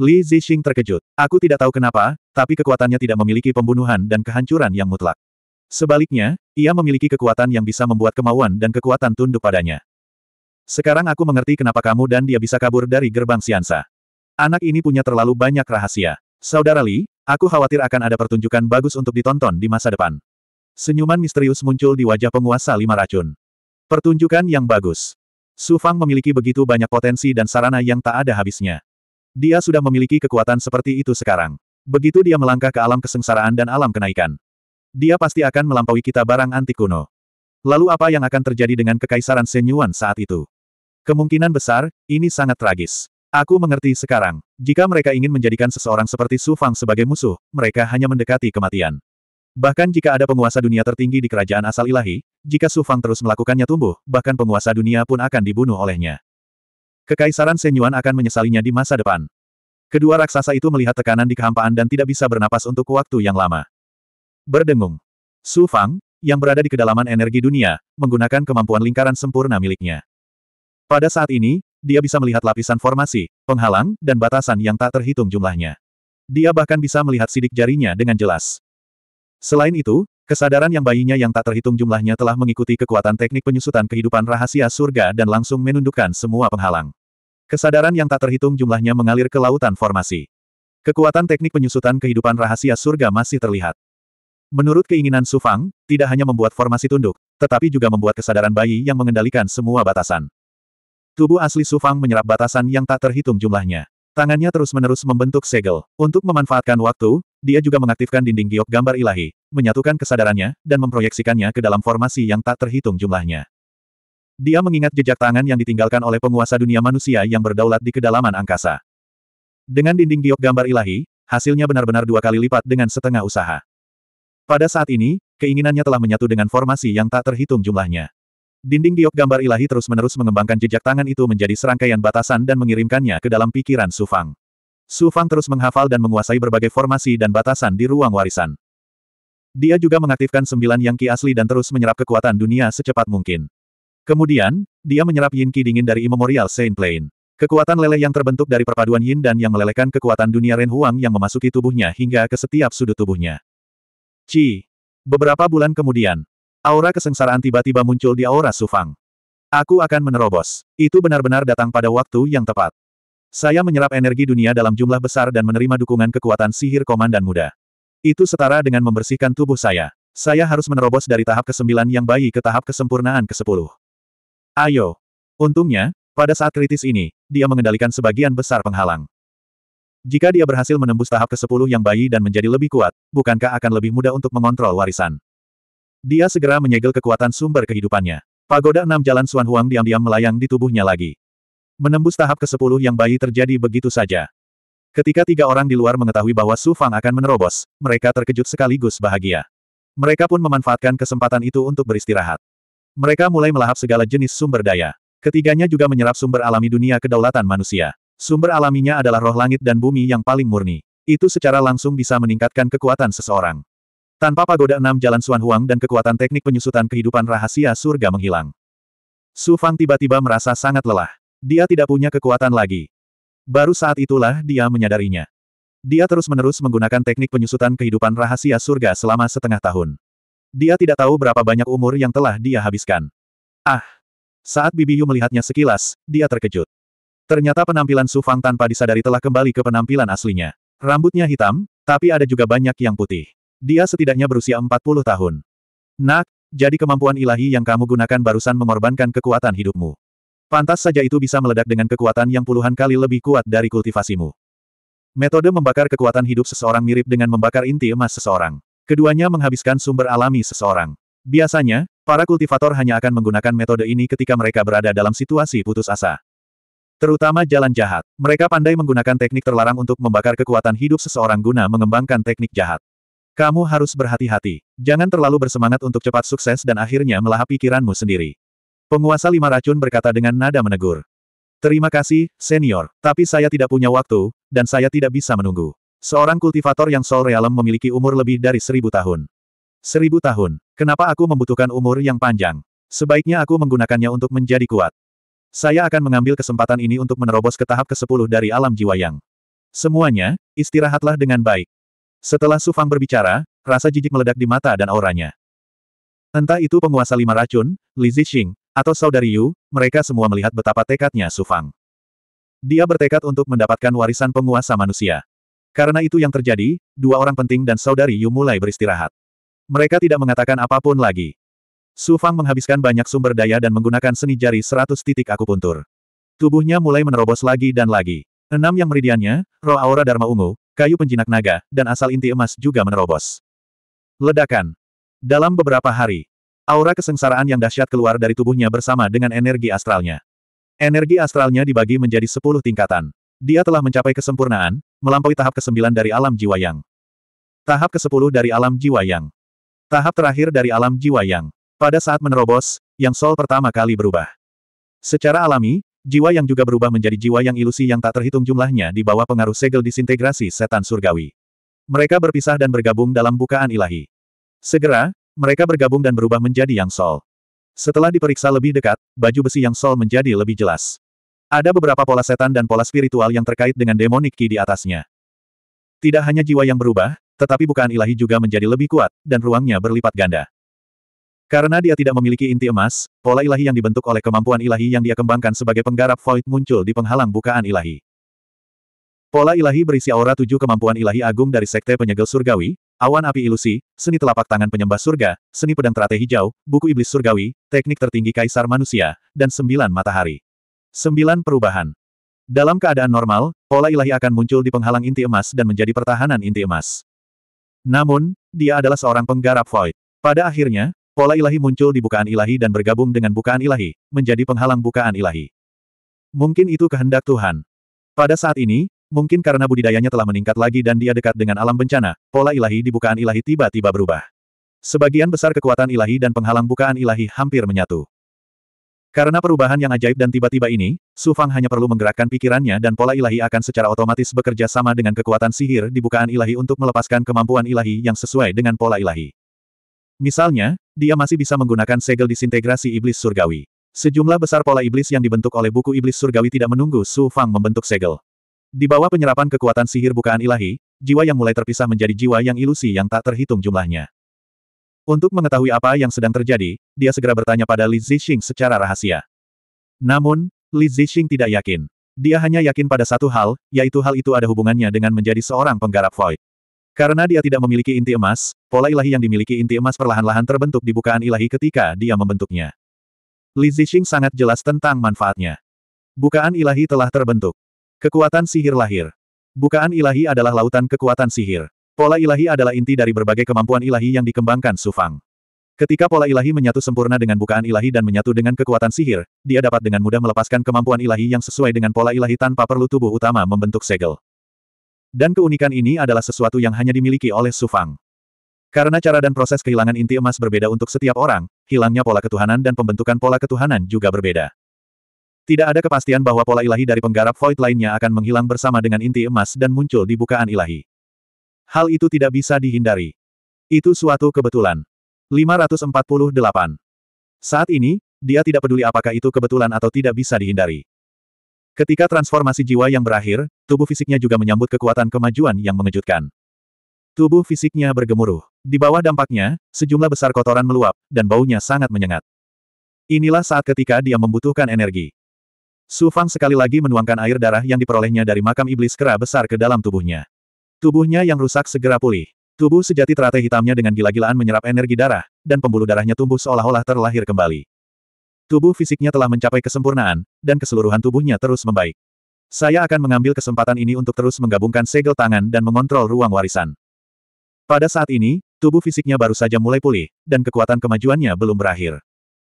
Li Zixing terkejut. Aku tidak tahu kenapa, tapi kekuatannya tidak memiliki pembunuhan dan kehancuran yang mutlak. Sebaliknya, ia memiliki kekuatan yang bisa membuat kemauan dan kekuatan tunduk padanya. Sekarang aku mengerti kenapa kamu dan dia bisa kabur dari gerbang Siansa. Anak ini punya terlalu banyak rahasia. Saudara Li, aku khawatir akan ada pertunjukan bagus untuk ditonton di masa depan. Senyuman misterius muncul di wajah penguasa lima racun. Pertunjukan yang bagus. Su Fang memiliki begitu banyak potensi dan sarana yang tak ada habisnya. Dia sudah memiliki kekuatan seperti itu sekarang. Begitu dia melangkah ke alam kesengsaraan dan alam kenaikan. Dia pasti akan melampaui kita barang antikuno. kuno. Lalu apa yang akan terjadi dengan kekaisaran Senyuan saat itu? Kemungkinan besar, ini sangat tragis. Aku mengerti sekarang. Jika mereka ingin menjadikan seseorang seperti Su Fang sebagai musuh, mereka hanya mendekati kematian. Bahkan jika ada penguasa dunia tertinggi di kerajaan asal ilahi, jika Su Fang terus melakukannya tumbuh, bahkan penguasa dunia pun akan dibunuh olehnya. Kekaisaran Senyuan akan menyesalinya di masa depan. Kedua raksasa itu melihat tekanan di kehampaan dan tidak bisa bernapas untuk waktu yang lama. Berdengung. Su Fang, yang berada di kedalaman energi dunia, menggunakan kemampuan lingkaran sempurna miliknya. Pada saat ini, dia bisa melihat lapisan formasi, penghalang, dan batasan yang tak terhitung jumlahnya. Dia bahkan bisa melihat sidik jarinya dengan jelas. Selain itu, Kesadaran yang bayinya yang tak terhitung jumlahnya telah mengikuti kekuatan teknik penyusutan kehidupan rahasia surga dan langsung menundukkan semua penghalang. Kesadaran yang tak terhitung jumlahnya mengalir ke lautan formasi. Kekuatan teknik penyusutan kehidupan rahasia surga masih terlihat. Menurut keinginan Sufang, tidak hanya membuat formasi tunduk, tetapi juga membuat kesadaran bayi yang mengendalikan semua batasan. Tubuh asli Sufang menyerap batasan yang tak terhitung jumlahnya. Tangannya terus-menerus membentuk segel. Untuk memanfaatkan waktu, dia juga mengaktifkan dinding giok gambar ilahi, menyatukan kesadarannya, dan memproyeksikannya ke dalam formasi yang tak terhitung jumlahnya. Dia mengingat jejak tangan yang ditinggalkan oleh penguasa dunia manusia yang berdaulat di kedalaman angkasa. Dengan dinding giok gambar ilahi, hasilnya benar-benar dua kali lipat dengan setengah usaha. Pada saat ini, keinginannya telah menyatu dengan formasi yang tak terhitung jumlahnya. Dinding giok gambar ilahi terus-menerus mengembangkan jejak tangan itu menjadi serangkaian batasan dan mengirimkannya ke dalam pikiran Sufang. Sufang terus menghafal dan menguasai berbagai formasi dan batasan di ruang warisan. Dia juga mengaktifkan sembilan yang Qi asli dan terus menyerap kekuatan dunia secepat mungkin. Kemudian, dia menyerap Yin Qi dingin dari Immemorial Saint Plain, Kekuatan lele yang terbentuk dari perpaduan Yin dan yang melelehkan kekuatan dunia Ren Huang yang memasuki tubuhnya hingga ke setiap sudut tubuhnya. Ci. Beberapa bulan kemudian, aura kesengsaraan tiba-tiba muncul di aura Sufang. Aku akan menerobos. Itu benar-benar datang pada waktu yang tepat. Saya menyerap energi dunia dalam jumlah besar dan menerima dukungan kekuatan sihir komandan muda. Itu setara dengan membersihkan tubuh saya. Saya harus menerobos dari tahap ke-9 yang bayi ke tahap kesempurnaan ke-10. Ayo. Untungnya, pada saat kritis ini, dia mengendalikan sebagian besar penghalang. Jika dia berhasil menembus tahap ke-10 yang bayi dan menjadi lebih kuat, bukankah akan lebih mudah untuk mengontrol warisan? Dia segera menyegel kekuatan sumber kehidupannya. Pagoda enam jalan Suan Huang diam-diam melayang di tubuhnya lagi. Menembus tahap ke-10 yang bayi terjadi begitu saja. Ketika tiga orang di luar mengetahui bahwa Su Fang akan menerobos, mereka terkejut sekaligus bahagia. Mereka pun memanfaatkan kesempatan itu untuk beristirahat. Mereka mulai melahap segala jenis sumber daya. Ketiganya juga menyerap sumber alami dunia kedaulatan manusia. Sumber alaminya adalah roh langit dan bumi yang paling murni. Itu secara langsung bisa meningkatkan kekuatan seseorang. Tanpa pagoda enam jalan Suan Huang dan kekuatan teknik penyusutan kehidupan rahasia surga menghilang. Su Fang tiba-tiba merasa sangat lelah. Dia tidak punya kekuatan lagi. Baru saat itulah dia menyadarinya. Dia terus-menerus menggunakan teknik penyusutan kehidupan rahasia surga selama setengah tahun. Dia tidak tahu berapa banyak umur yang telah dia habiskan. Ah! Saat Bibi Yu melihatnya sekilas, dia terkejut. Ternyata penampilan Su Fang tanpa disadari telah kembali ke penampilan aslinya. Rambutnya hitam, tapi ada juga banyak yang putih. Dia setidaknya berusia 40 tahun. Nak, jadi kemampuan ilahi yang kamu gunakan barusan mengorbankan kekuatan hidupmu. Pantas saja itu bisa meledak dengan kekuatan yang puluhan kali lebih kuat dari kultivasimu. Metode membakar kekuatan hidup seseorang mirip dengan membakar inti emas seseorang. Keduanya menghabiskan sumber alami seseorang. Biasanya, para kultivator hanya akan menggunakan metode ini ketika mereka berada dalam situasi putus asa. Terutama jalan jahat, mereka pandai menggunakan teknik terlarang untuk membakar kekuatan hidup seseorang guna mengembangkan teknik jahat. Kamu harus berhati-hati. Jangan terlalu bersemangat untuk cepat sukses dan akhirnya melahap pikiranmu sendiri. Penguasa lima racun berkata dengan nada menegur. Terima kasih, senior, tapi saya tidak punya waktu, dan saya tidak bisa menunggu. Seorang kultivator yang Sol Realem memiliki umur lebih dari seribu tahun. Seribu tahun. Kenapa aku membutuhkan umur yang panjang? Sebaiknya aku menggunakannya untuk menjadi kuat. Saya akan mengambil kesempatan ini untuk menerobos ke tahap ke-10 dari alam jiwa yang. Semuanya, istirahatlah dengan baik. Setelah Sufang berbicara, rasa jijik meledak di mata dan auranya. Entah itu penguasa lima racun, Li Zixing, atau saudari Yu, mereka semua melihat betapa tekadnya Su Fang. Dia bertekad untuk mendapatkan warisan penguasa manusia. Karena itu yang terjadi, dua orang penting dan saudari Yu mulai beristirahat. Mereka tidak mengatakan apapun lagi. Su Fang menghabiskan banyak sumber daya dan menggunakan seni jari seratus titik akupuntur. Tubuhnya mulai menerobos lagi dan lagi. Enam yang meridiannya, roh aura Dharma Ungu, kayu penjinak naga, dan asal inti emas juga menerobos. Ledakan. Dalam beberapa hari, Aura kesengsaraan yang dahsyat keluar dari tubuhnya bersama dengan energi astralnya. Energi astralnya dibagi menjadi sepuluh tingkatan. Dia telah mencapai kesempurnaan, melampaui tahap kesembilan dari alam jiwa yang. Tahap kesepuluh dari alam jiwa yang. Tahap terakhir dari alam jiwa yang. Pada saat menerobos, yang sol pertama kali berubah. Secara alami, jiwa yang juga berubah menjadi jiwa yang ilusi yang tak terhitung jumlahnya di bawah pengaruh segel disintegrasi setan surgawi. Mereka berpisah dan bergabung dalam bukaan ilahi. Segera, mereka bergabung dan berubah menjadi Yang Sol. Setelah diperiksa lebih dekat, baju besi Yang Sol menjadi lebih jelas. Ada beberapa pola setan dan pola spiritual yang terkait dengan demonik ki di atasnya. Tidak hanya jiwa yang berubah, tetapi bukaan ilahi juga menjadi lebih kuat, dan ruangnya berlipat ganda. Karena dia tidak memiliki inti emas, pola ilahi yang dibentuk oleh kemampuan ilahi yang dia kembangkan sebagai penggarap void muncul di penghalang bukaan ilahi. Pola ilahi berisi aura tujuh kemampuan ilahi agung dari Sekte Penyegel Surgawi, Awan api ilusi, seni telapak tangan penyembah surga, seni pedang teratai hijau, buku iblis surgawi, teknik tertinggi kaisar manusia, dan sembilan matahari. Sembilan perubahan. Dalam keadaan normal, pola ilahi akan muncul di penghalang inti emas dan menjadi pertahanan inti emas. Namun, dia adalah seorang penggarap void. Pada akhirnya, pola ilahi muncul di bukaan ilahi dan bergabung dengan bukaan ilahi, menjadi penghalang bukaan ilahi. Mungkin itu kehendak Tuhan. Pada saat ini, Mungkin karena budidayanya telah meningkat lagi dan dia dekat dengan alam bencana, pola ilahi di bukaan ilahi tiba-tiba berubah. Sebagian besar kekuatan ilahi dan penghalang bukaan ilahi hampir menyatu. Karena perubahan yang ajaib dan tiba-tiba ini, Su Fang hanya perlu menggerakkan pikirannya dan pola ilahi akan secara otomatis bekerja sama dengan kekuatan sihir di bukaan ilahi untuk melepaskan kemampuan ilahi yang sesuai dengan pola ilahi. Misalnya, dia masih bisa menggunakan segel disintegrasi iblis surgawi. Sejumlah besar pola iblis yang dibentuk oleh buku iblis surgawi tidak menunggu Su Fang membentuk segel. Di bawah penyerapan kekuatan sihir bukaan ilahi, jiwa yang mulai terpisah menjadi jiwa yang ilusi yang tak terhitung jumlahnya. Untuk mengetahui apa yang sedang terjadi, dia segera bertanya pada Li Zixing secara rahasia. Namun, Li Zixing tidak yakin. Dia hanya yakin pada satu hal, yaitu hal itu ada hubungannya dengan menjadi seorang penggarap void. Karena dia tidak memiliki inti emas, pola ilahi yang dimiliki inti emas perlahan-lahan terbentuk di bukaan ilahi ketika dia membentuknya. Li Zixing sangat jelas tentang manfaatnya. Bukaan ilahi telah terbentuk. Kekuatan sihir lahir. Bukaan ilahi adalah lautan kekuatan sihir. Pola ilahi adalah inti dari berbagai kemampuan ilahi yang dikembangkan Sufang. Ketika pola ilahi menyatu sempurna dengan bukaan ilahi dan menyatu dengan kekuatan sihir, dia dapat dengan mudah melepaskan kemampuan ilahi yang sesuai dengan pola ilahi tanpa perlu tubuh utama membentuk segel. Dan keunikan ini adalah sesuatu yang hanya dimiliki oleh Sufang. Karena cara dan proses kehilangan inti emas berbeda untuk setiap orang, hilangnya pola ketuhanan dan pembentukan pola ketuhanan juga berbeda. Tidak ada kepastian bahwa pola ilahi dari penggarap void lainnya akan menghilang bersama dengan inti emas dan muncul di bukaan ilahi. Hal itu tidak bisa dihindari. Itu suatu kebetulan. 548. Saat ini, dia tidak peduli apakah itu kebetulan atau tidak bisa dihindari. Ketika transformasi jiwa yang berakhir, tubuh fisiknya juga menyambut kekuatan kemajuan yang mengejutkan. Tubuh fisiknya bergemuruh. Di bawah dampaknya, sejumlah besar kotoran meluap, dan baunya sangat menyengat. Inilah saat ketika dia membutuhkan energi. Su Fang sekali lagi menuangkan air darah yang diperolehnya dari makam iblis kera besar ke dalam tubuhnya. Tubuhnya yang rusak segera pulih. Tubuh sejati teratai hitamnya dengan gila-gilaan menyerap energi darah, dan pembuluh darahnya tumbuh seolah-olah terlahir kembali. Tubuh fisiknya telah mencapai kesempurnaan, dan keseluruhan tubuhnya terus membaik. Saya akan mengambil kesempatan ini untuk terus menggabungkan segel tangan dan mengontrol ruang warisan. Pada saat ini, tubuh fisiknya baru saja mulai pulih, dan kekuatan kemajuannya belum berakhir.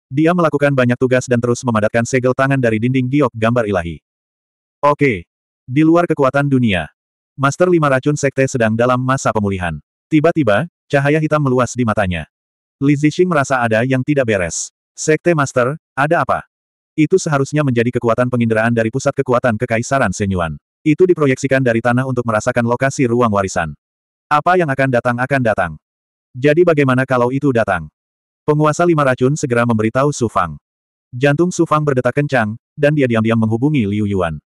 Dia melakukan banyak tugas dan terus memadatkan segel tangan dari dinding giok gambar ilahi. Oke. Di luar kekuatan dunia. Master lima racun sekte sedang dalam masa pemulihan. Tiba-tiba, cahaya hitam meluas di matanya. Li Zixing merasa ada yang tidak beres. Sekte Master, ada apa? Itu seharusnya menjadi kekuatan penginderaan dari pusat kekuatan Kekaisaran Senyuan. Itu diproyeksikan dari tanah untuk merasakan lokasi ruang warisan. Apa yang akan datang akan datang. Jadi bagaimana kalau itu datang? Penguasa lima racun segera memberitahu Su Fang. Jantung Su Fang berdetak kencang, dan dia diam-diam menghubungi Liu Yuan.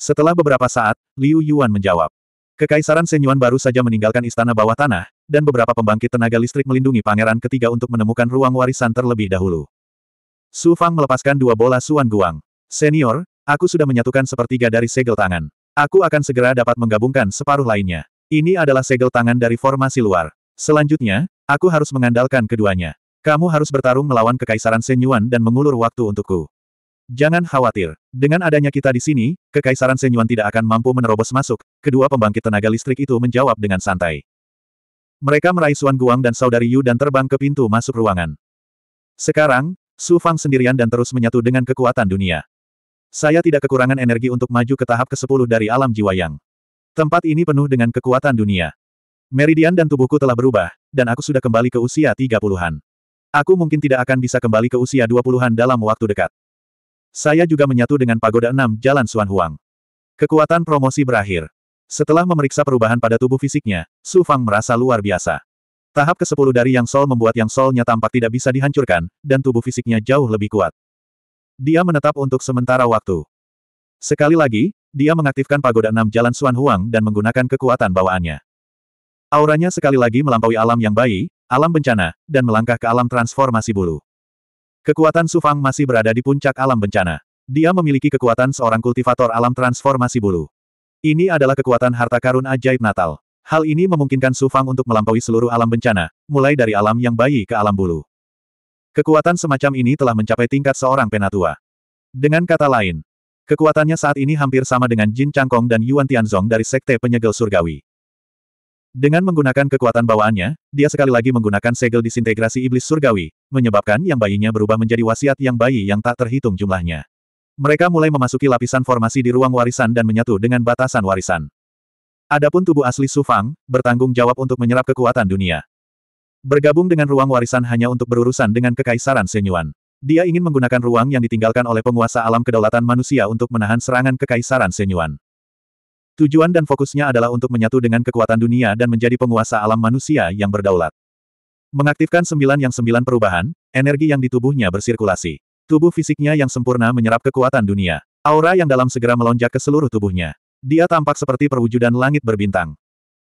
Setelah beberapa saat, Liu Yuan menjawab. Kekaisaran Senyuan baru saja meninggalkan istana bawah tanah, dan beberapa pembangkit tenaga listrik melindungi pangeran ketiga untuk menemukan ruang warisan terlebih dahulu. Su Fang melepaskan dua bola Suan Guang. Senior, aku sudah menyatukan sepertiga dari segel tangan. Aku akan segera dapat menggabungkan separuh lainnya. Ini adalah segel tangan dari formasi luar. Selanjutnya, aku harus mengandalkan keduanya. Kamu harus bertarung melawan Kekaisaran Senyuan dan mengulur waktu untukku. Jangan khawatir. Dengan adanya kita di sini, Kekaisaran Senyuan tidak akan mampu menerobos masuk. Kedua pembangkit tenaga listrik itu menjawab dengan santai. Mereka meraih Suan Guang dan saudari Yu dan terbang ke pintu masuk ruangan. Sekarang, Su Fang sendirian dan terus menyatu dengan kekuatan dunia. Saya tidak kekurangan energi untuk maju ke tahap ke-10 dari alam jiwa yang. Tempat ini penuh dengan kekuatan dunia. Meridian dan tubuhku telah berubah, dan aku sudah kembali ke usia 30-an. Aku mungkin tidak akan bisa kembali ke usia 20-an dalam waktu dekat. Saya juga menyatu dengan Pagoda 6 Jalan Suan Huang. Kekuatan promosi berakhir. Setelah memeriksa perubahan pada tubuh fisiknya, Su Fang merasa luar biasa. Tahap ke-10 dari Yang Sol membuat Yang Solnya tampak tidak bisa dihancurkan, dan tubuh fisiknya jauh lebih kuat. Dia menetap untuk sementara waktu. Sekali lagi, dia mengaktifkan Pagoda Enam Jalan Suan Huang dan menggunakan kekuatan bawaannya. Auranya sekali lagi melampaui alam yang bayi, alam bencana, dan melangkah ke alam transformasi bulu. Kekuatan Sufang masih berada di puncak alam bencana. Dia memiliki kekuatan seorang kultivator alam transformasi bulu. Ini adalah kekuatan harta karun ajaib Natal. Hal ini memungkinkan Sufang untuk melampaui seluruh alam bencana, mulai dari alam yang bayi ke alam bulu. Kekuatan semacam ini telah mencapai tingkat seorang penatua. Dengan kata lain, kekuatannya saat ini hampir sama dengan Jin Changkong dan Yuan Tianzong dari Sekte Penyegel Surgawi. Dengan menggunakan kekuatan bawaannya, dia sekali lagi menggunakan segel disintegrasi iblis surgawi, menyebabkan yang bayinya berubah menjadi wasiat yang bayi yang tak terhitung jumlahnya. Mereka mulai memasuki lapisan formasi di ruang warisan dan menyatu dengan batasan warisan. Adapun tubuh asli Sufang, bertanggung jawab untuk menyerap kekuatan dunia. Bergabung dengan ruang warisan hanya untuk berurusan dengan kekaisaran Senyuan. Dia ingin menggunakan ruang yang ditinggalkan oleh penguasa alam kedaulatan manusia untuk menahan serangan kekaisaran Senyuan. Tujuan dan fokusnya adalah untuk menyatu dengan kekuatan dunia dan menjadi penguasa alam manusia yang berdaulat. Mengaktifkan sembilan yang sembilan perubahan, energi yang di tubuhnya bersirkulasi. Tubuh fisiknya yang sempurna menyerap kekuatan dunia. Aura yang dalam segera melonjak ke seluruh tubuhnya. Dia tampak seperti perwujudan langit berbintang.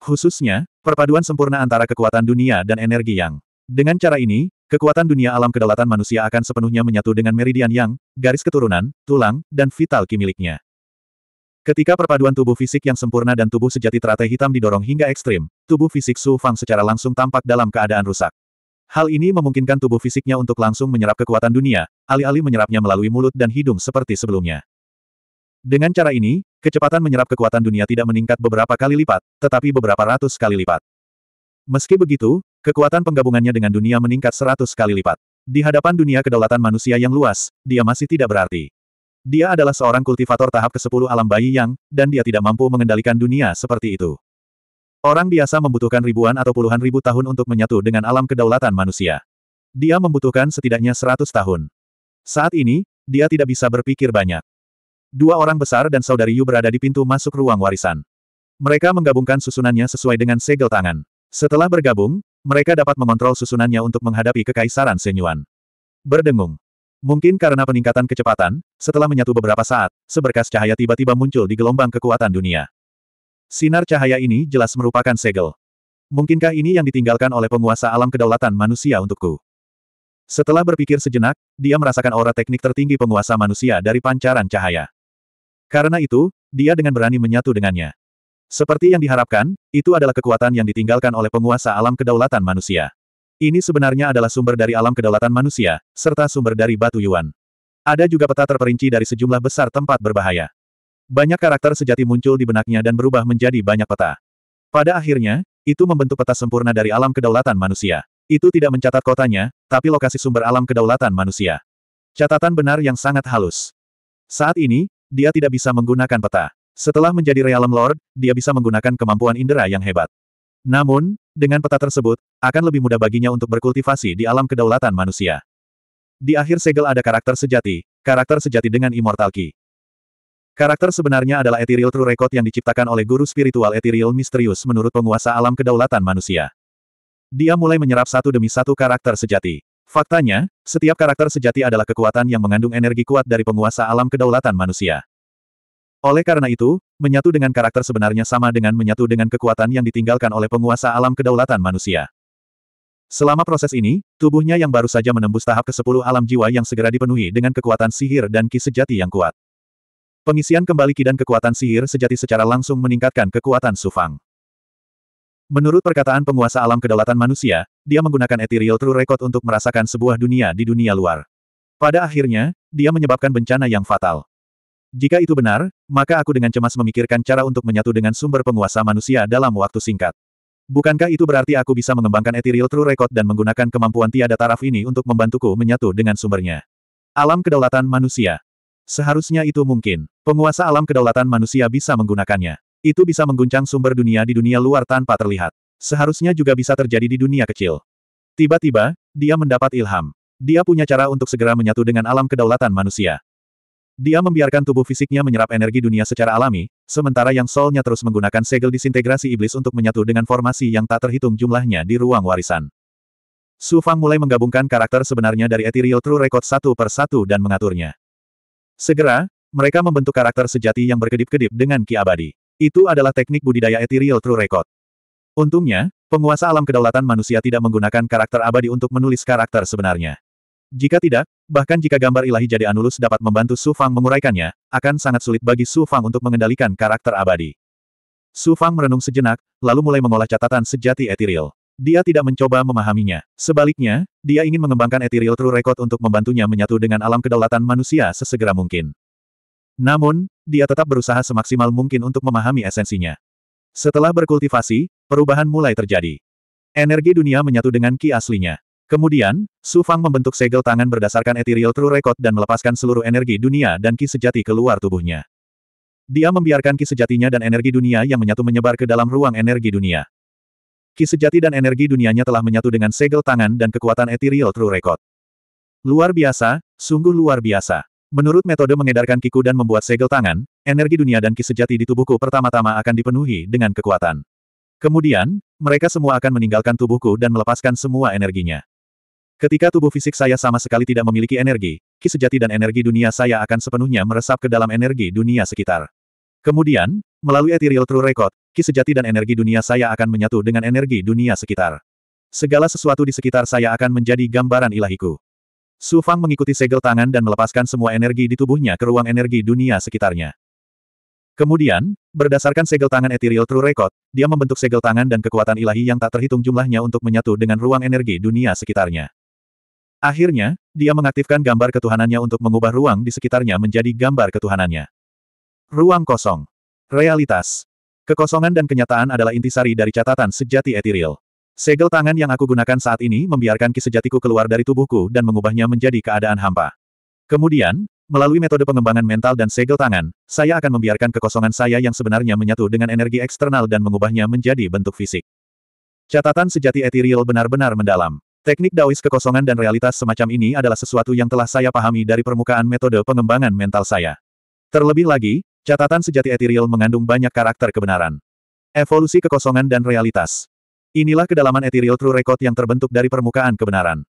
Khususnya, perpaduan sempurna antara kekuatan dunia dan energi yang. Dengan cara ini, kekuatan dunia alam kedaulatan manusia akan sepenuhnya menyatu dengan meridian yang, garis keturunan, tulang, dan vital kimiliknya. Ketika perpaduan tubuh fisik yang sempurna dan tubuh sejati teratai hitam didorong hingga ekstrim, tubuh fisik Su Fang secara langsung tampak dalam keadaan rusak. Hal ini memungkinkan tubuh fisiknya untuk langsung menyerap kekuatan dunia, alih-alih menyerapnya melalui mulut dan hidung seperti sebelumnya. Dengan cara ini, kecepatan menyerap kekuatan dunia tidak meningkat beberapa kali lipat, tetapi beberapa ratus kali lipat. Meski begitu, kekuatan penggabungannya dengan dunia meningkat seratus kali lipat. Di hadapan dunia kedaulatan manusia yang luas, dia masih tidak berarti. Dia adalah seorang kultivator tahap ke-10 alam bayi yang, dan dia tidak mampu mengendalikan dunia seperti itu. Orang biasa membutuhkan ribuan atau puluhan ribu tahun untuk menyatu dengan alam kedaulatan manusia. Dia membutuhkan setidaknya seratus tahun. Saat ini, dia tidak bisa berpikir banyak. Dua orang besar dan saudari Yu berada di pintu masuk ruang warisan. Mereka menggabungkan susunannya sesuai dengan segel tangan. Setelah bergabung, mereka dapat mengontrol susunannya untuk menghadapi kekaisaran Senyuan. Berdengung. Mungkin karena peningkatan kecepatan, setelah menyatu beberapa saat, seberkas cahaya tiba-tiba muncul di gelombang kekuatan dunia. Sinar cahaya ini jelas merupakan segel. Mungkinkah ini yang ditinggalkan oleh penguasa alam kedaulatan manusia untukku? Setelah berpikir sejenak, dia merasakan aura teknik tertinggi penguasa manusia dari pancaran cahaya. Karena itu, dia dengan berani menyatu dengannya. Seperti yang diharapkan, itu adalah kekuatan yang ditinggalkan oleh penguasa alam kedaulatan manusia. Ini sebenarnya adalah sumber dari alam kedaulatan manusia, serta sumber dari batu Yuan. Ada juga peta terperinci dari sejumlah besar tempat berbahaya. Banyak karakter sejati muncul di benaknya dan berubah menjadi banyak peta. Pada akhirnya, itu membentuk peta sempurna dari alam kedaulatan manusia. Itu tidak mencatat kotanya, tapi lokasi sumber alam kedaulatan manusia. Catatan benar yang sangat halus. Saat ini, dia tidak bisa menggunakan peta. Setelah menjadi Realm Lord, dia bisa menggunakan kemampuan indera yang hebat. Namun, dengan peta tersebut, akan lebih mudah baginya untuk berkultivasi di alam kedaulatan manusia. Di akhir segel ada karakter sejati, karakter sejati dengan Immortal Key. Karakter sebenarnya adalah Ethereal True Record yang diciptakan oleh guru spiritual Ethereal Misterius menurut penguasa alam kedaulatan manusia. Dia mulai menyerap satu demi satu karakter sejati. Faktanya, setiap karakter sejati adalah kekuatan yang mengandung energi kuat dari penguasa alam kedaulatan manusia. Oleh karena itu, menyatu dengan karakter sebenarnya sama dengan menyatu dengan kekuatan yang ditinggalkan oleh penguasa alam kedaulatan manusia. Selama proses ini, tubuhnya yang baru saja menembus tahap ke-10 alam jiwa yang segera dipenuhi dengan kekuatan sihir dan ki sejati yang kuat. Pengisian kembali ki dan kekuatan sihir sejati secara langsung meningkatkan kekuatan Sufang. Menurut perkataan penguasa alam kedaulatan manusia, dia menggunakan ethereal true record untuk merasakan sebuah dunia di dunia luar. Pada akhirnya, dia menyebabkan bencana yang fatal. Jika itu benar, maka aku dengan cemas memikirkan cara untuk menyatu dengan sumber penguasa manusia dalam waktu singkat. Bukankah itu berarti aku bisa mengembangkan ethereal true record dan menggunakan kemampuan tiada taraf ini untuk membantuku menyatu dengan sumbernya? Alam kedaulatan manusia. Seharusnya itu mungkin. Penguasa alam kedaulatan manusia bisa menggunakannya. Itu bisa mengguncang sumber dunia di dunia luar tanpa terlihat. Seharusnya juga bisa terjadi di dunia kecil. Tiba-tiba, dia mendapat ilham. Dia punya cara untuk segera menyatu dengan alam kedaulatan manusia. Dia membiarkan tubuh fisiknya menyerap energi dunia secara alami, sementara yang soulnya terus menggunakan segel disintegrasi iblis untuk menyatu dengan formasi yang tak terhitung jumlahnya di ruang warisan. Su Fang mulai menggabungkan karakter sebenarnya dari Ethereal True Record satu per satu dan mengaturnya. Segera, mereka membentuk karakter sejati yang berkedip-kedip dengan Ki Abadi. Itu adalah teknik budidaya Ethereal True Record. Untungnya, penguasa alam kedaulatan manusia tidak menggunakan karakter abadi untuk menulis karakter sebenarnya. Jika tidak, bahkan jika gambar ilahi jadi Anulus dapat membantu Su Fang menguraikannya, akan sangat sulit bagi Su Fang untuk mengendalikan karakter abadi. Su Fang merenung sejenak, lalu mulai mengolah catatan sejati Etiril. Dia tidak mencoba memahaminya. Sebaliknya, dia ingin mengembangkan Etiril True Record untuk membantunya menyatu dengan alam kedaulatan manusia sesegera mungkin. Namun, dia tetap berusaha semaksimal mungkin untuk memahami esensinya. Setelah berkultivasi, perubahan mulai terjadi. Energi dunia menyatu dengan ki aslinya. Kemudian, Su Fang membentuk segel tangan berdasarkan ethereal true record dan melepaskan seluruh energi dunia dan ki sejati keluar tubuhnya. Dia membiarkan ki sejatinya dan energi dunia yang menyatu menyebar ke dalam ruang energi dunia. Ki sejati dan energi dunianya telah menyatu dengan segel tangan dan kekuatan ethereal true record. Luar biasa, sungguh luar biasa. Menurut metode mengedarkan kiku dan membuat segel tangan, energi dunia dan ki sejati di tubuhku pertama-tama akan dipenuhi dengan kekuatan. Kemudian, mereka semua akan meninggalkan tubuhku dan melepaskan semua energinya. Ketika tubuh fisik saya sama sekali tidak memiliki energi, ki sejati dan energi dunia saya akan sepenuhnya meresap ke dalam energi dunia sekitar. Kemudian, melalui ethereal true record, ki sejati dan energi dunia saya akan menyatu dengan energi dunia sekitar. Segala sesuatu di sekitar saya akan menjadi gambaran ilahiku. Su Fang mengikuti segel tangan dan melepaskan semua energi di tubuhnya ke ruang energi dunia sekitarnya. Kemudian, berdasarkan segel tangan ethereal true record, dia membentuk segel tangan dan kekuatan ilahi yang tak terhitung jumlahnya untuk menyatu dengan ruang energi dunia sekitarnya. Akhirnya, dia mengaktifkan gambar ketuhanannya untuk mengubah ruang di sekitarnya menjadi gambar ketuhanannya. Ruang kosong. Realitas. Kekosongan dan kenyataan adalah intisari dari catatan sejati etiril. Segel tangan yang aku gunakan saat ini membiarkan ki sejatiku keluar dari tubuhku dan mengubahnya menjadi keadaan hampa. Kemudian, melalui metode pengembangan mental dan segel tangan, saya akan membiarkan kekosongan saya yang sebenarnya menyatu dengan energi eksternal dan mengubahnya menjadi bentuk fisik. Catatan sejati etiril benar-benar mendalam. Teknik Daois kekosongan dan realitas semacam ini adalah sesuatu yang telah saya pahami dari permukaan metode pengembangan mental saya. Terlebih lagi, catatan sejati ethereal mengandung banyak karakter kebenaran. Evolusi kekosongan dan realitas. Inilah kedalaman ethereal true record yang terbentuk dari permukaan kebenaran.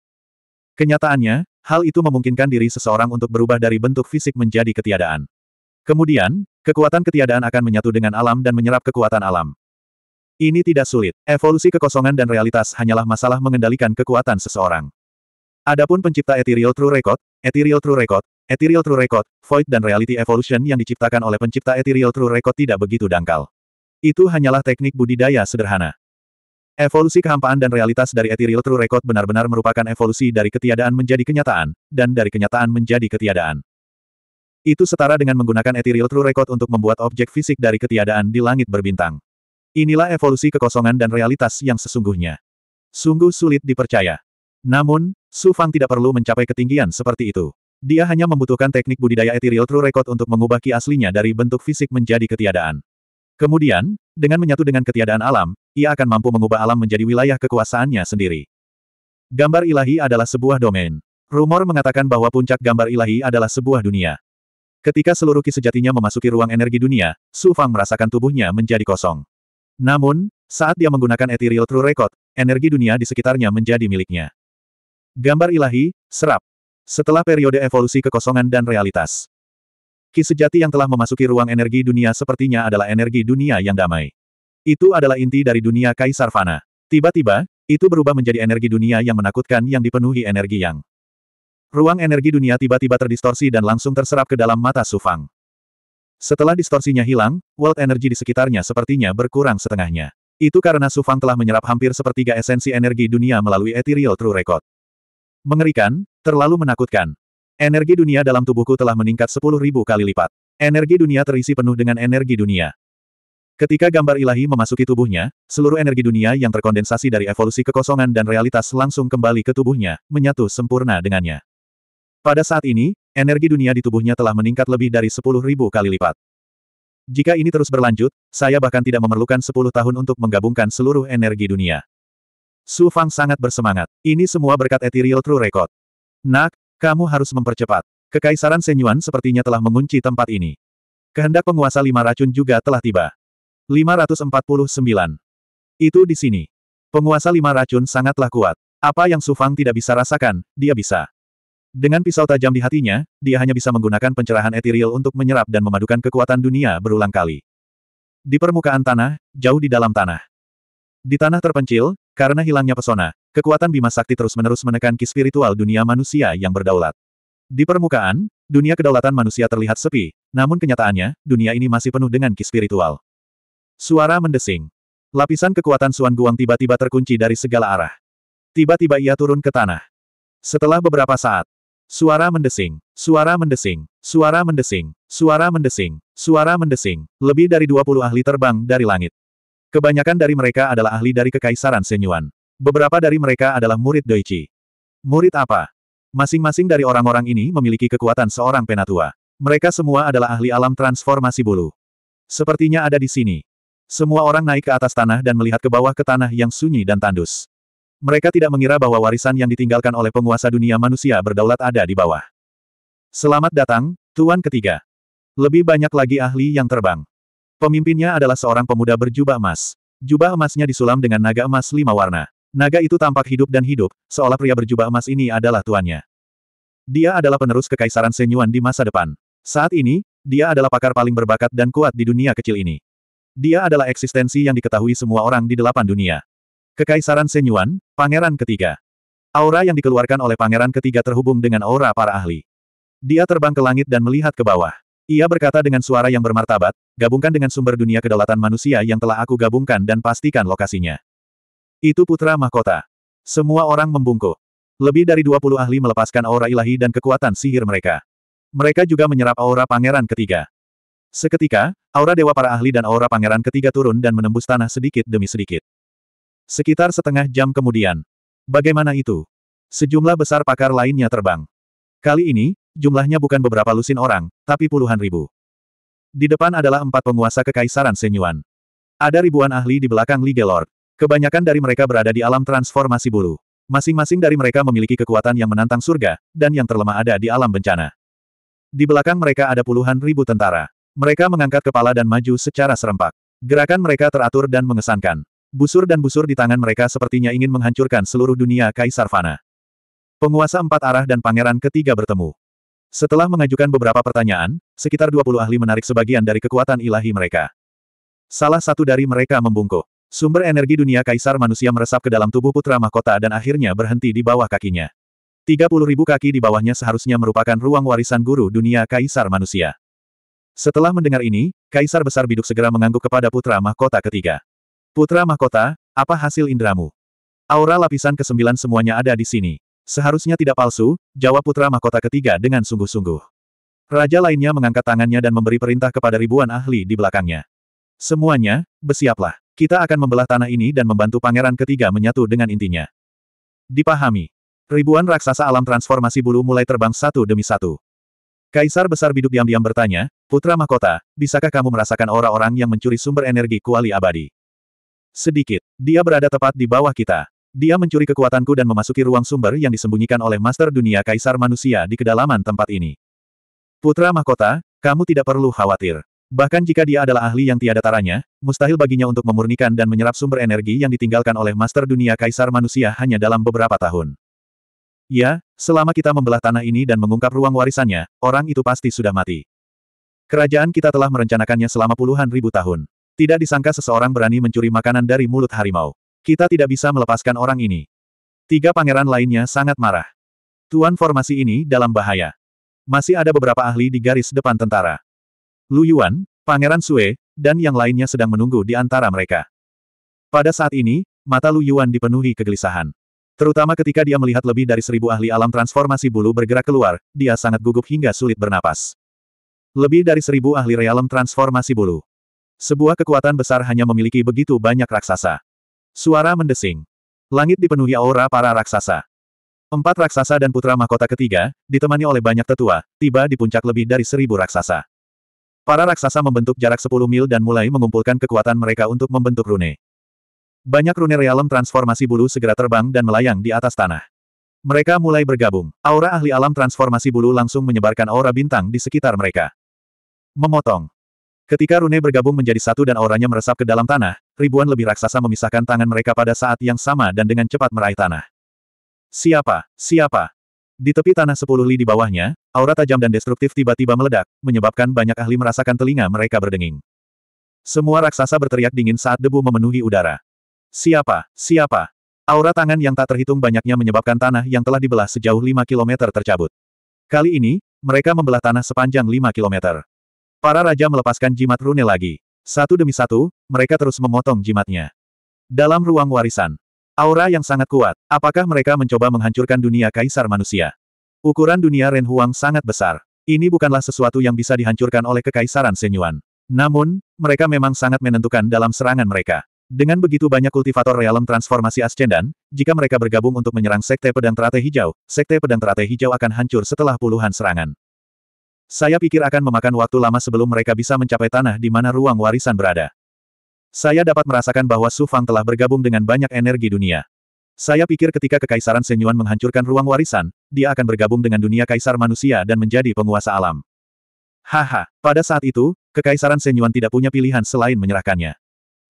Kenyataannya, hal itu memungkinkan diri seseorang untuk berubah dari bentuk fisik menjadi ketiadaan. Kemudian, kekuatan ketiadaan akan menyatu dengan alam dan menyerap kekuatan alam. Ini tidak sulit. Evolusi kekosongan dan realitas hanyalah masalah mengendalikan kekuatan seseorang. Adapun pencipta Ethereal True Record, Ethereal True Record, Ethereal True Record, Void dan Reality Evolution yang diciptakan oleh pencipta Ethereal True Record tidak begitu dangkal. Itu hanyalah teknik budidaya sederhana. Evolusi kehampaan dan realitas dari Ethereal True Record benar-benar merupakan evolusi dari ketiadaan menjadi kenyataan, dan dari kenyataan menjadi ketiadaan. Itu setara dengan menggunakan Ethereal True Record untuk membuat objek fisik dari ketiadaan di langit berbintang. Inilah evolusi kekosongan dan realitas yang sesungguhnya. Sungguh sulit dipercaya. Namun, Su Fang tidak perlu mencapai ketinggian seperti itu. Dia hanya membutuhkan teknik budidaya ethereal true record untuk mengubah ki aslinya dari bentuk fisik menjadi ketiadaan. Kemudian, dengan menyatu dengan ketiadaan alam, ia akan mampu mengubah alam menjadi wilayah kekuasaannya sendiri. Gambar ilahi adalah sebuah domain. Rumor mengatakan bahwa puncak gambar ilahi adalah sebuah dunia. Ketika seluruh ki sejatinya memasuki ruang energi dunia, Su Fang merasakan tubuhnya menjadi kosong. Namun, saat dia menggunakan Ethereal True Record, energi dunia di sekitarnya menjadi miliknya. Gambar ilahi, serap. Setelah periode evolusi kekosongan dan realitas. Ki sejati yang telah memasuki ruang energi dunia sepertinya adalah energi dunia yang damai. Itu adalah inti dari dunia Kaisar Fana. Tiba-tiba, itu berubah menjadi energi dunia yang menakutkan yang dipenuhi energi yang. Ruang energi dunia tiba-tiba terdistorsi dan langsung terserap ke dalam mata Sufang. Setelah distorsinya hilang, world energy di sekitarnya sepertinya berkurang setengahnya. Itu karena Sufang telah menyerap hampir sepertiga esensi energi dunia melalui ethereal true record. Mengerikan, terlalu menakutkan. Energi dunia dalam tubuhku telah meningkat 10.000 kali lipat. Energi dunia terisi penuh dengan energi dunia. Ketika gambar ilahi memasuki tubuhnya, seluruh energi dunia yang terkondensasi dari evolusi kekosongan dan realitas langsung kembali ke tubuhnya, menyatu sempurna dengannya. Pada saat ini, Energi dunia di tubuhnya telah meningkat lebih dari sepuluh ribu kali lipat. Jika ini terus berlanjut, saya bahkan tidak memerlukan sepuluh tahun untuk menggabungkan seluruh energi dunia. Su Fang sangat bersemangat. Ini semua berkat Ethereal True Record. Nak, kamu harus mempercepat. Kekaisaran Senyuan sepertinya telah mengunci tempat ini. Kehendak penguasa lima racun juga telah tiba. 549. Itu di sini. Penguasa lima racun sangatlah kuat. Apa yang Su Fang tidak bisa rasakan, dia bisa. Dengan pisau tajam di hatinya, dia hanya bisa menggunakan pencerahan etiril untuk menyerap dan memadukan kekuatan dunia berulang kali. Di permukaan tanah, jauh di dalam tanah. Di tanah terpencil, karena hilangnya pesona, kekuatan Bima Sakti terus-menerus menekan ki spiritual dunia manusia yang berdaulat. Di permukaan, dunia kedaulatan manusia terlihat sepi, namun kenyataannya, dunia ini masih penuh dengan ki spiritual. Suara mendesing. Lapisan kekuatan Suan Guang tiba-tiba terkunci dari segala arah. Tiba-tiba ia turun ke tanah. Setelah beberapa saat, Suara mendesing, suara mendesing, suara mendesing, suara mendesing, suara mendesing, lebih dari 20 ahli terbang dari langit. Kebanyakan dari mereka adalah ahli dari Kekaisaran Senyuan. Beberapa dari mereka adalah murid Doichi. Murid apa? Masing-masing dari orang-orang ini memiliki kekuatan seorang penatua. Mereka semua adalah ahli alam transformasi bulu. Sepertinya ada di sini. Semua orang naik ke atas tanah dan melihat ke bawah ke tanah yang sunyi dan tandus. Mereka tidak mengira bahwa warisan yang ditinggalkan oleh penguasa dunia manusia berdaulat ada di bawah. Selamat datang, Tuan ketiga. Lebih banyak lagi ahli yang terbang. Pemimpinnya adalah seorang pemuda berjubah emas. Jubah emasnya disulam dengan naga emas lima warna. Naga itu tampak hidup dan hidup, seolah pria berjubah emas ini adalah tuannya. Dia adalah penerus kekaisaran Senyuan di masa depan. Saat ini, dia adalah pakar paling berbakat dan kuat di dunia kecil ini. Dia adalah eksistensi yang diketahui semua orang di delapan dunia. Kekaisaran Senyuan, Pangeran Ketiga. Aura yang dikeluarkan oleh Pangeran Ketiga terhubung dengan aura para ahli. Dia terbang ke langit dan melihat ke bawah. Ia berkata dengan suara yang bermartabat, gabungkan dengan sumber dunia kedaulatan manusia yang telah aku gabungkan dan pastikan lokasinya. Itu putra mahkota. Semua orang membungkuk. Lebih dari 20 ahli melepaskan aura ilahi dan kekuatan sihir mereka. Mereka juga menyerap aura Pangeran Ketiga. Seketika, aura dewa para ahli dan aura Pangeran Ketiga turun dan menembus tanah sedikit demi sedikit. Sekitar setengah jam kemudian. Bagaimana itu? Sejumlah besar pakar lainnya terbang. Kali ini, jumlahnya bukan beberapa lusin orang, tapi puluhan ribu. Di depan adalah empat penguasa kekaisaran Senyuan. Ada ribuan ahli di belakang Liga Lord. Kebanyakan dari mereka berada di alam transformasi bulu. Masing-masing dari mereka memiliki kekuatan yang menantang surga, dan yang terlemah ada di alam bencana. Di belakang mereka ada puluhan ribu tentara. Mereka mengangkat kepala dan maju secara serempak. Gerakan mereka teratur dan mengesankan. Busur dan busur di tangan mereka sepertinya ingin menghancurkan seluruh dunia Kaisar Fana. Penguasa empat arah dan pangeran ketiga bertemu. Setelah mengajukan beberapa pertanyaan, sekitar 20 ahli menarik sebagian dari kekuatan ilahi mereka. Salah satu dari mereka membungkuk. Sumber energi dunia kaisar manusia meresap ke dalam tubuh putra mahkota dan akhirnya berhenti di bawah kakinya. ribu kaki di bawahnya seharusnya merupakan ruang warisan guru dunia kaisar manusia. Setelah mendengar ini, kaisar besar biduk segera mengangguk kepada putra mahkota ketiga. Putra mahkota, apa hasil indramu? Aura lapisan kesembilan semuanya ada di sini. Seharusnya tidak palsu, jawab putra mahkota ketiga dengan sungguh-sungguh. Raja lainnya mengangkat tangannya dan memberi perintah kepada ribuan ahli di belakangnya. Semuanya, bersiaplah. Kita akan membelah tanah ini dan membantu pangeran ketiga menyatu dengan intinya. Dipahami. Ribuan raksasa alam transformasi bulu mulai terbang satu demi satu. Kaisar Besar Biduk diam-diam bertanya, Putra Mahkota, bisakah kamu merasakan aura orang yang mencuri sumber energi kuali abadi? Sedikit. Dia berada tepat di bawah kita. Dia mencuri kekuatanku dan memasuki ruang sumber yang disembunyikan oleh Master Dunia Kaisar Manusia di kedalaman tempat ini. Putra Mahkota, kamu tidak perlu khawatir. Bahkan jika dia adalah ahli yang tiada taranya, mustahil baginya untuk memurnikan dan menyerap sumber energi yang ditinggalkan oleh Master Dunia Kaisar Manusia hanya dalam beberapa tahun. Ya, selama kita membelah tanah ini dan mengungkap ruang warisannya, orang itu pasti sudah mati. Kerajaan kita telah merencanakannya selama puluhan ribu tahun. Tidak disangka seseorang berani mencuri makanan dari mulut harimau. Kita tidak bisa melepaskan orang ini. Tiga pangeran lainnya sangat marah. Tuan formasi ini dalam bahaya. Masih ada beberapa ahli di garis depan tentara. Lu Yuan, Pangeran Sue, dan yang lainnya sedang menunggu di antara mereka. Pada saat ini, mata Lu Yuan dipenuhi kegelisahan. Terutama ketika dia melihat lebih dari seribu ahli alam transformasi bulu bergerak keluar, dia sangat gugup hingga sulit bernapas. Lebih dari seribu ahli realem transformasi bulu. Sebuah kekuatan besar hanya memiliki begitu banyak raksasa. Suara mendesing. Langit dipenuhi aura para raksasa. Empat raksasa dan putra mahkota ketiga, ditemani oleh banyak tetua, tiba di puncak lebih dari seribu raksasa. Para raksasa membentuk jarak 10 mil dan mulai mengumpulkan kekuatan mereka untuk membentuk rune. Banyak rune realem transformasi bulu segera terbang dan melayang di atas tanah. Mereka mulai bergabung. Aura ahli alam transformasi bulu langsung menyebarkan aura bintang di sekitar mereka. Memotong. Ketika Rune bergabung menjadi satu dan auranya meresap ke dalam tanah, ribuan lebih raksasa memisahkan tangan mereka pada saat yang sama dan dengan cepat meraih tanah. Siapa? Siapa? Di tepi tanah sepuluh li di bawahnya, aura tajam dan destruktif tiba-tiba meledak, menyebabkan banyak ahli merasakan telinga mereka berdenging. Semua raksasa berteriak dingin saat debu memenuhi udara. Siapa? Siapa? Aura tangan yang tak terhitung banyaknya menyebabkan tanah yang telah dibelah sejauh 5 km tercabut. Kali ini, mereka membelah tanah sepanjang 5 kilometer. Para raja melepaskan jimat rune lagi. Satu demi satu, mereka terus memotong jimatnya. Dalam ruang warisan. Aura yang sangat kuat. Apakah mereka mencoba menghancurkan dunia kaisar manusia? Ukuran dunia Ren Huang sangat besar. Ini bukanlah sesuatu yang bisa dihancurkan oleh kekaisaran Senyuan. Namun, mereka memang sangat menentukan dalam serangan mereka. Dengan begitu banyak kultivator realem transformasi ascendan, jika mereka bergabung untuk menyerang Sekte Pedang Teratai Hijau, Sekte Pedang Teratai Hijau akan hancur setelah puluhan serangan. Saya pikir akan memakan waktu lama sebelum mereka bisa mencapai tanah di mana ruang warisan berada. Saya dapat merasakan bahwa Su Fang telah bergabung dengan banyak energi dunia. Saya pikir ketika Kekaisaran Senyuan menghancurkan ruang warisan, dia akan bergabung dengan dunia kaisar manusia dan menjadi penguasa alam. Haha, pada saat itu, Kekaisaran Senyuan tidak punya pilihan selain menyerahkannya.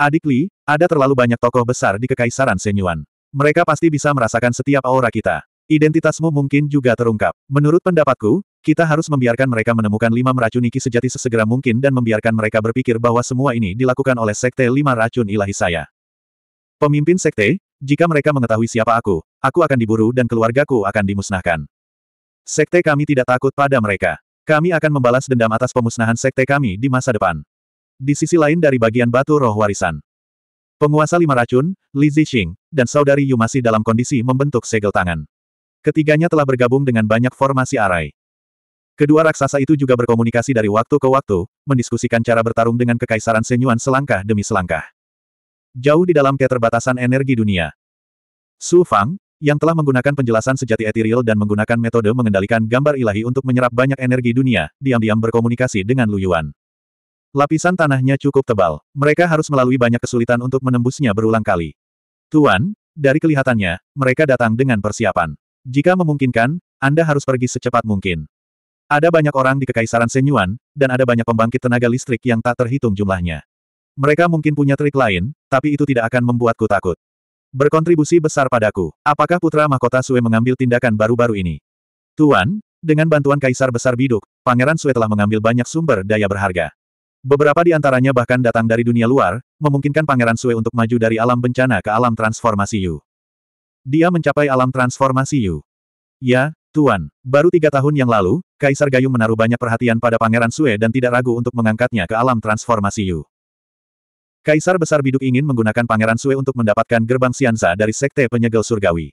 Adik Li, ada terlalu banyak tokoh besar di Kekaisaran Senyuan. Mereka pasti bisa merasakan setiap aura kita. Identitasmu mungkin juga terungkap. Menurut pendapatku, kita harus membiarkan mereka menemukan lima meracun Niki sejati sesegera mungkin dan membiarkan mereka berpikir bahwa semua ini dilakukan oleh Sekte Lima Racun Ilahi saya. Pemimpin Sekte, jika mereka mengetahui siapa aku, aku akan diburu dan keluargaku akan dimusnahkan. Sekte kami tidak takut pada mereka. Kami akan membalas dendam atas pemusnahan Sekte kami di masa depan. Di sisi lain dari bagian batu roh warisan. Penguasa lima racun, Li Zixing, dan saudari Yu masih dalam kondisi membentuk segel tangan. Ketiganya telah bergabung dengan banyak formasi arai. Kedua raksasa itu juga berkomunikasi dari waktu ke waktu, mendiskusikan cara bertarung dengan kekaisaran Senyuan selangkah demi selangkah. Jauh di dalam keterbatasan energi dunia. Su Fang, yang telah menggunakan penjelasan sejati etiril dan menggunakan metode mengendalikan gambar ilahi untuk menyerap banyak energi dunia, diam-diam berkomunikasi dengan Lu Yuan. Lapisan tanahnya cukup tebal. Mereka harus melalui banyak kesulitan untuk menembusnya berulang kali. Tuan, dari kelihatannya, mereka datang dengan persiapan. Jika memungkinkan, Anda harus pergi secepat mungkin. Ada banyak orang di Kekaisaran Senyuan, dan ada banyak pembangkit tenaga listrik yang tak terhitung jumlahnya. Mereka mungkin punya trik lain, tapi itu tidak akan membuatku takut. Berkontribusi besar padaku. Apakah Putra Mahkota Sue mengambil tindakan baru-baru ini? Tuan, dengan bantuan Kaisar Besar Biduk, Pangeran Sue telah mengambil banyak sumber daya berharga. Beberapa di antaranya bahkan datang dari dunia luar, memungkinkan Pangeran Sue untuk maju dari alam bencana ke alam transformasi Yu. Dia mencapai alam transformasi Yu. Ya, Tuan, baru tiga tahun yang lalu, Kaisar Gayu menaruh banyak perhatian pada Pangeran Sue dan tidak ragu untuk mengangkatnya ke alam transformasi Yu. Kaisar Besar Biduk ingin menggunakan Pangeran Sue untuk mendapatkan gerbang Sianza dari Sekte Penyegel Surgawi.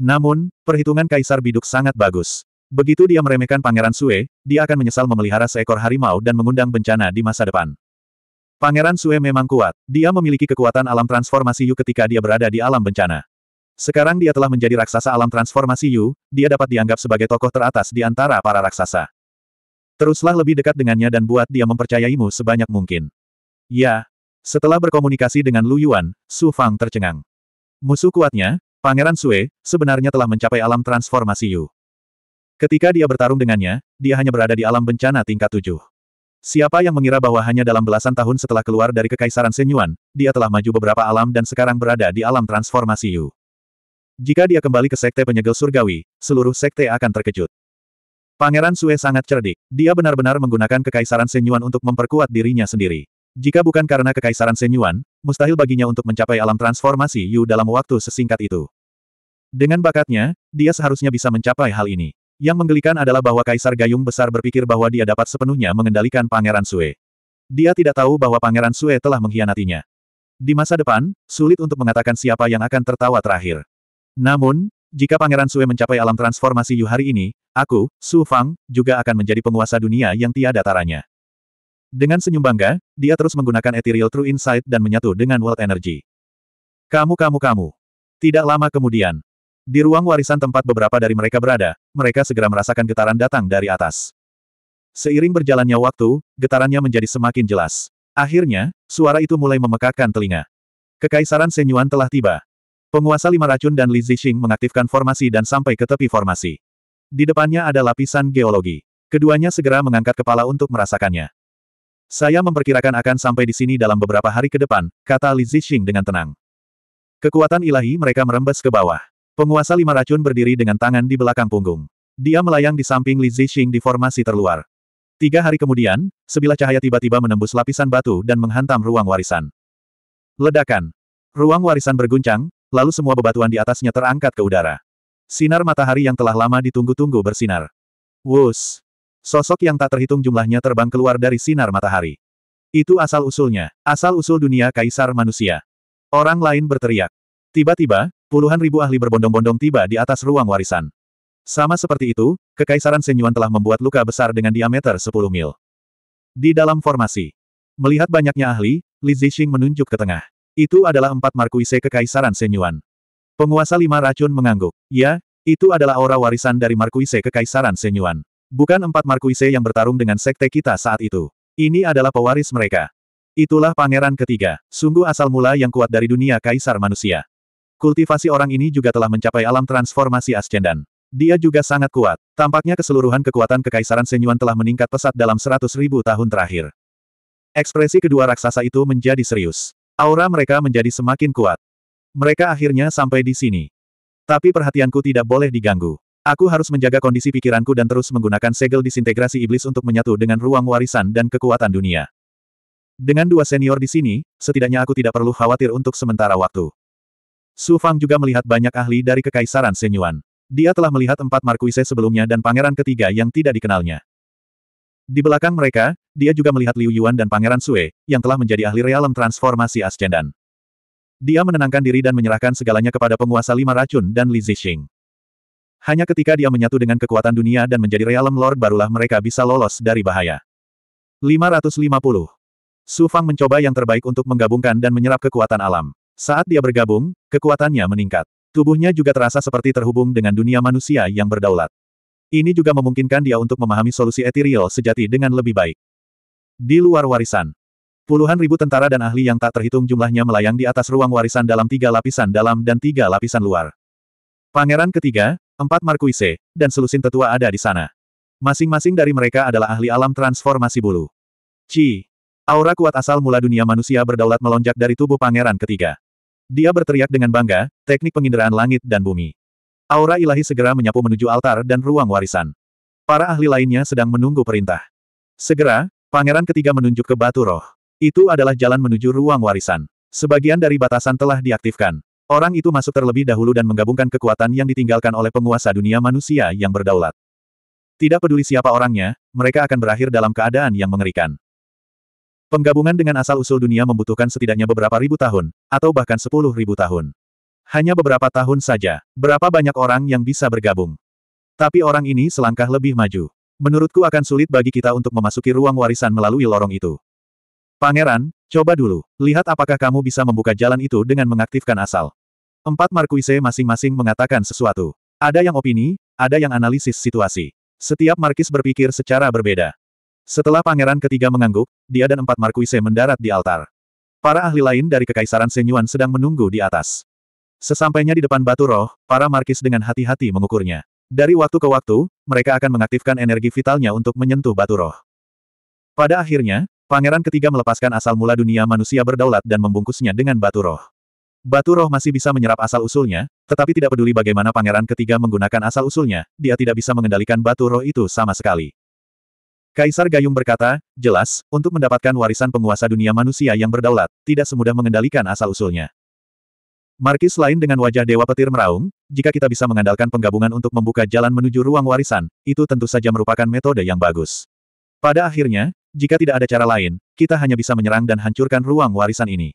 Namun, perhitungan Kaisar Biduk sangat bagus. Begitu dia meremehkan Pangeran Sue, dia akan menyesal memelihara seekor harimau dan mengundang bencana di masa depan. Pangeran Sue memang kuat. Dia memiliki kekuatan alam transformasi Yu ketika dia berada di alam bencana. Sekarang dia telah menjadi raksasa alam transformasi Yu, dia dapat dianggap sebagai tokoh teratas di antara para raksasa. Teruslah lebih dekat dengannya dan buat dia mempercayaimu sebanyak mungkin. Ya. Setelah berkomunikasi dengan Lu Yuan, Su Fang tercengang. Musuh kuatnya, Pangeran Sue, sebenarnya telah mencapai alam transformasi Yu. Ketika dia bertarung dengannya, dia hanya berada di alam bencana tingkat tujuh. Siapa yang mengira bahwa hanya dalam belasan tahun setelah keluar dari Kekaisaran Senyuan, dia telah maju beberapa alam dan sekarang berada di alam transformasi Yu. Jika dia kembali ke sekte penyegel surgawi, seluruh sekte akan terkejut. Pangeran Sue sangat cerdik. Dia benar-benar menggunakan kekaisaran Senyuan untuk memperkuat dirinya sendiri. Jika bukan karena kekaisaran Senyuan, mustahil baginya untuk mencapai alam transformasi Yu dalam waktu sesingkat itu. Dengan bakatnya, dia seharusnya bisa mencapai hal ini. Yang menggelikan adalah bahwa Kaisar Gayung Besar berpikir bahwa dia dapat sepenuhnya mengendalikan Pangeran Sue. Dia tidak tahu bahwa Pangeran Sue telah mengkhianatinya. Di masa depan, sulit untuk mengatakan siapa yang akan tertawa terakhir. Namun, jika Pangeran Sue mencapai alam transformasi Yu hari ini, aku, Su Fang, juga akan menjadi penguasa dunia yang tiada taranya. Dengan senyum bangga, dia terus menggunakan Ethereal True Insight dan menyatu dengan World Energy. Kamu kamu kamu. Tidak lama kemudian, di ruang warisan tempat beberapa dari mereka berada, mereka segera merasakan getaran datang dari atas. Seiring berjalannya waktu, getarannya menjadi semakin jelas. Akhirnya, suara itu mulai memekakkan telinga. Kekaisaran Senyuan telah tiba. Penguasa lima racun dan Li Zixing mengaktifkan formasi dan sampai ke tepi formasi. Di depannya ada lapisan geologi. Keduanya segera mengangkat kepala untuk merasakannya. Saya memperkirakan akan sampai di sini dalam beberapa hari ke depan, kata Li Zixing dengan tenang. Kekuatan ilahi mereka merembes ke bawah. Penguasa lima racun berdiri dengan tangan di belakang punggung. Dia melayang di samping Li Zixing di formasi terluar. Tiga hari kemudian, sebilah cahaya tiba-tiba menembus lapisan batu dan menghantam ruang warisan. Ledakan. Ruang warisan berguncang, lalu semua bebatuan di atasnya terangkat ke udara. Sinar matahari yang telah lama ditunggu-tunggu bersinar. Wus! Sosok yang tak terhitung jumlahnya terbang keluar dari sinar matahari. Itu asal-usulnya, asal-usul dunia kaisar manusia. Orang lain berteriak. Tiba-tiba, puluhan ribu ahli berbondong-bondong tiba di atas ruang warisan. Sama seperti itu, Kekaisaran Senyuan telah membuat luka besar dengan diameter 10 mil. Di dalam formasi. Melihat banyaknya ahli, Li Zixing menunjuk ke tengah. Itu adalah empat Markuise Kekaisaran Senyuan. Penguasa lima racun mengangguk. Ya, itu adalah aura warisan dari Markuise Kekaisaran Senyuan. Bukan empat Markuise yang bertarung dengan sekte kita saat itu. Ini adalah pewaris mereka. Itulah pangeran ketiga, sungguh asal mula yang kuat dari dunia kaisar manusia. Kultivasi orang ini juga telah mencapai alam transformasi ascendan. Dia juga sangat kuat. Tampaknya keseluruhan kekuatan kekaisaran Senyuan telah meningkat pesat dalam seratus ribu tahun terakhir. Ekspresi kedua raksasa itu menjadi serius. Aura mereka menjadi semakin kuat. Mereka akhirnya sampai di sini. Tapi perhatianku tidak boleh diganggu. Aku harus menjaga kondisi pikiranku dan terus menggunakan segel disintegrasi iblis untuk menyatu dengan ruang warisan dan kekuatan dunia. Dengan dua senior di sini, setidaknya aku tidak perlu khawatir untuk sementara waktu. Su Fang juga melihat banyak ahli dari Kekaisaran Senyuan. Dia telah melihat empat Markuise sebelumnya dan pangeran ketiga yang tidak dikenalnya. Di belakang mereka, dia juga melihat Liu Yuan dan Pangeran Sue, yang telah menjadi ahli realem transformasi ascendan. Dia menenangkan diri dan menyerahkan segalanya kepada penguasa lima racun dan Li Zixing. Hanya ketika dia menyatu dengan kekuatan dunia dan menjadi realem lord barulah mereka bisa lolos dari bahaya. 550. Su Fang mencoba yang terbaik untuk menggabungkan dan menyerap kekuatan alam. Saat dia bergabung, kekuatannya meningkat. Tubuhnya juga terasa seperti terhubung dengan dunia manusia yang berdaulat. Ini juga memungkinkan dia untuk memahami solusi etiril sejati dengan lebih baik. Di luar warisan. Puluhan ribu tentara dan ahli yang tak terhitung jumlahnya melayang di atas ruang warisan dalam tiga lapisan dalam dan tiga lapisan luar. Pangeran ketiga, empat Markuise, dan selusin tetua ada di sana. Masing-masing dari mereka adalah ahli alam transformasi bulu. Ci. Aura kuat asal mula dunia manusia berdaulat melonjak dari tubuh pangeran ketiga. Dia berteriak dengan bangga, teknik penginderaan langit dan bumi. Aura ilahi segera menyapu menuju altar dan ruang warisan. Para ahli lainnya sedang menunggu perintah. Segera, Pangeran ketiga menunjuk ke batu roh. Itu adalah jalan menuju ruang warisan. Sebagian dari batasan telah diaktifkan. Orang itu masuk terlebih dahulu dan menggabungkan kekuatan yang ditinggalkan oleh penguasa dunia manusia yang berdaulat. Tidak peduli siapa orangnya, mereka akan berakhir dalam keadaan yang mengerikan. Penggabungan dengan asal-usul dunia membutuhkan setidaknya beberapa ribu tahun, atau bahkan sepuluh ribu tahun. Hanya beberapa tahun saja, berapa banyak orang yang bisa bergabung. Tapi orang ini selangkah lebih maju. Menurutku akan sulit bagi kita untuk memasuki ruang warisan melalui lorong itu. Pangeran, coba dulu. Lihat apakah kamu bisa membuka jalan itu dengan mengaktifkan asal. Empat markuise masing-masing mengatakan sesuatu. Ada yang opini, ada yang analisis situasi. Setiap markis berpikir secara berbeda. Setelah pangeran ketiga mengangguk, dia dan empat markuise mendarat di altar. Para ahli lain dari Kekaisaran Senyuan sedang menunggu di atas. Sesampainya di depan batu roh, para markis dengan hati-hati mengukurnya. Dari waktu ke waktu, mereka akan mengaktifkan energi vitalnya untuk menyentuh batu roh. Pada akhirnya, pangeran ketiga melepaskan asal mula dunia manusia berdaulat dan membungkusnya dengan batu roh. Batu roh masih bisa menyerap asal-usulnya, tetapi tidak peduli bagaimana pangeran ketiga menggunakan asal-usulnya, dia tidak bisa mengendalikan batu roh itu sama sekali. Kaisar Gayung berkata, jelas, untuk mendapatkan warisan penguasa dunia manusia yang berdaulat, tidak semudah mengendalikan asal-usulnya. Markis lain dengan wajah Dewa Petir meraung, jika kita bisa mengandalkan penggabungan untuk membuka jalan menuju ruang warisan, itu tentu saja merupakan metode yang bagus. Pada akhirnya, jika tidak ada cara lain, kita hanya bisa menyerang dan hancurkan ruang warisan ini.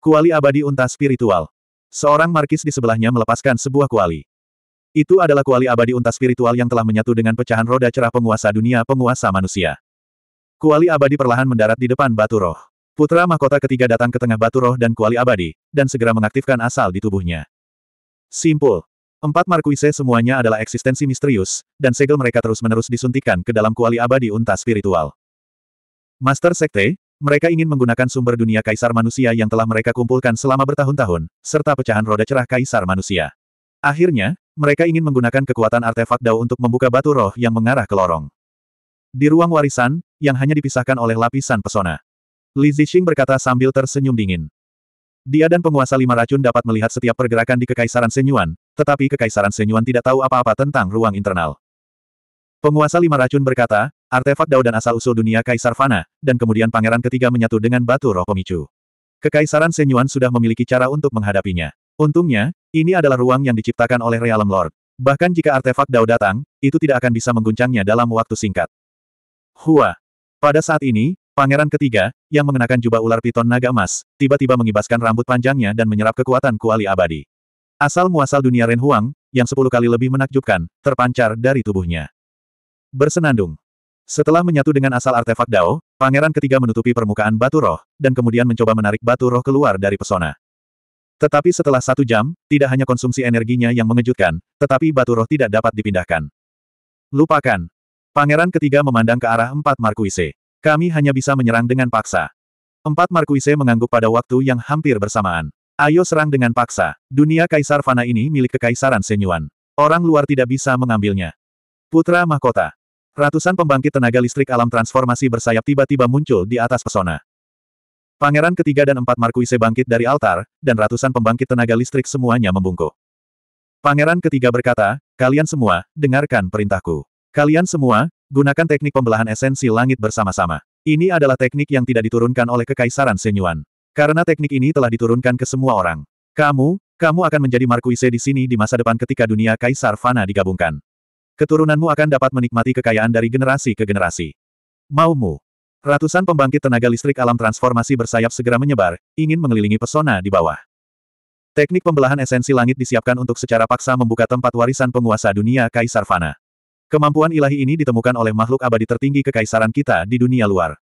Kuali abadi unta spiritual. Seorang markis di sebelahnya melepaskan sebuah kuali. Itu adalah kuali abadi unta spiritual yang telah menyatu dengan pecahan roda cerah penguasa dunia penguasa manusia. Kuali abadi perlahan mendarat di depan batu roh. Putra mahkota ketiga datang ke tengah batu roh dan kuali abadi, dan segera mengaktifkan asal di tubuhnya. Simpul. Empat Markuise semuanya adalah eksistensi misterius, dan segel mereka terus-menerus disuntikan ke dalam kuali abadi unta spiritual. Master Sekte, mereka ingin menggunakan sumber dunia kaisar manusia yang telah mereka kumpulkan selama bertahun-tahun, serta pecahan roda cerah kaisar manusia. Akhirnya, mereka ingin menggunakan kekuatan artefak Dao untuk membuka batu roh yang mengarah ke lorong. Di ruang warisan, yang hanya dipisahkan oleh lapisan pesona. Li Zixing berkata sambil tersenyum dingin. Dia dan penguasa lima racun dapat melihat setiap pergerakan di Kekaisaran Senyuan, tetapi Kekaisaran Senyuan tidak tahu apa-apa tentang ruang internal. Penguasa lima racun berkata, artefak Dao dan asal-usul dunia Kaisar Fana, dan kemudian pangeran ketiga menyatu dengan batu roh pemicu. Kekaisaran Senyuan sudah memiliki cara untuk menghadapinya. Untungnya, ini adalah ruang yang diciptakan oleh Realm Lord. Bahkan jika artefak Dao datang, itu tidak akan bisa mengguncangnya dalam waktu singkat. Hua. Pada saat ini, pangeran ketiga, yang mengenakan jubah ular piton naga emas, tiba-tiba mengibaskan rambut panjangnya dan menyerap kekuatan kuali abadi. Asal-muasal dunia Ren Huang, yang sepuluh kali lebih menakjubkan, terpancar dari tubuhnya. Bersenandung. Setelah menyatu dengan asal artefak Dao, pangeran ketiga menutupi permukaan batu roh, dan kemudian mencoba menarik batu roh keluar dari pesona. Tetapi setelah satu jam, tidak hanya konsumsi energinya yang mengejutkan, tetapi batu roh tidak dapat dipindahkan. Lupakan. Pangeran ketiga memandang ke arah empat Markuise. Kami hanya bisa menyerang dengan paksa. Empat Markuise mengangguk pada waktu yang hampir bersamaan. Ayo serang dengan paksa. Dunia Kaisar Fana ini milik Kekaisaran Senyuan. Orang luar tidak bisa mengambilnya. Putra Mahkota. Ratusan pembangkit tenaga listrik alam transformasi bersayap tiba-tiba muncul di atas pesona. Pangeran ketiga dan empat Markuise bangkit dari altar, dan ratusan pembangkit tenaga listrik semuanya membungkuk. Pangeran ketiga berkata, kalian semua, dengarkan perintahku. Kalian semua, gunakan teknik pembelahan esensi langit bersama-sama. Ini adalah teknik yang tidak diturunkan oleh Kekaisaran Senyuan. Karena teknik ini telah diturunkan ke semua orang. Kamu, kamu akan menjadi Markuise di sini di masa depan ketika dunia Kaisar Fana digabungkan. Keturunanmu akan dapat menikmati kekayaan dari generasi ke generasi. Maumu. Ratusan pembangkit tenaga listrik alam transformasi bersayap segera menyebar, ingin mengelilingi pesona di bawah. Teknik pembelahan esensi langit disiapkan untuk secara paksa membuka tempat warisan penguasa dunia Kaisar Fana. Kemampuan ilahi ini ditemukan oleh makhluk abadi tertinggi kekaisaran kita di dunia luar.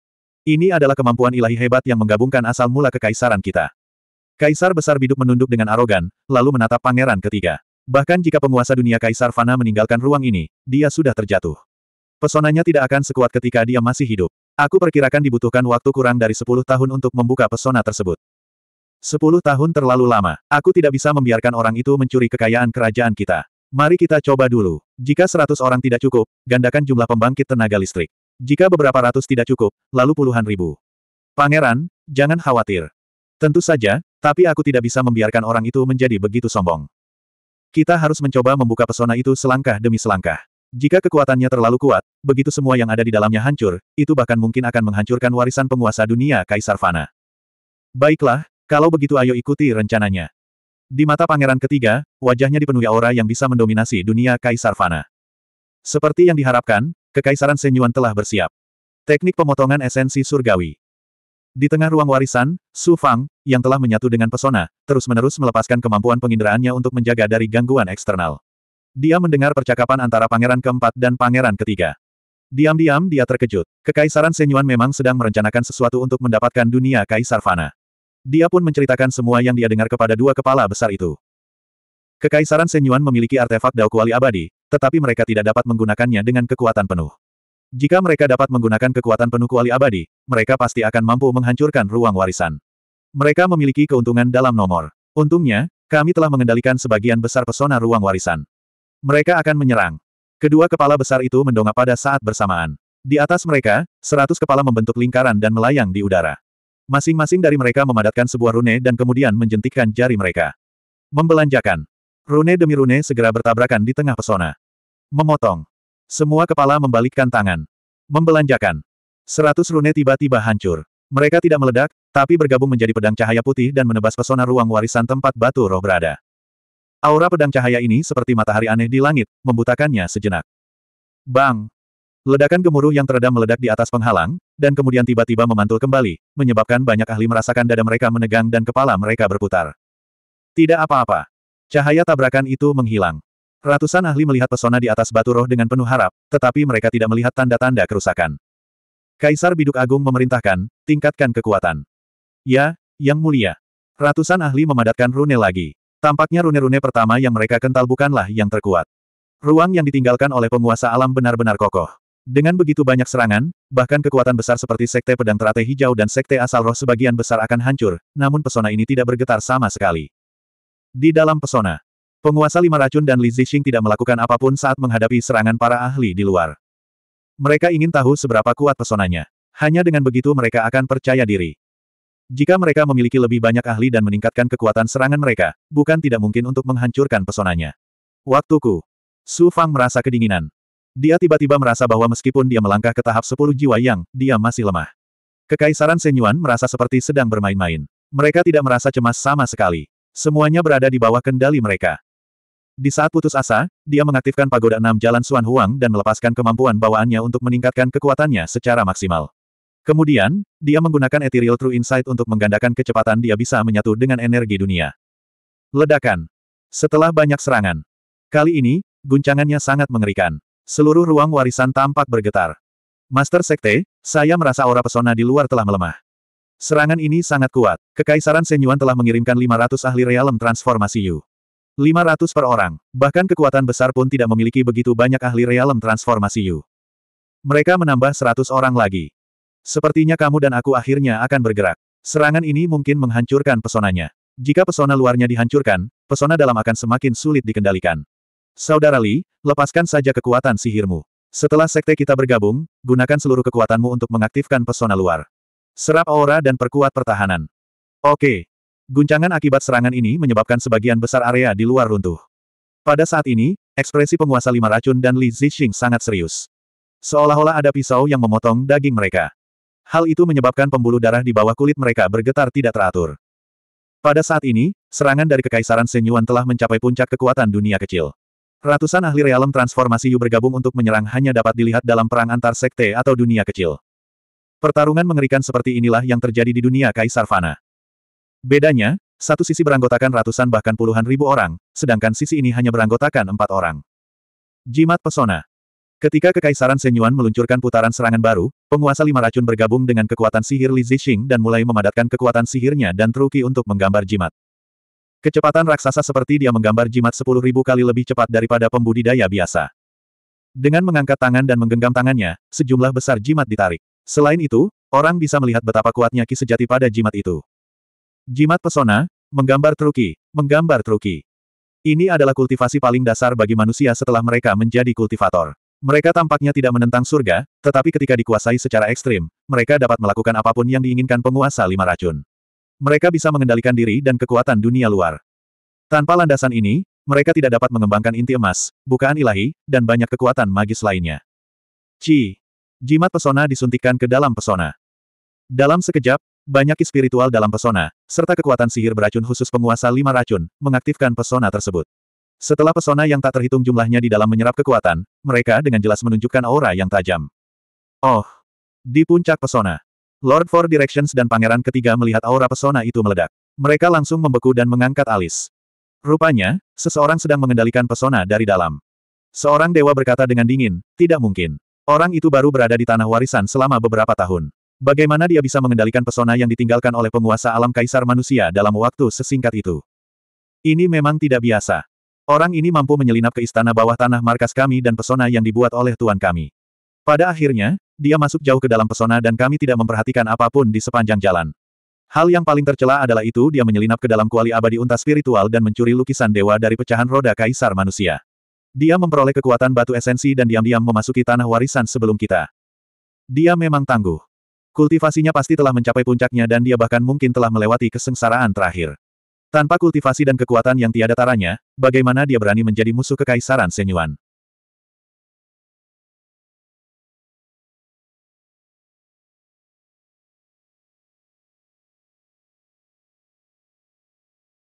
Ini adalah kemampuan ilahi hebat yang menggabungkan asal mula kekaisaran kita. Kaisar besar biduk menunduk dengan arogan, lalu menatap pangeran ketiga. Bahkan jika penguasa dunia Kaisar Fana meninggalkan ruang ini, dia sudah terjatuh. Pesonanya tidak akan sekuat ketika dia masih hidup. Aku perkirakan dibutuhkan waktu kurang dari 10 tahun untuk membuka pesona tersebut. 10 tahun terlalu lama. Aku tidak bisa membiarkan orang itu mencuri kekayaan kerajaan kita. Mari kita coba dulu. Jika seratus orang tidak cukup, gandakan jumlah pembangkit tenaga listrik. Jika beberapa ratus tidak cukup, lalu puluhan ribu. Pangeran, jangan khawatir. Tentu saja, tapi aku tidak bisa membiarkan orang itu menjadi begitu sombong. Kita harus mencoba membuka pesona itu selangkah demi selangkah. Jika kekuatannya terlalu kuat, begitu semua yang ada di dalamnya hancur, itu bahkan mungkin akan menghancurkan warisan penguasa dunia Kaisar Fana. Baiklah, kalau begitu ayo ikuti rencananya. Di mata pangeran ketiga, wajahnya dipenuhi aura yang bisa mendominasi dunia Kaisar Fana. Seperti yang diharapkan, Kekaisaran Senyuan telah bersiap. Teknik pemotongan esensi surgawi. Di tengah ruang warisan, Su Fang, yang telah menyatu dengan pesona, terus-menerus melepaskan kemampuan penginderaannya untuk menjaga dari gangguan eksternal. Dia mendengar percakapan antara pangeran keempat dan pangeran ketiga. Diam-diam dia terkejut. Kekaisaran Senyuan memang sedang merencanakan sesuatu untuk mendapatkan dunia Kaisar Fana. Dia pun menceritakan semua yang dia dengar kepada dua kepala besar itu. Kekaisaran Senyuan memiliki artefak Dao Kuali abadi, tetapi mereka tidak dapat menggunakannya dengan kekuatan penuh. Jika mereka dapat menggunakan kekuatan penuh kuali abadi, mereka pasti akan mampu menghancurkan ruang warisan. Mereka memiliki keuntungan dalam nomor. Untungnya, kami telah mengendalikan sebagian besar pesona ruang warisan. Mereka akan menyerang. Kedua kepala besar itu mendongak pada saat bersamaan. Di atas mereka, seratus kepala membentuk lingkaran dan melayang di udara. Masing-masing dari mereka memadatkan sebuah rune dan kemudian menjentikkan jari mereka. Membelanjakan. Rune demi rune segera bertabrakan di tengah pesona. Memotong. Semua kepala membalikkan tangan. Membelanjakan. Seratus rune tiba-tiba hancur. Mereka tidak meledak, tapi bergabung menjadi pedang cahaya putih dan menebas pesona ruang warisan tempat batu roh berada. Aura pedang cahaya ini seperti matahari aneh di langit, membutakannya sejenak. Bang! Ledakan gemuruh yang teredam meledak di atas penghalang, dan kemudian tiba-tiba memantul kembali, menyebabkan banyak ahli merasakan dada mereka menegang dan kepala mereka berputar. Tidak apa-apa. Cahaya tabrakan itu menghilang. Ratusan ahli melihat pesona di atas batu roh dengan penuh harap, tetapi mereka tidak melihat tanda-tanda kerusakan. Kaisar Biduk Agung memerintahkan, tingkatkan kekuatan. Ya, Yang Mulia. Ratusan ahli memadatkan rune lagi. Tampaknya rune-rune pertama yang mereka kental bukanlah yang terkuat. Ruang yang ditinggalkan oleh penguasa alam benar-benar kokoh. Dengan begitu banyak serangan, bahkan kekuatan besar seperti Sekte Pedang Teratai Hijau dan Sekte Asal Roh sebagian besar akan hancur, namun pesona ini tidak bergetar sama sekali. Di dalam pesona, penguasa lima racun dan Li Zixing tidak melakukan apapun saat menghadapi serangan para ahli di luar. Mereka ingin tahu seberapa kuat pesonanya. Hanya dengan begitu mereka akan percaya diri. Jika mereka memiliki lebih banyak ahli dan meningkatkan kekuatan serangan mereka, bukan tidak mungkin untuk menghancurkan pesonanya. Waktuku. Su Fang merasa kedinginan. Dia tiba-tiba merasa bahwa meskipun dia melangkah ke tahap sepuluh jiwa yang, dia masih lemah. Kekaisaran Senyuan merasa seperti sedang bermain-main. Mereka tidak merasa cemas sama sekali. Semuanya berada di bawah kendali mereka. Di saat putus asa, dia mengaktifkan pagoda enam jalan Suan Huang dan melepaskan kemampuan bawaannya untuk meningkatkan kekuatannya secara maksimal. Kemudian, dia menggunakan Ethereal True Insight untuk menggandakan kecepatan dia bisa menyatu dengan energi dunia. Ledakan. Setelah banyak serangan. Kali ini, guncangannya sangat mengerikan. Seluruh ruang warisan tampak bergetar. Master Sekte, saya merasa aura pesona di luar telah melemah. Serangan ini sangat kuat. Kekaisaran Senyuan telah mengirimkan 500 ahli realem transformasi Yu. 500 per orang, bahkan kekuatan besar pun tidak memiliki begitu banyak ahli realem transformasi Yu. Mereka menambah 100 orang lagi. Sepertinya kamu dan aku akhirnya akan bergerak. Serangan ini mungkin menghancurkan pesonanya. Jika pesona luarnya dihancurkan, pesona dalam akan semakin sulit dikendalikan. Saudara Li, lepaskan saja kekuatan sihirmu. Setelah sekte kita bergabung, gunakan seluruh kekuatanmu untuk mengaktifkan pesona luar. Serap aura dan perkuat pertahanan. Oke. Guncangan akibat serangan ini menyebabkan sebagian besar area di luar runtuh. Pada saat ini, ekspresi penguasa lima racun dan Li Zixing sangat serius. Seolah-olah ada pisau yang memotong daging mereka. Hal itu menyebabkan pembuluh darah di bawah kulit mereka bergetar tidak teratur. Pada saat ini, serangan dari Kekaisaran Senyuan telah mencapai puncak kekuatan dunia kecil. Ratusan ahli realem transformasi Yu bergabung untuk menyerang hanya dapat dilihat dalam perang antar sekte atau dunia kecil. Pertarungan mengerikan seperti inilah yang terjadi di dunia Kaisar Fana. Bedanya, satu sisi beranggotakan ratusan bahkan puluhan ribu orang, sedangkan sisi ini hanya beranggotakan empat orang. Jimat Pesona Ketika Kekaisaran Senyuan meluncurkan putaran serangan baru, penguasa lima racun bergabung dengan kekuatan sihir Li Zixing dan mulai memadatkan kekuatan sihirnya dan Truki untuk menggambar jimat. Kecepatan raksasa seperti dia menggambar jimat sepuluh ribu kali lebih cepat daripada pembudidaya biasa. Dengan mengangkat tangan dan menggenggam tangannya, sejumlah besar jimat ditarik. Selain itu, orang bisa melihat betapa kuatnya ki sejati pada jimat itu. Jimat pesona, menggambar truki, menggambar truki. Ini adalah kultivasi paling dasar bagi manusia setelah mereka menjadi kultivator. Mereka tampaknya tidak menentang surga, tetapi ketika dikuasai secara ekstrim, mereka dapat melakukan apapun yang diinginkan penguasa lima racun mereka bisa mengendalikan diri dan kekuatan dunia luar. Tanpa landasan ini, mereka tidak dapat mengembangkan inti emas, bukaan ilahi, dan banyak kekuatan magis lainnya. Ci. Jimat pesona disuntikan ke dalam pesona. Dalam sekejap, banyak spiritual dalam pesona, serta kekuatan sihir beracun khusus penguasa lima racun, mengaktifkan pesona tersebut. Setelah pesona yang tak terhitung jumlahnya di dalam menyerap kekuatan, mereka dengan jelas menunjukkan aura yang tajam. Oh! Di puncak pesona, Lord Four Directions dan pangeran ketiga melihat aura pesona itu meledak. Mereka langsung membeku dan mengangkat alis. Rupanya, seseorang sedang mengendalikan pesona dari dalam. Seorang dewa berkata dengan dingin, tidak mungkin. Orang itu baru berada di tanah warisan selama beberapa tahun. Bagaimana dia bisa mengendalikan pesona yang ditinggalkan oleh penguasa alam kaisar manusia dalam waktu sesingkat itu? Ini memang tidak biasa. Orang ini mampu menyelinap ke istana bawah tanah markas kami dan pesona yang dibuat oleh tuan kami. Pada akhirnya, dia masuk jauh ke dalam pesona dan kami tidak memperhatikan apapun di sepanjang jalan. Hal yang paling tercela adalah itu dia menyelinap ke dalam kuali abadi unta spiritual dan mencuri lukisan dewa dari pecahan roda kaisar manusia. Dia memperoleh kekuatan batu esensi dan diam-diam memasuki tanah warisan sebelum kita. Dia memang tangguh. Kultivasinya pasti telah mencapai puncaknya dan dia bahkan mungkin telah melewati kesengsaraan terakhir. Tanpa kultivasi dan kekuatan yang tiada taranya, bagaimana dia berani menjadi musuh kekaisaran Senyuan?